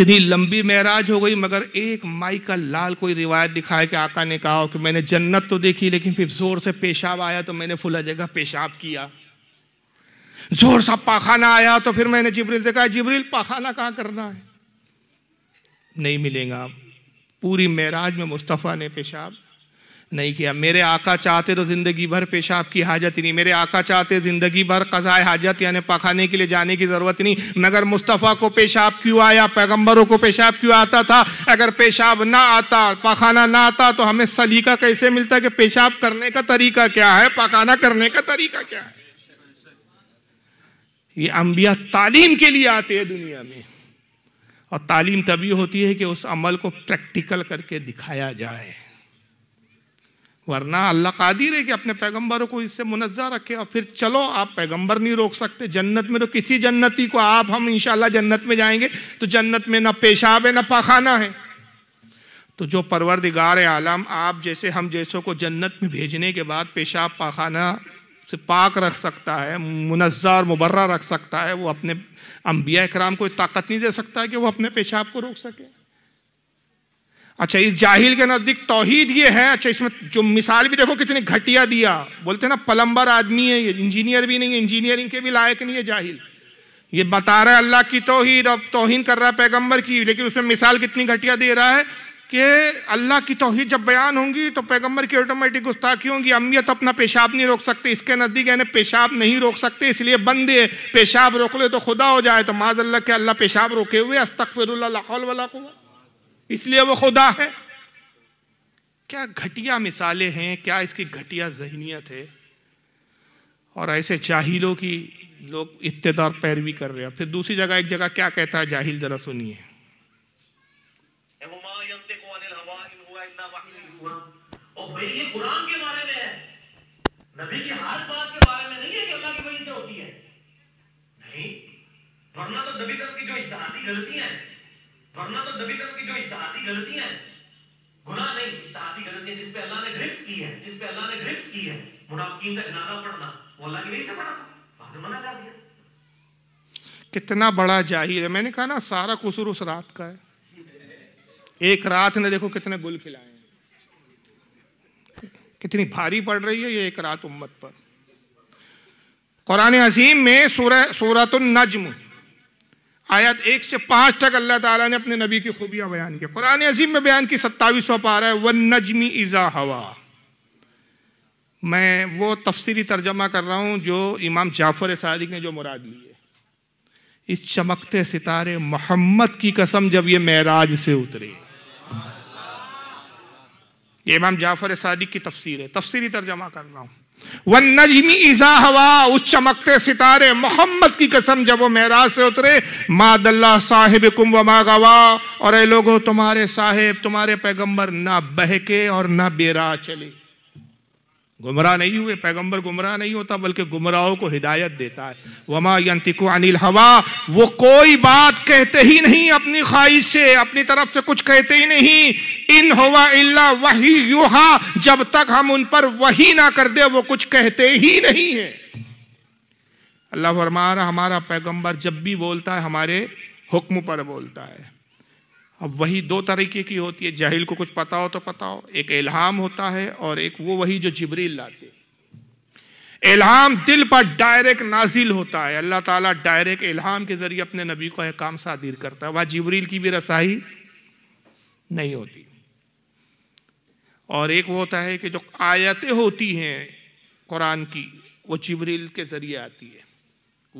इतनी लंबी महराज हो गई मगर एक माई का लाल कोई रिवायत दिखाए कि आका ने कहा कि मैंने जन्नत तो देखी लेकिन फिर जोर से पेशाब आया तो मैंने फुला जगह पेशाब किया जोर सा पाखाना आया तो फिर मैंने जिब्रिल से कहा जिब्रिल पाखाना कहाँ करना है नहीं मिलेगा आप पूरी मेराज में मुस्तफ़ा ने पेशाब नहीं किया मेरे आका चाहते तो ज़िंदगी भर पेशाब की हाजत ही नहीं मेरे आका चाहते ज़िंदगी भर कज़ाए हाजत यानी पखाने के लिए जाने की ज़रूरत नहीं मगर मुस्तफ़ा को पेशाब क्यों आया पैगंबरों को पेशाब क्यों आता था अगर पेशाब ना आता पखाना ना आता तो हमें सलीका कैसे मिलता कि पेशाब करने का तरीका क्या है पखाना करने का तरीका क्या है ये अम्बिया तालीम के लिए आते हैं दुनिया में और तालीम तभी होती है कि उस अमल को प्रैक्टिकल करके दिखाया जाए वरना अल्लाह कादिर है कि अपने पैगंबरों को इससे मुनजा रखे और फिर चलो आप पैगंबर नहीं रोक सकते जन्नत में तो किसी जन्नती को आप हम इंशाल्लाह जन्नत में जाएंगे तो जन्नत में ना पेशाब है ना पाखाना है तो जो परवरदिगार आलम आप जैसे हम जैसों को जन्नत में भेजने के बाद पेशाब पाखाना से पाक रख सकता है मुनज़ा और मुबर्रा रख सकता है वो अपने अम्बिया कराम को ताकत नहीं दे सकता कि वो अपने पेशाब को रोक सके अच्छा इस जाहिल के नज़दीक तोहीद ये है अच्छा इसमें जो मिसाल भी देखो कितनी घटिया दिया बोलते ना पलम्बर आदमी है ये इंजीनियर भी नहीं है इंजीनियरिंग के भी लायक नहीं है जाहिल ये बता रहा है अल्लाह की तोहीद अब तोहन कर रहा है पैगम्बर की लेकिन उसमें मिसाल कितनी घटिया दे रहा है कि अल्लाह की तोहहीद जब बयान होंगी तो पैगंबर की ऑटोमेटिक गुस्ताखी होंगी अम्मियत अपना पेशाब नहीं रोक सकते इसके नज़दीक यानी पेशाब नहीं रोक सकते इसलिए बंदे पेशाब रोक ले तो खुदा हो जाए तो माजल्ला के अल्लाह पेशाब रोके हुए अस्तफ़िरल्ला इसलिए वो खुदा है क्या घटिया मिसालें हैं क्या इसकी घटिया जहनीत है और ऐसे चाहिलों की लोग इतदार पैरवी कर रहे हैं फिर दूसरी जगह एक जगह क्या कहता है जाहिल ज़रा सुनिए भाई ये कुरान के बारे में है नबी की हर बात के बारे में नहीं है कि अल्लाह की वही से होती है नहीं वरना तो नबी साहब की जो इश्तहाती गलतियां हैं वरना तो नबी साहब की जो इश्तहाती गलतियां हैं गुना नहीं इश्तहाती गलतियां जिस पे अल्लाह ने गिरफ्त की है जिस पे अल्लाह ने गिरफ्त की है मुनाफिकीन का जनाजा पढ़ना वो अल्लाह की वही से पढ़ा था बाद में मना कर दिया कितना बड़ा जाहिर है मैंने कहा ना सारा कसूर उस रात का है एक रात ने देखो कितने गुल खिलाए कितनी भारी पड़ रही है ये एक रात उम्मत पर कुरान अजीम में सूरह सूरत नजम आयत एक से पांच तक अल्लाह ताला ने अपने नबी की खूबियाँ बयान की कुरान अजीम में बयान की सत्तावीस सौ पारा है वन नजमी इज़ा हवा मैं वो तफसीली तर्जमा कर रहा हूँ जो इमाम जाफ़र सादिक ने जो मुराद ली है इस चमकते सितारे मोहम्मद की कसम जब ये महराज से उतरे ये इमाम जाफर सादिक की तफसीर है तफसीरी तर्जमा कर रहा हूँ वन नजमी ईजा हवा उस चमकते सितारे मोहम्मद की कसम जब वो महराज से उतरे मादल्ला साहिब कुम वमा गवा और ए लोगो तुम्हारे साहेब तुम्हारे पैगंबर ना बहके और ना बेरा चले गुमराह नहीं हुए पैगंबर गुमराह नहीं होता बल्कि गुमराहों को हिदायत देता है वमा यंतिको अनिल हवा वो कोई बात कहते ही नहीं अपनी ख्वाहिश से अपनी तरफ से कुछ कहते ही नहीं इन हवा इल्ला वही युहा जब तक हम उन पर वही ना कर दे वो कुछ कहते ही नहीं है अल्लाह फरमा हमारा पैगंबर जब भी बोलता है हमारे हुक्म पर बोलता है अब वही दो तरीके की होती है जाहिल को कुछ पता हो तो पता हो एक इल्हाम होता है और एक वो वही जो जिबरील लाते इल्हाम दिल पर डायरेक्ट नाजिल होता है अल्लाह ताला डायरेक्ट इल्हाम के ज़रिए अपने नबी को अहकाम सादिर करता है वह जिबरील की भी रसाई नहीं होती और एक वो होता है कि जो आयतें होती हैं कुरान की वो जिबरील के ज़रिए आती है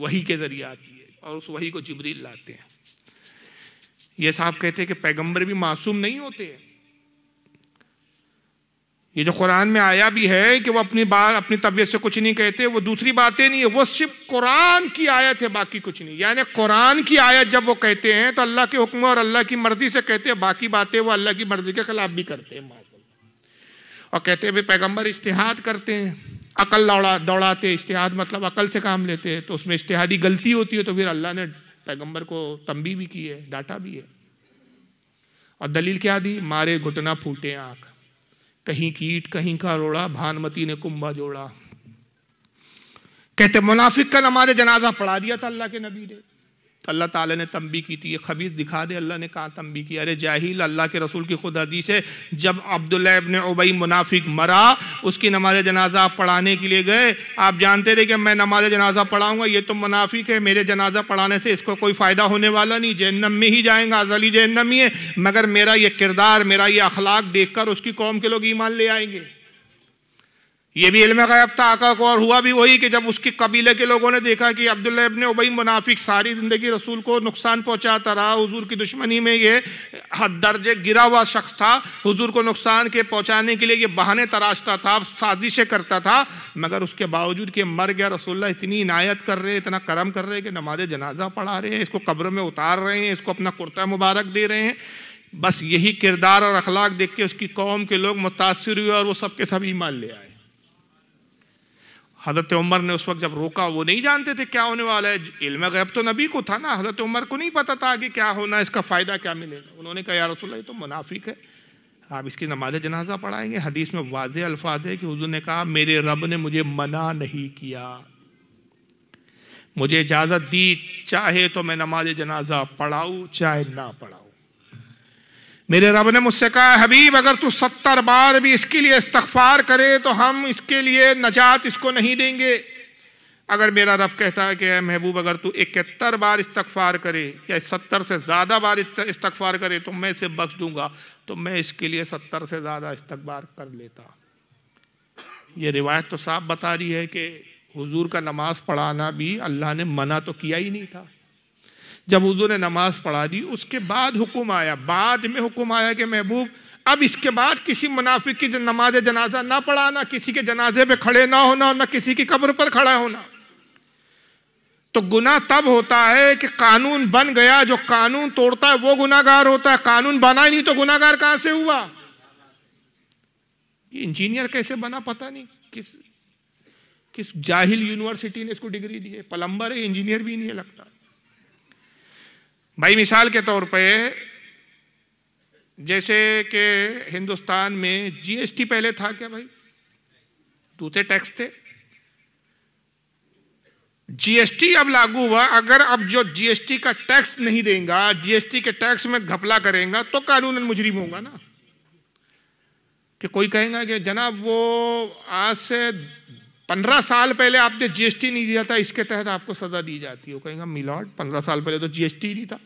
वही के ज़रिए आती है और उस वही को जिबरील लाते हैं ये साहब कहते हैं कि पैगंबर भी मासूम नहीं होते हैं ये जो कुरान में आया भी है कि वो अपनी बात अपनी तबीयत से कुछ नहीं कहते वो दूसरी बातें नहीं है वो सिर्फ कुरान की आयत है बाकी कुछ नहीं यानी कुरान की आयत जब वो कहते हैं तो अल्लाह के हुक्म और अल्लाह की मर्ज़ी से कहते हैं बाकी बातें वो अल्लाह की मर्ज़ी के खिलाफ भी करते हैं और कहते हैं भाई पैगम्बर इश्तहाद करते हैं अकल दौड़ा दौड़ाते इश्तहाद मतलब अकल से काम लेते हैं तो उसमें इश्तहादी गलती होती है तो फिर अल्लाह ने पैगंबर को तंबी भी की है डाटा भी है और दलील क्या दी मारे घुटना फूटे आंख कहीं कीट कहीं का रोड़ा भानमती ने कुंभा जोड़ा कहते मुनाफिक का नमाज जनाजा पढ़ा दिया था अल्लाह के नबी ने तो अल्लाह ताला ने तंबी की थी ये खबीस दिखा दे अल्लाह ने कहा तंबी की अरे जाहिल अल्लाह के रसूल की खुद हदीस है जब अब्दुल्ला इबन उबई मुनाफिक मरा उसकी नमाज जनाजा आप पढ़ाने के लिए गए आप जानते थे कि मैं नमाज जनाजा पढ़ाऊँगा ये तो मुनाफिक है मेरे जनाजा पढ़ाने से इसको कोई फ़ायदा होने वाला नहीं जैनम में ही जाएंगा अजली जहन्नम ही है मगर मेरा ये किरदार मेरा ये अखलाक देख उसकी कौम के लोग ईमान ले आएंगे ये भी इल्म गायब था आका को और हुआ भी वही कि जब उसके कबीले के लोगों ने देखा कि अब्दुल्ला इब्ने उबई मुनाफिक सारी ज़िंदगी रसूल को नुकसान पहुंचाता रहा हुजूर की दुश्मनी में ये हद दर्जे गिरा हुआ शख्स था हुजूर को नुकसान के पहुंचाने के लिए ये बहाने तराशता था साजिशें करता था मगर उसके बावजूद कि मर गया रसोल्ला इतनी इनायत कर रहे इतना करम कर रहे कि नमाज जनाजा पढ़ा रहे हैं इसको कब्र में उतार रहे हैं इसको अपना कुर्ता मुबारक दे रहे हैं बस यही किरदार और अखलाक देख के उसकी कौम के लोग मुतासर हुए और वो सब के सब ईमान ले आए हज़रत उमर ने उस वक्त जब रोका वो नहीं जानते थे क्या होने वाला है इल्म गैब तो नबी को था ना हज़रत उमर को नहीं पता था कि क्या होना इसका फ़ायदा क्या मिलेगा उन्होंने कहा यार रसूल ये तो मुनाफिक है आप इसकी नमाज जनाजा पढ़ाएंगे हदीस में वाज अल्फाज है कि हजू ने कहा मेरे रब ने मुझे मना नहीं किया मुझे इजाज़त दी चाहे तो मैं नमाज जनाजा पढ़ाऊँ चाहे ना पढ़ाऊँ मेरे रब ने मुझसे कहा हबीब अगर तू सत्तर बार भी इसके लिए इस्तफार करे तो हम इसके लिए नजात इसको नहीं देंगे अगर मेरा रब कहता है कि महबूब अगर तू इकहत्तर बार इस्तफार करे या सत्तर से ज़्यादा बार इस्तफार करे तो मैं इसे बख्श दूंगा तो मैं इसके लिए सत्तर से ज़्यादा इस्तबार कर लेता ये रिवायत तो साफ बता रही है कि हुजूर का नमाज़ पढ़ाना भी अल्लाह ने मना तो किया ही नहीं था जब उर्दू ने नमाज पढ़ा दी उसके बाद हुक्म आया बाद में हुक्म आया कि महबूब अब इसके बाद किसी मुनाफिक की नमाज जनाजा ना पढ़ाना किसी के जनाजे पे खड़े ना होना और ना किसी की कब्र पर खड़ा होना तो गुना तब होता है कि कानून बन गया जो कानून तोड़ता है वो गुनागार होता है कानून बना ही नहीं तो गुनागार कहां से हुआ ये इंजीनियर कैसे बना पता नहीं किस किस जाहिल यूनिवर्सिटी ने इसको डिग्री दी है पलम्बर है इंजीनियर भी नहीं है लगता भाई मिसाल के तौर पे जैसे कि हिंदुस्तान में जीएसटी पहले था क्या भाई दूसरे टैक्स थे जीएसटी अब लागू हुआ अगर अब जो जीएसटी का टैक्स नहीं देगा जीएसटी के टैक्स में घपला करेगा तो कानूनन मुजरिम होगा ना कि कोई कहेगा कि जनाब वो आज से पंद्रह साल पहले आपने जीएसटी नहीं दिया था इसके तहत आपको सजा दी जाती है वो कहेंगे मिलाट पंद्रह साल पहले तो जीएसटी नहीं था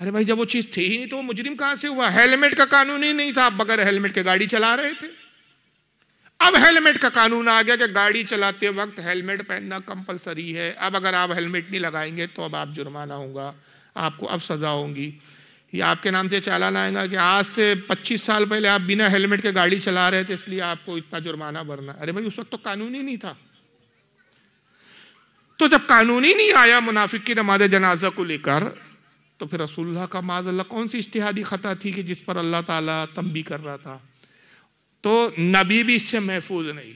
अरे भाई जब वो चीज़ थी ही नहीं तो वो मुजरिम कहाँ से हुआ हेलमेट का कानून ही नहीं था आप बगैर हेलमेट के गाड़ी चला रहे थे अब हेलमेट का कानून आ गया कि गाड़ी चलाते वक्त हेलमेट पहनना कंपलसरी है अब अगर आप हेलमेट नहीं लगाएंगे तो अब आप जुर्माना होगा आपको अब सज़ा होगी ये आपके नाम से चालान आएगा कि आज से 25 साल पहले आप बिना हेलमेट के गाड़ी चला रहे थे इसलिए आपको इतना जुर्माना भरना अरे भाई उस वक्त तो कानून ही नहीं था तो जब कानून ही नहीं आया मुनाफिक की नमाज जनाजा को लेकर तो फिर रसुल्ला का अल्लाह कौन सी इश्तहादी ख़ता थी कि जिस पर अल्लाह ताला तंबी कर रहा था तो नबी भी इससे महफूज नहीं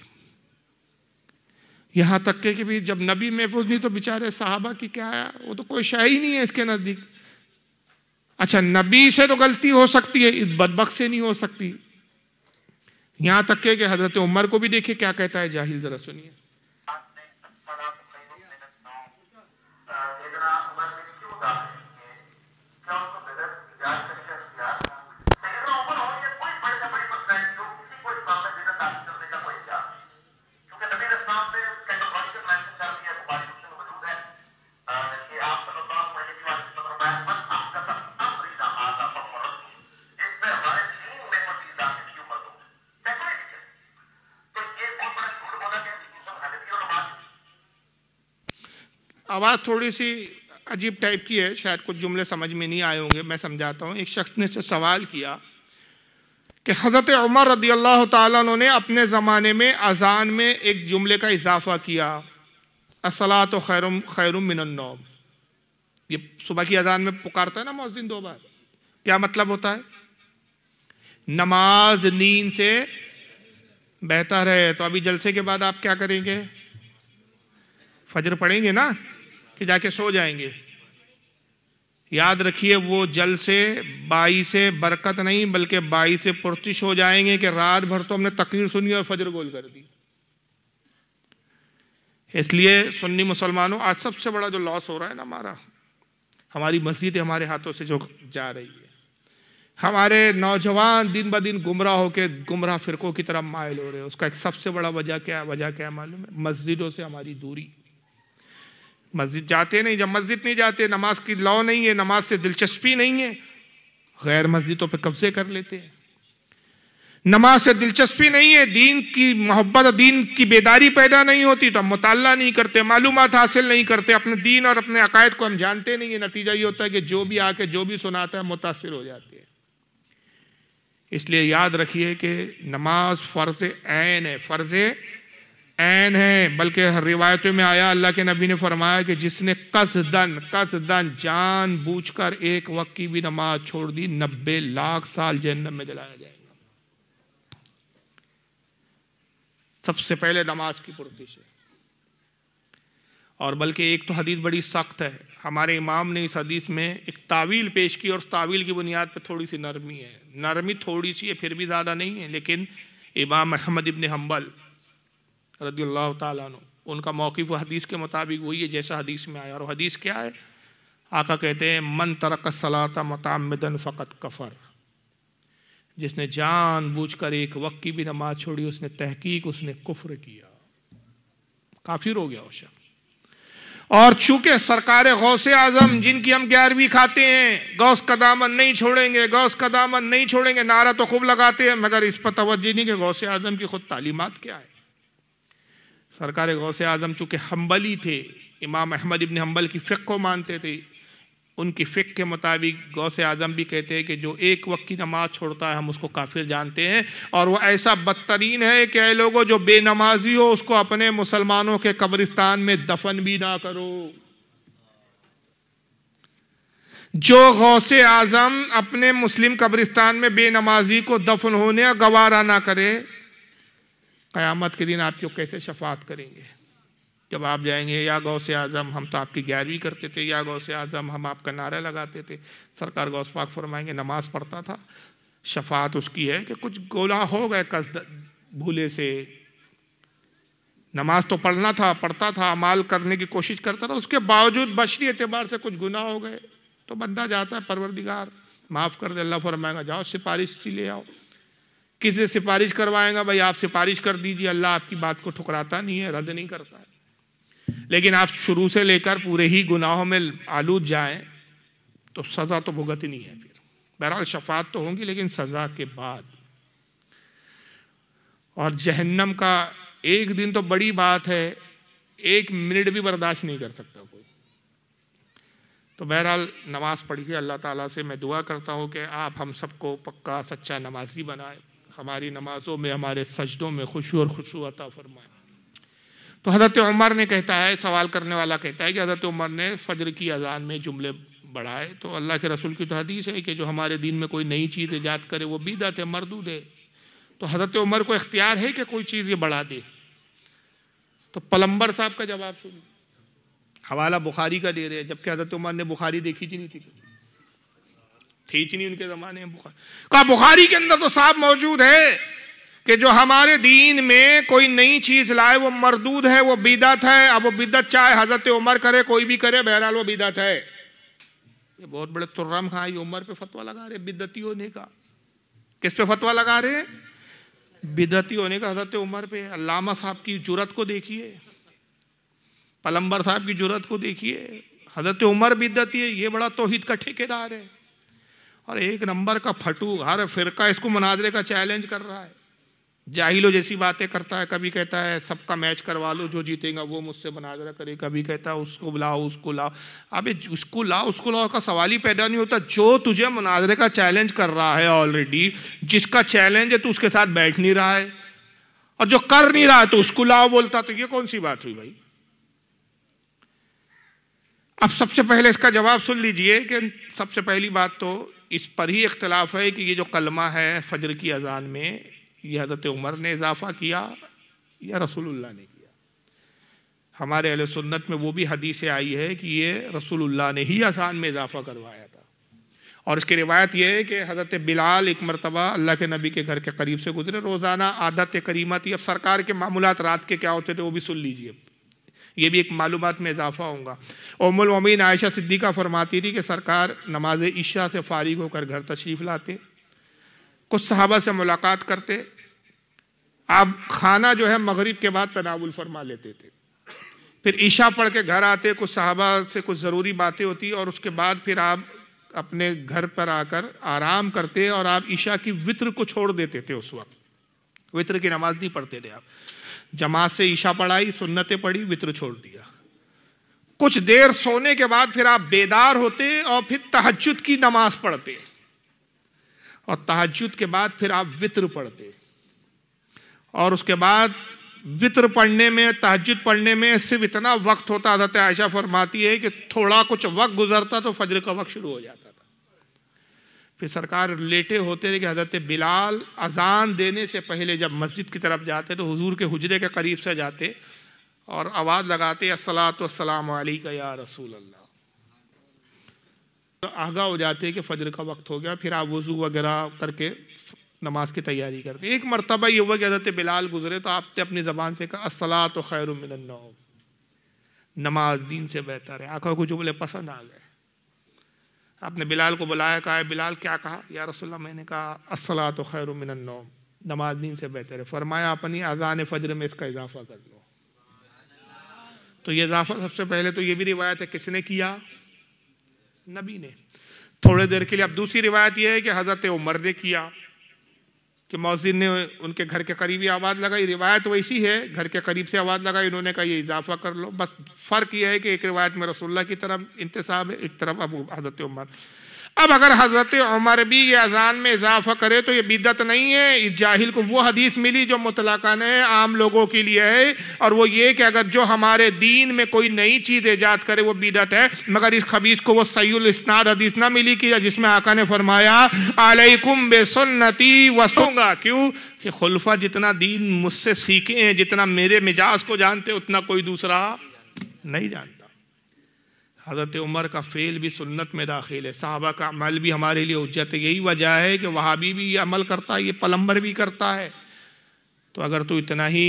यहां तक के कि भी जब नबी महफूज नहीं तो बेचारे साहबा की क्या है वो तो कोई शाही नहीं है इसके नज़दीक अच्छा नबी से तो गलती हो सकती है इस बदबक से नहीं हो सकती यहां तक के कि हज़रत उमर को भी देखिए क्या कहता है जाहिल ज़रा सुनिए आवाज़ थोड़ी सी अजीब टाइप की है शायद कुछ जुमले समझ में नहीं आए होंगे मैं समझाता हूँ एक शख्स ने से सवाल किया कि हज़रत उमर रदी अल्लाह तु ने अपने ज़माने में अजान में एक जुमले का इजाफ़ा किया असला तो खैर खैरुम मिनन्नौम ये सुबह की अजान में पुकारता है ना मोहसिन दो बार क्या मतलब होता है नमाज नींद से बेहतर है तो अभी जलसे के बाद आप क्या करेंगे फजर पढ़ेंगे ना कि जाके सो जाएंगे याद रखिए वो जल से बाई से बरकत नहीं बल्कि बाई से पुरतिश हो जाएंगे कि रात भर तो हमने तकरीर सुनी और फजर गोल कर दी इसलिए सुन्नी मुसलमानों आज सबसे बड़ा जो लॉस हो रहा है ना हमारा हमारी मस्जिद हमारे हाथों से जो जा रही है हमारे नौजवान दिन ब दिन गुमराह होकर गुमराह फिरकों की तरफ मायल हो रहे हैं उसका एक सबसे बड़ा वजह क्या वजह क्या मालूम है मस्जिदों से हमारी दूरी मस्जिद जाते नहीं जब मस्जिद नहीं जाते नमाज की लौ नहीं है नमाज से दिलचस्पी नहीं है गैर मस्जिदों पे कब्जे कर लेते हैं नमाज से दिलचस्पी नहीं है दीन की मोहब्बत और दीन की बेदारी पैदा नहीं होती तो हम मुताला नहीं करते मालूम हासिल नहीं करते अपने दीन और अपने अकायद को हम जानते नहीं है नतीजा ये होता है कि जो भी आके जो भी सुनाता है मुतासर हो जाते हैं इसलिए याद रखिए कि नमाज फ़र्ज़ ऐन है फ़र्ज़ ऐन है बल्कि रिवायतों में आया अल्लाह के नबी ने फरमाया कि जिसने कस कस दन जान बूझ कर एक वक्त की भी नमाज छोड़ दी नब्बे लाख साल जन्नत में जलाया जाएगा सबसे पहले नमाज की पूर्ति है और बल्कि एक तो हदीस बड़ी सख्त है हमारे इमाम ने इस हदीस में एक तावील पेश की और तावील की बुनियाद पर थोड़ी सी नरमी है नरमी थोड़ी सी है फिर भी ज़्यादा नहीं है लेकिन इमाम अहमद इबन हम्बल रदी अल्लाह तु उनका मौक़ हदीस के मुताबिक वही है जैसा हदीस में आया और हदीस क्या है आका कहते हैं मन तरक सलात मतामदन फ़कत कफ़र जिसने जान बूझ कर एक वक्त की भी नमाज छोड़ी उसने तहकीक उसने कुफ्र किया काफिर हो गया वो शख्स और चूंकि सरकार गौस आजम जिनकी हम ग्यारहवीं खाते हैं गौस का दामन नहीं छोड़ेंगे गौस का दामन नहीं छोड़ेंगे नारा तो खूब लगाते हैं मगर इस पर तोज्जी नहीं कि गौस आजम की खुद तालीमत क्या है सरकार से आज़म चूँकि हम्बली थे इमाम अहमद इबन हम्बल की फ़िक को मानते थे उनकी फ़िक के मुताबिक से आज़म भी कहते हैं कि जो एक वक्त की नमाज़ छोड़ता है हम उसको काफिर जानते हैं और वह ऐसा बदतरीन है कि अरे लोगों जो बेनमाजी हो उसको अपने मुसलमानों के कब्रिस्तान में दफन भी ना करो जो से आज़म अपने मुस्लिम कब्रिस्तान में बेनमाजी को दफन होने या गवारा ना करे क़यामत के दिन आपको कैसे शफात करेंगे जब आप जाएंगे या गौ से आज़म हम तो आपकी ग्यारहवीं करते थे या गौ से आज़म हम आपका नारा लगाते थे सरकार गौस पाक फरमाएंगे नमाज पढ़ता था शफात उसकी है कि कुछ गोला हो गए कस भूले से नमाज तो पढ़ना था पढ़ता था अमाल करने की कोशिश करता था उसके बावजूद बशरी एतबार से कुछ गुना हो गए तो बंदा जाता है परवरदिगार माफ़ कर दे अल्लाह फरमाएगा जाओ सिफारिश ले आओ किसी से सिफारिश करवाएगा भाई आप सिफारिश कर दीजिए अल्लाह आपकी बात को ठुकराता नहीं है रद्द नहीं करता है लेकिन आप शुरू से लेकर पूरे ही गुनाहों में आलूद जाए तो सज़ा तो भुगतनी है फिर बहरहाल शफात तो होंगी लेकिन सज़ा के बाद और जहन्नम का एक दिन तो बड़ी बात है एक मिनट भी बर्दाश्त नहीं कर सकता कोई तो बहरहाल नमाज़ पढ़िए अल्लाह ताला से मैं दुआ करता हूँ कि आप हम सबको पक्का सच्चा नमाजी बनाए हमारी नमाज़ों में हमारे सजदों में खुशी और खुशू अता फरमाए तो हज़रत उमर ने कहता है सवाल करने वाला कहता है कि हज़रत उमर ने फजर की अजान में जुमले बढ़ाए तो अल्लाह के रसूल की तो हदीस है कि जो हमारे दिन में कोई नई चीज़ ईजाद करे वो बीदत है मरदूद है तो हज़रत उमर को इख्तियार है कि कोई चीज़ ये बढ़ा दे तो पलम्बर साहब का जवाब सुन हवाला बुखारी का दे रहे हैं जबकि हज़रत उमर ने बुखारी देखी जी नहीं थी थी नहीं उनके ज़माने में बुखारी कहा बुखारी के अंदर तो साफ मौजूद है कि जो हमारे दीन में कोई नई चीज़ लाए वो मरदूद है वो बिदत है अब वो बिदत चाहे हज़रत उमर करे कोई भी करे बहरहाल वो बिदत है ये बहुत बड़े तुर्रम खां ये उमर पे फतवा लगा रहे बिदती होने का किस पे फतवा लगा रहे बिदती होने का हजरत उमर पे अल्लामा साहब की जुरत को देखिए पलम्बर साहब की जुरत को देखिए हजरत उमर बिदती है ये बड़ा तोहिद का ठेकेदार है और एक नंबर का फटू हर फिरका इसको मुनाजरे का चैलेंज कर रहा है जाहिलो जैसी बातें करता है कभी कहता है सबका मैच करवा लो जो जीतेगा वो मुझसे मुनाजरा करे कभी कहता है उसको बुलाओ उसको लाओ अबे उसको लाओ उसको लाओ का सवाल ही पैदा नहीं होता जो तुझे मुनाजरे का चैलेंज कर रहा है ऑलरेडी जिसका चैलेंज है तो उसके साथ बैठ नहीं रहा है और जो कर नहीं रहा है तो उसको लाओ बोलता तो ये कौन सी बात हुई भाई अब सबसे पहले इसका जवाब सुन लीजिए कि सबसे पहली बात तो इस पर ही इख्तलाफ है कि ये जो कलमा है फजर की अजान में ये हज़रत उमर ने इजाफ़ा किया या रसूलुल्लाह ने किया हमारे अहले सुन्नत में वो भी हदीसें आई है कि ये रसूलुल्लाह ने ही अजान में इजाफ़ा करवाया था और इसकी रिवायत यह है कि हज़रत बिलाल एक मरतबा अल्लाह के नबी के घर के करीब से गुजरे रोज़ाना आदत करीमा थी अब सरकार के मामूलत रात के क्या होते थे वो भी सुन लीजिए ये भी एक मालूम में इजाफा होगा उमिन आयशा सिद्दीक़ा फरमाती थी कि सरकार नमाज ईशा से फारिग होकर घर तशरीफ़ लाते कुछ सहाबा से मुलाकात करते आप खाना जो है मगरिब के बाद तनावुल फरमा लेते थे फिर ईशा पढ़ के घर आते कुछ साहबा से कुछ ज़रूरी बातें होती और उसके बाद फिर आप अपने घर पर आकर आराम करते और आप ईशा की वित्र को छोड़ देते थे उस वक्त वित्र की नमाज नहीं पढ़ते थे आप जमात से ईशा पढ़ाई सुन्नतें पढ़ी वित्र छोड़ दिया कुछ देर सोने के बाद फिर आप बेदार होते और फिर तहजद की नमाज पढ़ते और तहजद के बाद फिर आप वित्र पढ़ते और उसके बाद वित्र पढ़ने में तहजद पढ़ने में सिर्फ इतना वक्त होता था आयशा फरमाती है कि थोड़ा कुछ वक्त गुजरता तो फज्र का वक्त शुरू हो जाता फिर सरकार लेटे होते थे कि हज़रत बिलाल अजान देने से पहले जब मस्जिद की तरफ जाते तो हुजूर के हुजरे के करीब से जाते और आवाज़ लगाते असलातम अली का या रसूल अल्लाह तो आगा हो जाते कि फजर का वक्त हो गया फिर आप वज़ू वगैरह करके नमाज की तैयारी करते एक मरतबा ये हुआ कि हज़रत बिलाल गुजरे तो आपने अपनी ज़बान से कहा असलात खैर नमाज दीन से बेहतर है आँखों को जुमले पसंद आ गए आपने बिलाल को बुलाया कहा बिलाल क्या कहा या रसोल्ला मैंने कहा असला तो खैर मिनन्नोम नमाज दिन से बेहतर है फरमाया अपनी अजान फजर में इसका इजाफा कर लो तो ये इजाफा सबसे पहले तो ये भी रिवायत है किसने किया नबी ने थोड़े देर के लिए अब दूसरी रिवायत यह है कि हज़रत उमर ने किया कि मौजिन ने उनके घर के करीबी आवाज़ लगाई रिवायत वैसी है घर के करीब से आवाज़ लगाई उन्होंने कहा ये इजाफा कर लो बस फ़र्क यह है कि एक रिवायत में रसोल्ला की तरफ इंतसाब है एक तरफ अब हजरत उमर अब अगर हज़रत उमर भी ये अजान में इजाफा करे तो ये बिदत नहीं है इस जाहिल को वो हदीस मिली जो मुतलका ने आम लोगों के लिए है और वो ये कि अगर जो हमारे दीन में कोई नई चीज़ ईजाद करे वो बिदत है मगर इस खबीस को वो सयुल इसनाद हदीस ना मिली कि जिसमें आका ने फरमाया आलकुम बे सुन्नति क्यों कि खुलफा जितना दीन मुझसे सीखे हैं जितना मेरे मिजाज को जानते उतना कोई दूसरा नहीं जानते हज़रत उमर का फ़ेल भी सुन्नत में दाखिल है साहबा का अमल भी हमारे लिए उज्जत है यही वजह है कि वहाँ भी ये अमल करता है ये पलम्बर भी करता है तो अगर तू इतना ही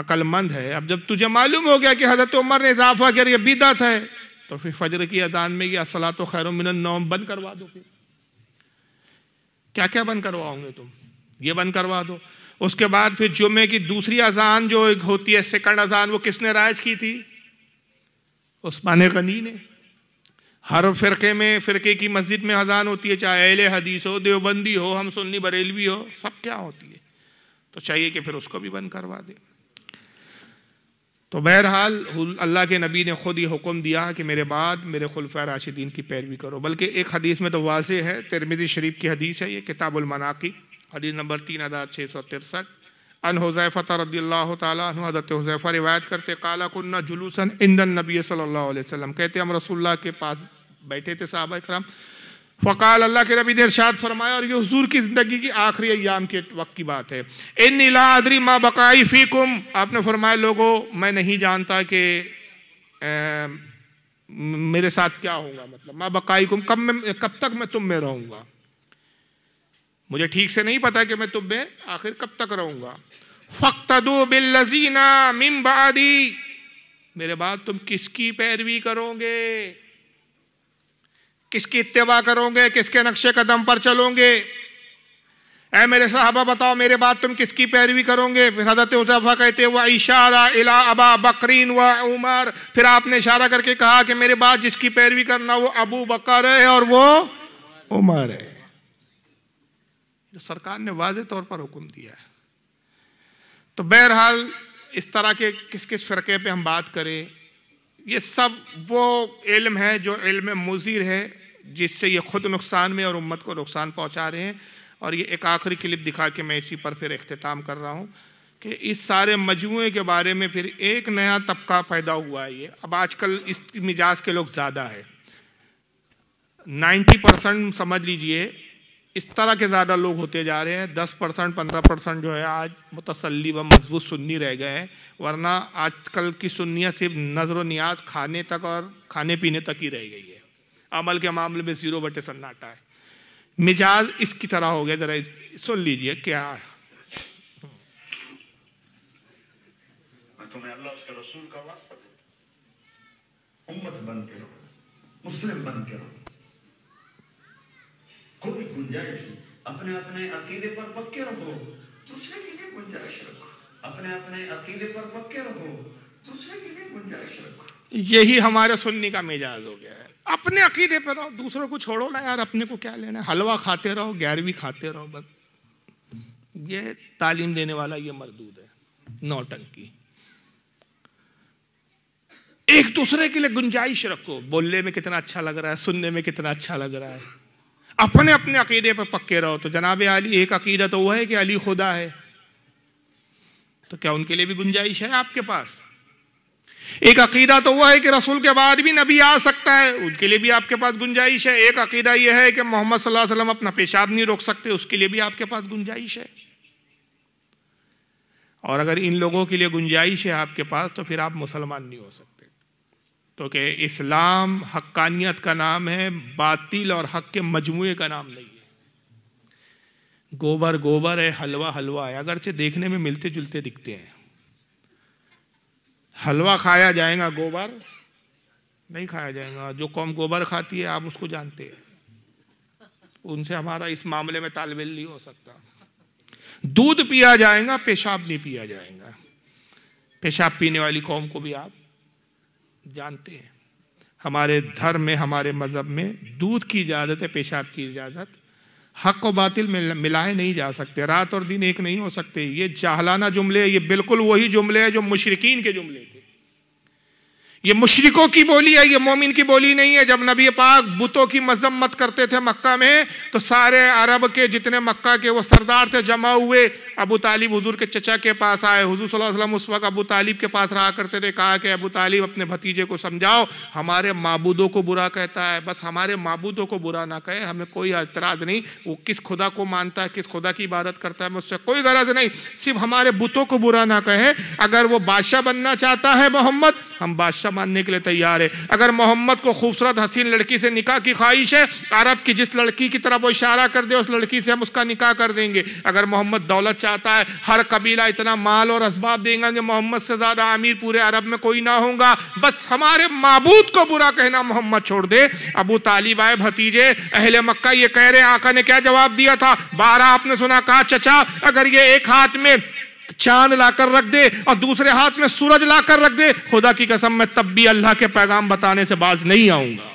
अक्लमंद है अब जब तुझे मालूम हो गया कि हज़रत उमर ने इजाफा कर यह बिदत है तो फिर फजर की अदान में यह असला तो खैर नौम बंद करवा दो क्या क्या बंद करवाओगे तुम ये बंद करवा दो उसके बाद फिर जुमे की दूसरी अजान जो होती है सेकंड अजान वो किसने राज की थी उस्मान गनी ने हर फ़िरके में फ़िरके की मस्जिद में अजान होती है चाहे अहले हदीस हो देवबंदी हो हम सुन्नी बरेलवी हो सब क्या होती है तो चाहिए कि फिर उसको भी बंद करवा दे तो बहरहाल अल्लाह के नबी ने खुद ही हुक्म दिया कि मेरे बाद मेरे खुलफा राशिदीन की पैरवी करो बल्कि एक हदीस में तो वाज है तिरमिजी शरीफ की हदीस है ये किताबुलमनाकी हदीस नंबर तीन हज़ार छः सौ तिरसठ अन हुज़ैफ़त रदी अल्लाह तज़रत हुज़ैफ़ा रिवायत करते काला कन्ना जुलूसन इंदन नबी सल्लल्लाहु अलैहि वसल्लम कहते हम रसूलुल्लाह के पास बैठे थे साहब कराम फ़काल अल्लाह के नबी ने इरशाद फरमाया और ये हजूर की ज़िंदगी की आखिरी अयाम के वक्त की बात है इन अदरी माँ बकाई फ़ीकुम आपने फरमाया लोगो मैं नहीं जानता कि मेरे साथ क्या होगा मतलब माँ बकाई कुम कब मैं कब तक मैं तुम में रहूँगा मुझे ठीक से नहीं पता कि मैं तुम में आखिर कब तक रहूंगा फ़ख्तु बिल्लजीना मिम्बादी मेरे बाद तुम किसकी पैरवी करोगे किसकी इतवा करोगे किसके नक्शे कदम पर चलोगे ऐ मेरे साहबा बताओ मेरे बाद तुम किसकी पैरवी करोगे फिर हजरत उजाफा कहते हुआ इशारा इला अबा बकरीन व उमर फिर आपने इशारा करके कहा कि मेरे बाद जिसकी पैरवी करना वो अबू बकर है और वो उमर है जो सरकार ने वाज तौर पर हुक्म दिया है तो बहरहाल इस तरह के किस किस फ़िरके पे हम बात करें ये सब वो इल्म है जो इल्म मुजीर है जिससे ये ख़ुद नुकसान में और उम्मत को नुकसान पहुंचा रहे हैं और ये एक आखिरी क्लिप दिखा के मैं इसी पर फिर अख्ताम कर रहा हूँ कि इस सारे मजमू के बारे में फिर एक नया तबका पैदा हुआ है ये अब आजकल इस मिजाज के लोग ज़्यादा है 90 परसेंट समझ लीजिए इस तरह के ज़्यादा लोग होते जा रहे हैं दस परसेंट पंद्रह परसेंट जो है आज मुतसली व मजबूत सुन्नी रह गए हैं वरना आजकल की सुन्नियाँ सिर्फ नज़र व नियाज खाने तक और खाने पीने तक ही रह गई है अमल के मामले में ज़ीरो बटे सन्नाटा है मिजाज इसकी तरह हो गया ज़रा सुन लीजिए क्या है तुम्हें अल्लाह उसके रसूल का वास्ता देता उम्मत बनते रहो मुस्लिम बनते रहो कोई गुंजाइश नहीं अपने अपने अकीदे पर पक्के रखो दूसरे के लिए गुंजाइश रखो अपने अपने अकीदे पर पक्के रखो दूसरे के लिए गुंजाइश रखो यही हमारे सुन्नी का मिजाज हो गया है अपने अकीदे पर रहो दूसरों को छोड़ो ना यार अपने को क्या लेना है हलवा खाते रहो ग्यारहवीं खाते रहो बस ये तालीम देने वाला ये मरदूद है नौटंकी एक दूसरे के लिए गुंजाइश रखो बोलने में कितना अच्छा लग रहा है सुनने में कितना अच्छा लग रहा है अपने अपने अकीदे पर पक्के रहो तो जनाब अली एक अकीदा तो वह है कि अली खुदा है तो क्या उनके लिए भी गुंजाइश है आपके पास एक अकीदा तो वह है कि रसूल के बाद भी नबी आ सकता है उनके लिए भी आपके पास गुंजाइश है एक अकीदा यह है कि मोहम्मद सल्लल्लाहु अलैहि वसल्लम अपना पेशाब नहीं रोक सकते उसके लिए भी आपके पास गुंजाइश है और अगर इन लोगों के लिए गुंजाइश है आपके पास तो फिर आप मुसलमान नहीं हो सकते तो कि इस्लाम हक्कानियत का नाम है बातिल और हक के मजमु का नाम नहीं है गोबर गोबर है हलवा हलवा है अगरचे देखने में मिलते जुलते दिखते हैं हलवा खाया जाएगा गोबर नहीं खाया जाएगा जो कौम गोबर खाती है आप उसको जानते हैं उनसे हमारा इस मामले में तालमेल नहीं हो सकता दूध पिया जाएगा पेशाब नहीं पिया जाएगा पेशाब पीने वाली कौम को भी आप जानते हैं हमारे धर्म में हमारे मज़हब में दूध की इजाज़त है पेशाब की इजाज़त हक और बातिल में मिलाए नहीं जा सकते रात और दिन एक नहीं हो सकते ये जाहलाना जुमले ये बिल्कुल वही जुमले हैं जो मुशरकिन के जुमले थे ये मुशरिकों की बोली है ये मोमिन की बोली नहीं है जब नबी पाक बुतों की मजम्मत करते थे मक्का में तो सारे अरब के जितने मक्का के वो सरदार थे जमा हुए अबू तालिब हुजूर के चचा के पास आए हुजूर सल्लल्लाहु अलैहि वसल्लम उस वक्त अबू तालिब के पास रहा करते थे कहा कि अबू तालिब अपने भतीजे को समझाओ हमारे मबूदों को बुरा कहता है बस हमारे मबूदों को बुरा ना कहे हमें कोई एतराज़ नहीं वो किस खुदा को मानता है किस खुदा की इबादत करता है मुझसे उससे कोई गरज नहीं सिर्फ हमारे बुतों को बुरा ना कहे अगर वो बादशाह बनना चाहता है मोहम्मद हम बादशाह मानने के लिए तैयार है अगर मोहम्मद को खूबसूरत हसीन लड़की से निकाह की ख्वाहिश है अरब की जिस लड़की की तरफ वो इशारा कर दे उस लड़की से हम उसका निकाह कर देंगे अगर मोहम्मद दौलत चाहता है हर कबीला इतना माल और इसबाब देगा कि मोहम्मद से ज़्यादा अमीर पूरे अरब में कोई ना होगा बस हमारे मबूद को बुरा कहना मोहम्मद छोड़ दे अबू तालिब आए भतीजे अहले मक्का ये कह रहे आका ने क्या जवाब दिया था बारह आपने सुना कहा चचा अगर ये एक हाथ में चांद लाकर रख दे और दूसरे हाथ में सूरज लाकर रख दे खुदा की कसम मैं तब भी अल्लाह के पैगाम बताने से बाज नहीं आऊंगा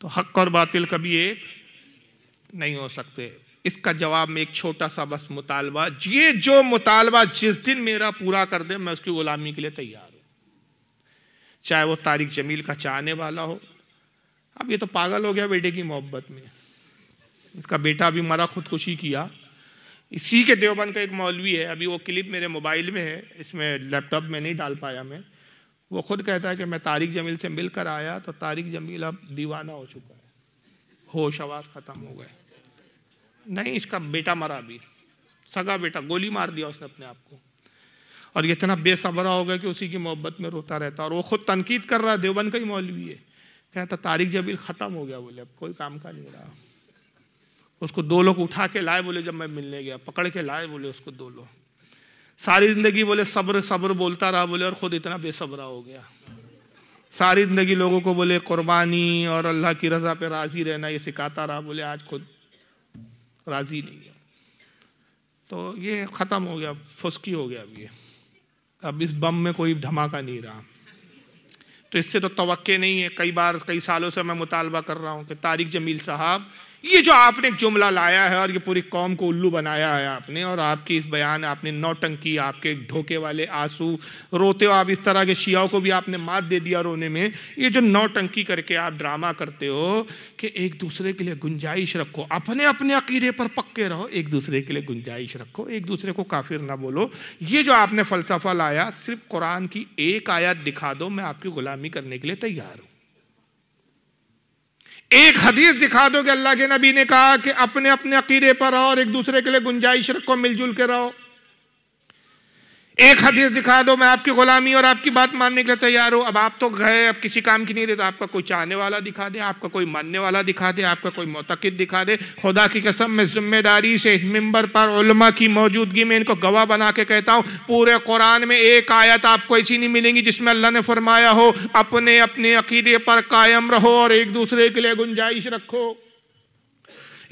तो हक और बातिल कभी एक नहीं हो सकते इसका जवाब में एक छोटा सा बस मुतालबा ये जो मुतालबा जिस दिन मेरा पूरा कर दे मैं उसकी गुलामी के लिए तैयार हूं चाहे वो तारिक जमील का चाहने वाला हो अब ये तो पागल हो गया बेटे की मोहब्बत में इसका बेटा भी मरा खुदकुशी किया इसी के देवबंद का एक मौलवी है अभी वो क्लिप मेरे मोबाइल में है इसमें लैपटॉप में नहीं डाल पाया मैं वो खुद कहता है कि मैं तारिक जमील से मिल कर आया तो तारिक जमील अब दीवाना हो चुका है होश आवाज़ ख़त्म हो गए नहीं इसका बेटा मरा भी सगा बेटा गोली मार दिया उसने अपने आप को और इतना बेसबरा हो गया कि उसी की मोहब्बत में रोता रहता और वो खुद तनकीद कर रहा है देवबंद का ही मौलवी है कहता तारिक जमील ख़त्म हो गया बोले अब कोई काम का नहीं रहा उसको दो लोग उठा के लाए बोले जब मैं मिलने गया पकड़ के लाए बोले उसको दो लोग सारी ज़िंदगी बोले सब्र सब्र बोलता रहा बोले और ख़ुद इतना बेसब्रा हो गया सारी ज़िंदगी लोगों को बोले कुर्बानी और अल्लाह की रज़ा पे राज़ी रहना ये सिखाता रहा बोले आज खुद राज़ी नहीं है तो ये ख़त्म हो गया फुसकी हो गया अब ये अब इस बम में कोई धमाका नहीं रहा तो इससे तो तवक्के नहीं है कई बार कई सालों से मैं मुतालबा कर रहा हूँ कि तारिक जमील साहब ये जो आपने एक जुमला लाया है और ये पूरी कौम को उल्लू बनाया है आपने और आपकी इस बयान आपने नौटंकी आपके ढोके वाले आंसू रोते हो आप इस तरह के शियाओं को भी आपने मात दे दिया रोने में ये जो नौटंकी करके आप ड्रामा करते हो कि एक दूसरे के लिए गुंजाइश रखो अपने अपने अकीदे पर पक्के रहो एक दूसरे के लिए गुंजाइश रखो एक दूसरे को काफिर ना बोलो ये जो आपने फ़लसफ़ा लाया सिर्फ कुरान की एक आयत दिखा दो मैं आपकी ग़ुलामी करने के लिए तैयार हूँ एक हदीस दिखा दो कि अल्लाह के नबी ने कहा कि अपने अपने अकीदे पर रहो और एक दूसरे के लिए गुंजाइश रखो मिलजुल के रहो एक हदीस दिखा दो मैं आपकी गुलामी और आपकी बात मानने के लिए तैयार हूँ अब आप तो गए अब किसी काम की नहीं रहे तो आपका कोई चाहने वाला दिखा दे आपका कोई मानने वाला दिखा दे आपका कोई मोतकद दिखा दे खुदा की कसम मैं जिम्मेदारी से इस मंबर पर उलमा की मौजूदगी में इनको गवाह बना के कहता हूँ पूरे कुरान में एक आयत आपको ऐसी नहीं मिलेंगी जिसमें अल्लाह ने फरमाया हो अपने अपने अकीदे पर कायम रहो और एक दूसरे के लिए गुंजाइश रखो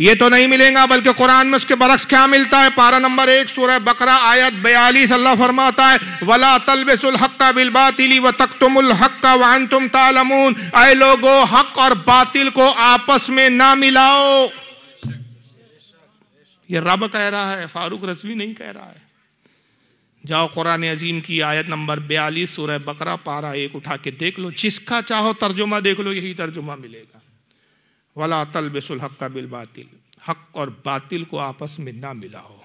ये तो नहीं मिलेगा बल्कि कुरान में उसके बरक्स क्या मिलता है पारा नंबर एक सूरह बकरा आयत बयालीस अल्लाह फरमाता है वला तलबसुल्हक्का बिलबातिली व तख्तुमुल हक्का वन तुम तालमून अय लोगो हक और बातिल को आपस में ना मिलाओ ये रब कह रहा है फारूक रजवी नहीं कह रहा है जाओ कुरान अजीम की आयत नंबर बयालीस सूरह बकरा पारा एक उठा के देख लो जिसका चाहो तर्जुमा देख लो यही तर्जुमा मिलेगा वला बेसुल हक का बिल बातिल हक और बातिल को आपस में ना मिलाओ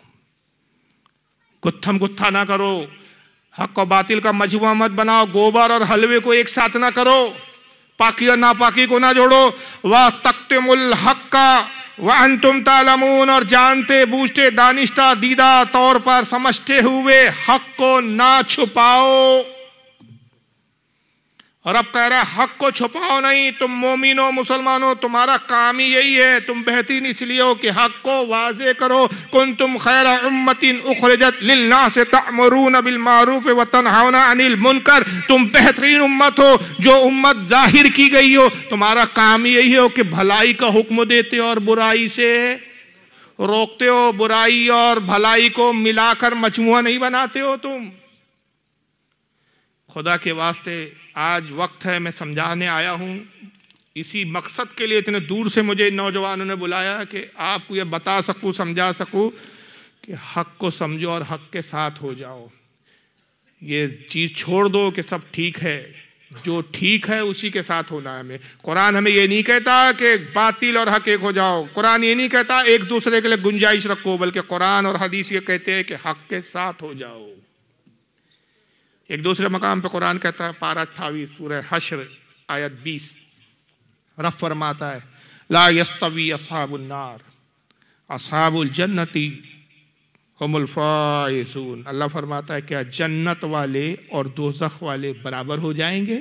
गुत्थम गुत्था ना करो हक और बातिल का मजबूआ मत बनाओ गोबर और हलवे को एक साथ ना करो पाकी और नापाकी को ना जोड़ो वह तख्तमुल हक का वह अंतुम तालमून और जानते बूझते दानिश्ता दीदा तौर पर समझते हुए हक को ना छुपाओ और अब कह रहा है हक को छुपाओ नहीं तुम मोमिन हो मुसलमान हो तुम्हारा काम ही यही है तुम बेहतरीन इसलिए हो कि हक को वाजे करो कुन तुम खैर उम्मतिन उखरजत लिल्ला से तमरून मारूफ व तनहावना अनिल मुनकर तुम बेहतरीन उम्मत हो जो उम्मत जाहिर की गई हो तुम्हारा काम यही हो कि भलाई का हुक्म देते हो और बुराई से रोकते हो बुराई और भलाई को मिलाकर मजमुआ नहीं बनाते हो तुम खुदा के वास्ते आज वक्त है मैं समझाने आया हूँ इसी मकसद के लिए इतने दूर से मुझे नौजवानों ने बुलाया कि आपको ये बता सकूँ समझा सकूँ कि हक को समझो और हक के साथ हो जाओ ये चीज़ छोड़ दो कि सब ठीक है जो ठीक है उसी के साथ होना है हमें कुरान हमें ये नहीं कहता कि बातिल और हक एक हो जाओ कुरान ये नहीं कहता एक दूसरे के लिए गुंजाइश रखो बल्कि कुरान और हदीस ये कहते हैं कि हक के साथ हो जाओ एक दूसरे मकाम पर कुरान कहता है पारा अट्ठावीस सूर्य हशर आयत बीस रफ फरमाता है ला यस्तवी असहाबुलनार असहाबुल जन्नती हमलफाइसून अल्लाह फरमाता है क्या जन्नत वाले और दोजख वाले बराबर हो जाएंगे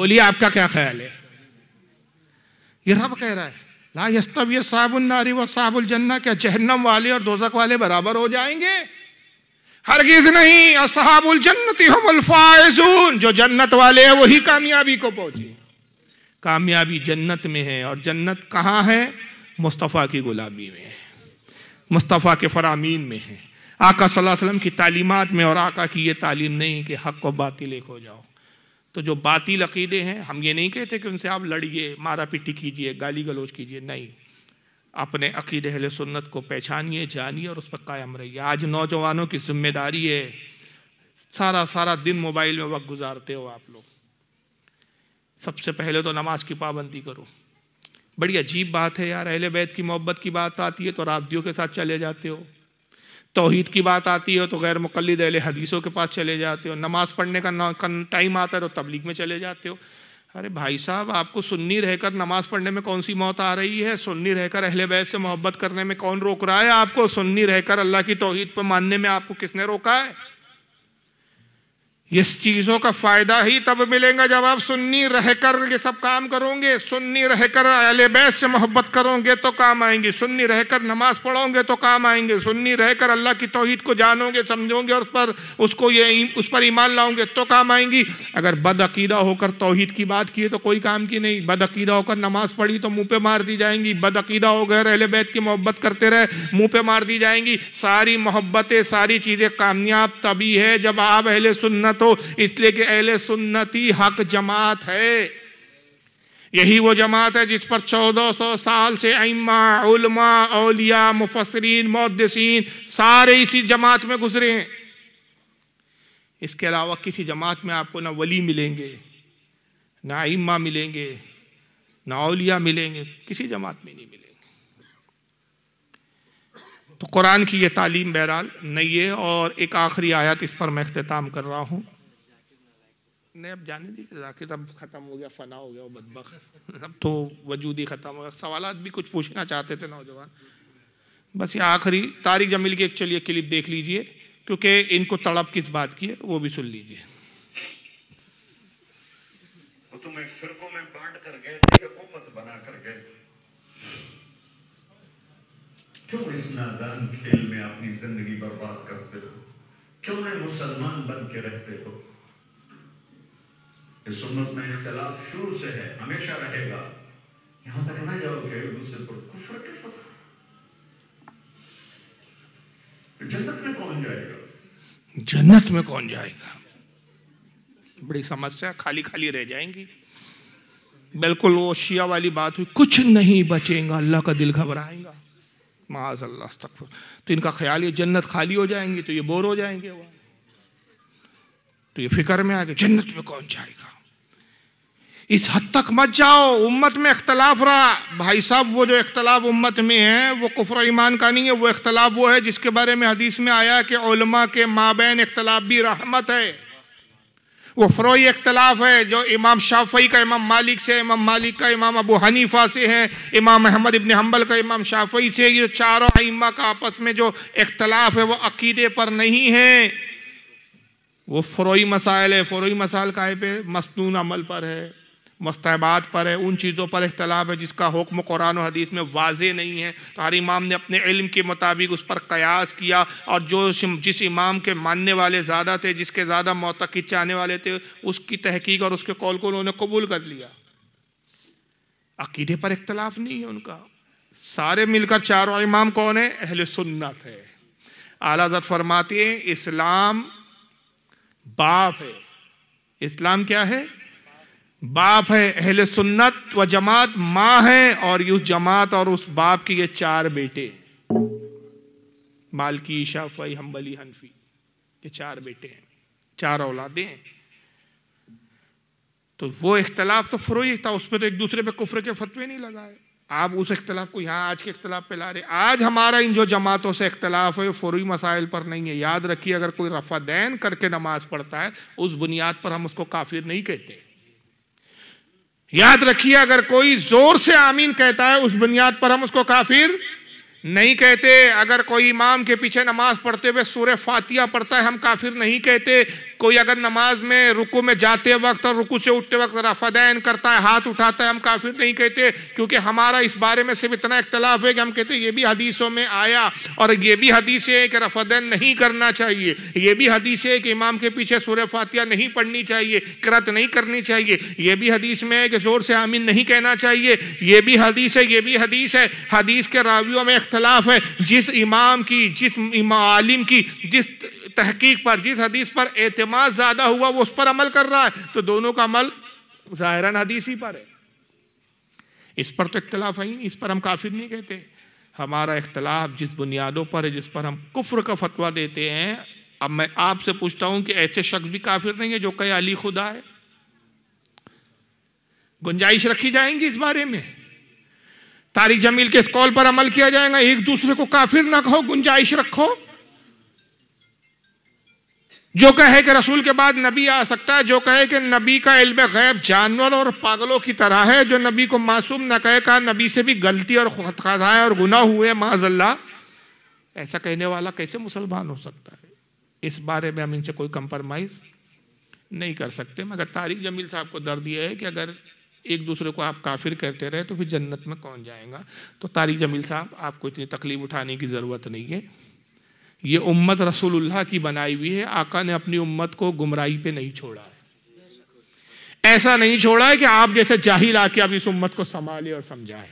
बोलिए आपका क्या ख्याल है ये रब कह रहा है ला यस्तवी साबुल नारी व साबुल जन्ना क्या जहन्नम वाले और दोजख वाले बराबर हो जाएंगे हरगिज नहीं असहाबुल जन्नति हम फायजून जो जन्नत वाले हैं वही कामयाबी को पहुंचे कामयाबी जन्नत में है और जन्नत कहाँ है मुस्तफ़ा की गुलामी में है मुस्तफ़ा के फ़रामीन में है आका सल्लल्लाहु अलैहि वसल्लम की तालीमत में और आका की ये तालीम नहीं कि हक़ को बातिल एक हो जाओ तो जो बातिल अकीदे हैं हम ये नहीं कहते कि उनसे आप लड़िए मारा पिटी कीजिए गाली गलोच कीजिए नहीं अपने अकीद अहल सुन्नत को पहचानिए जानिए और उस पर कायम रहिए आज नौजवानों की जिम्मेदारी है सारा सारा दिन मोबाइल में वक्त गुजारते हो आप लोग सबसे पहले तो नमाज की पाबंदी करो बड़ी अजीब बात है यार अहल बैत की मोहब्बत की बात आती है तो राबदियों के साथ चले जाते हो तोहहीद की बात आती है तो गैर मुकलद अहल हदीसों के पास चले जाते हो नमाज पढ़ने का टाइम आता है तो तबलीग में चले जाते हो अरे भाई साहब आपको सुन्नी रहकर नमाज पढ़ने में कौन सी मौत आ रही है सुन्नी रहकर अहले बैत से मोहब्बत करने में कौन रोक रहा है आपको सुन्नी रहकर अल्लाह की तोहद पर मानने में आपको किसने रोका है इस चीजों का फायदा ही तब मिलेगा जब आप सुन्नी रहकर ये सब काम करोगे सुन्नी रहकर अहले बैस से मोहब्बत करोगे तो काम आएंगे सुन्नी रहकर नमाज पढ़ोगे तो काम आएंगे सुन्नी रहकर अल्लाह की तोहहीद को जानोगे समझोगे और उस पर उसको ये उस पर ईमान लाओगे तो काम आएंगी अगर बदअकीदा होकर तोहहीद की बात की तो कोई काम की नहीं बदअकीदा होकर नमाज पढ़ी तो मुँह पर मार दी जाएंगी बदअकीदा होकर अहल बैत की मोहब्बत करते रहे मुँह पर मार दी जाएंगी सारी मोहब्बतें सारी चीज़ें कामयाब तभी है जब आप अहल सुन्नत सुन्नत हो इसलिए कि अहले सुन्नती हक जमात है यही वो जमात है जिस पर 1400 साल से अम्मा उलमा अलिया मुफसरीन मुद्दसिन सारे इसी जमात में गुजरे हैं इसके अलावा किसी जमात में आपको ना वली मिलेंगे ना इम्मा मिलेंगे ना अलिया मिलेंगे किसी जमात में नहीं मिलेंगे तो कुरान की ये तालीम बहरहाल नहीं है और एक आखिरी आयत इस पर मैं अख्ताम कर रहा हूँ नहीं अब जाने दीजिए जाकिर अब ख़त्म हो गया फ़ना हो गया वो बदबक अब तो वजूद ही ख़त्म हो गया सवाल भी कुछ पूछना चाहते थे नौजवान बस ये आखिरी तारिक जमील की एक चलिए क्लिप देख लीजिए क्योंकि इनको तड़प किस बात की है वो भी सुन लीजिए तुम्हें तो फिरकों में बांट कर गए थे उम्मत बना कर गए थे क्यों इस नादान खेल में अपनी जिंदगी बर्बाद करते हो क्यों मैं मुसलमान बन के रहते हो इस उम्मत में इख्तलाफ शुरू से है हमेशा रहेगा यहां तक ना जाओगे दूसरे पर तो कुफर के फतह जन्नत में कौन जाएगा जन्नत में कौन जाएगा बड़ी समस्या खाली खाली रह जाएंगी बिल्कुल वो शिया वाली बात हुई कुछ नहीं बचेगा अल्लाह का दिल घबराएगा माजल्ला तो इनका ख्याल ये जन्नत खाली हो जाएंगी तो ये बोर हो जाएंगे तो ये फिक्र में आएगा जन्नत में कौन जाएगा इस हद तक मत जाओ उम्मत में इख्तलाफ रहा भाई साहब वो जो इख्तलाफ उम्मत में है वो कुफर ईमान का नहीं है वो इख्तलाफ वो है जिसके बारे में हदीस में आया कि के माबेन इख्तलाफ भी रहमत है वो फ़रोई इख्तलाफ है जो इमाम शाफई का इमाम मालिक से इमाम मालिक का इमाम अबू हनीफा से है इमाम अहमद इबन हम्बल का इमाम शाफई से ये चारों इमा का आपस में जो इख्तलाफ है वो अकीदे पर नहीं है वो फ़रोई मसाइल है फ़रोई मसाइल काय पे अमल पर है मस्तबात पर है उन चीज़ों पर इख्तलाफ है जिसका हुक्म कुरान और हदीस में वाज नहीं है तो हर इमाम ने अपने इल्म के मुताबिक उस पर कयास किया और जो जिस इमाम के मानने वाले ज़्यादा थे जिसके ज़्यादा मोतकद चाहने वाले थे उसकी तहकीक और उसके कौल को उन्होंने कबूल कर लिया अकीदे पर इख्तलाफ नहीं है उनका सारे मिलकर चारों इमाम कौन है अहल सुन्नत है जद फरमाती है इस्लाम बाप है इस्लाम क्या है बाप है अहले सुन्नत व जमात माँ है और उस जमात और उस बाप के ये चार बेटे मालकी शाफई हम्बली हनफी ये चार बेटे हैं चार औलादे हैं तो वो इख्तलाफ तो फरोई था उसमें तो एक दूसरे पे कुफर के फतवे नहीं लगाए आप उस इख्तलाफ को यहाँ आज के इख्तलाफ पे ला रहे आज हमारा इन जो जमातों से इख्तलाफ है वो फरूई मसाइल पर नहीं है याद रखिए अगर कोई रफा दैन करके नमाज पढ़ता है उस बुनियाद पर हम उसको काफिर नहीं कहते याद रखिए अगर कोई जोर से आमीन कहता है उस बुनियाद पर हम उसको काफिर नहीं कहते अगर कोई इमाम के पीछे नमाज पढ़ते हुए सूर्य फातिया पढ़ता है हम काफिर नहीं कहते कोई अगर नमाज में रुकू में जाते वक्त और रुकू से उठते वक्त रफादैन करता है हाथ उठाता है हम काफिर नहीं कहते क्योंकि हमारा इस बारे में सिर्फ इतना इख्तलाफ है कि हम कहते ये भी हदीसों में आया और ये भी हदीस है कि रफादैन नहीं करना चाहिए ये भी हदीस है कि इमाम के पीछे सूर्य फातिया नहीं पढ़नी चाहिए करत नहीं करनी चाहिए ये भी हदीस में है कि ज़ोर से आमीन नहीं कहना चाहिए ये भी हदीस है ये भी हदीस है हदीस के रावियों में इख्तलाफ है जिस इमाम की जिस आलिम की जिस तहकीक पर जिस हदीस पर एतम ज़्यादा हुआ वो उस पर अमल कर रहा है तो दोनों का अमल जाहरा हदीस ही पर है इस पर तो इख्तलाफ है इस पर हम काफिर नहीं कहते हमारा इख्तलाफ जिस बुनियादों पर है जिस पर हम कुफ्र का फतवा देते हैं अब मैं आपसे पूछता हूं कि ऐसे शख्स भी काफिर नहीं है जो कहे अली खुदा है गुंजाइश रखी जाएंगी इस बारे में तारिक जमील के इस कॉल पर अमल किया जाएगा एक दूसरे को काफिर ना कहो गुंजाइश रखो जो कहे कि रसूल के बाद नबी आ सकता है जो कहे कि नबी का इल्म गैब जानवर और पागलों की तरह है जो नबी को मासूम न कहे कहा नबी से भी गलती और खतखाए और गुना हुए माजल्ला ऐसा कहने वाला कैसे मुसलमान हो सकता है इस बारे में हम इनसे कोई कंप्रोमाइज़ नहीं कर सकते मगर तारिक जमील साहब को दर्द यह है कि अगर एक दूसरे को आप काफिर कहते रहे तो फिर जन्नत में कौन जाएगा तो तारिक जमील साहब आपको इतनी तकलीफ उठाने की ज़रूरत नहीं है ये उम्मत रसूलुल्लाह की बनाई हुई है आका ने अपनी उम्मत को गुमराही पे नहीं छोड़ा है ऐसा नहीं छोड़ा है कि आप जैसे जाहिल आके अब इस उम्मत को संभाले और समझाए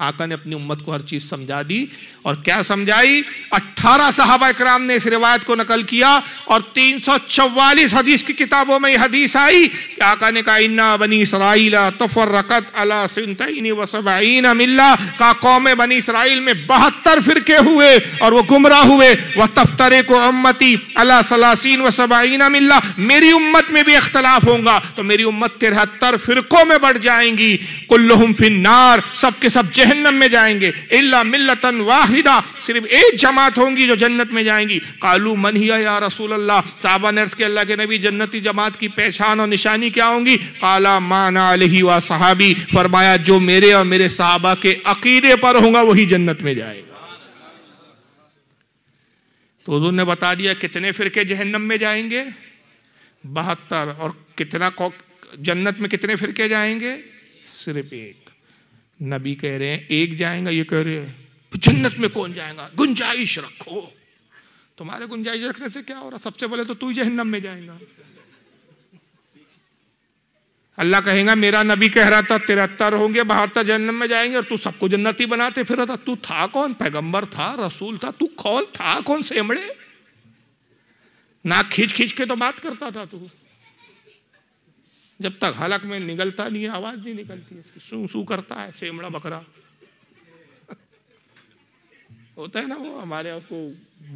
आका ने अपनी उम्मत को हर चीज़ समझा दी और क्या समझाई 18 सहाबा कराम ने इस रिवायत को नकल किया और तीन सौ चवालीस हदीस की किताबों में यह हदीस आई कि आका ने कहा इन्ना बनी इसराइल तफर रकत अला सिंतनी वसबाइन मिल्ला का कौम बनी इसराइल में बहत्तर फिरके हुए और वो गुमराह हुए वह तफ्तर को उम्मती अला सलासीन वसबाइन मिल्ला मेरी उम्मत में भी अख्तलाफ होगा तो मेरी उम्मत तिरहत्तर फिरकों में बढ़ जाएंगी कुल्लुम फिन्नार सब सब जह जहन्नम में जाएंगे इल्ला मिल्लतन वाहिदा सिर्फ एक जमात होंगी जो जन्नत में जाएंगी कालू मन ही या रसूल अल्लाह साहबा नर्स के अल्लाह के नबी जन्नती जमात की पहचान और निशानी क्या होंगी काला मान अलही व सहाबी फरमाया जो मेरे और मेरे साहबा के अकीदे पर होगा वही जन्नत में जाएगा तो उन्होंने बता दिया कितने फिरके जहन्नम में जाएंगे बहत्तर और कितना जन्नत में कितने फिरके जाएंगे सिर्फ एक नबी कह रहे हैं एक जाएगा ये कह रहे हैं जन्नत में कौन जाएगा गुंजाइश रखो तुम्हारे गुंजाइश रखने से क्या हो रहा सबसे पहले तो तू जहन्नम में जाएगा अल्लाह कहेगा मेरा नबी कह रहा था तिरहत्तर होंगे बहत्तर जन्नत में जाएंगे और तू सबको जन्नत ही बनाते फिर था तू था कौन पैगंबर था रसूल था तू कौन था कौन सेमड़े ना खींच खींच के तो बात करता था तू जब तक हलक में निकलता नहीं है आवाज़ नहीं निकलती है इसकी सू सू करता है सेमड़ा बकरा होता है ना वो हमारे उसको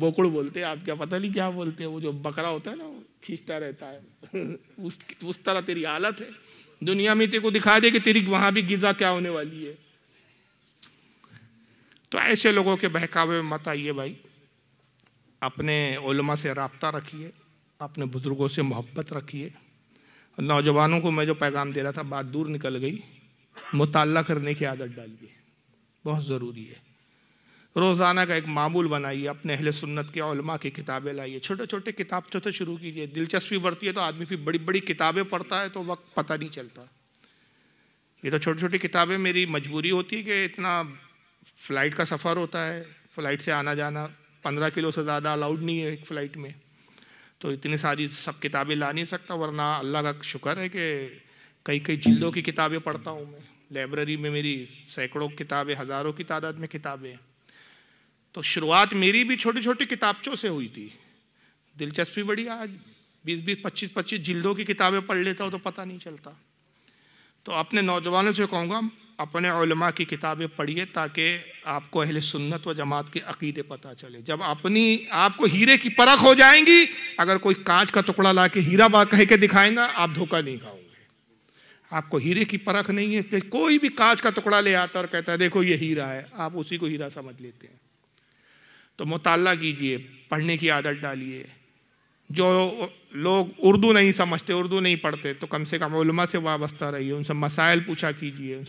बोकड़ बोलते हैं आप क्या पता नहीं क्या बोलते हैं वो जो बकरा होता है ना वो खींचता रहता है उस उस तरह तेरी हालत है दुनिया में तेरे को दिखा दे कि तेरी वहाँ भी गिजा क्या होने वाली है तो ऐसे लोगों के बहकावे में मत आइए भाई अपने ओलमा से रबता रखिए अपने बुज़ुर्गों से मोहब्बत रखिए नौजवानों को मैं जो पैगाम दे रहा था बात दूर निकल गई मुताल करने की आदत डालिए बहुत ज़रूरी है रोज़ाना का एक मामूल बनाइए अपने अहले सुन्नत के उलमा की किताबें लाइए छोटे छोटे किताब छोटे तो तो शुरू कीजिए दिलचस्पी बढ़ती है तो आदमी फिर बड़ी बड़ी किताबें पढ़ता है तो वक्त पता नहीं चलता ये तो छोटी छोटी किताबें मेरी मजबूरी होती है कि इतना फ़्लाइट का सफ़र होता है फ़्लाइट से आना जाना पंद्रह किलो से ज़्यादा अलाउड नहीं है एक फ़्लाइट में तो इतनी सारी सब किताबें ला नहीं सकता वरना अल्लाह का शुक्र है कि कई कई जिल्दों की किताबें पढ़ता हूँ मैं लाइब्रेरी में मेरी सैकड़ों किताबें हज़ारों की तादाद में किताबें तो शुरुआत मेरी भी छोटी छोटी किताबचों से हुई थी दिलचस्पी बड़ी आज बीस बीस पच्चीस पच्चीस जिल्दों की किताबें पढ़ लेता हूँ तो पता नहीं चलता तो अपने नौजवानों से कहूँगा अपने उलमा की किताबें पढ़िए ताकि आपको अहले सुन्नत व जमात के अकीदे पता चले जब अपनी आपको हीरे की परख हो जाएंगी अगर कोई कांच का टुकड़ा ला के हीरा बा कह के दिखाएंगा आप धोखा नहीं खाओगे आपको हीरे की परख नहीं है इसलिए कोई भी कांच का टुकड़ा ले आता और कहता है देखो ये हीरा है आप उसी को हीरा समझ लेते हैं तो मुताल कीजिए पढ़ने की आदत डालिए जो लोग उर्दू नहीं समझते उर्दू नहीं पढ़ते तो कम से कम उलमा से वाबस्ता रहिए उनसे मसाइल पूछा कीजिए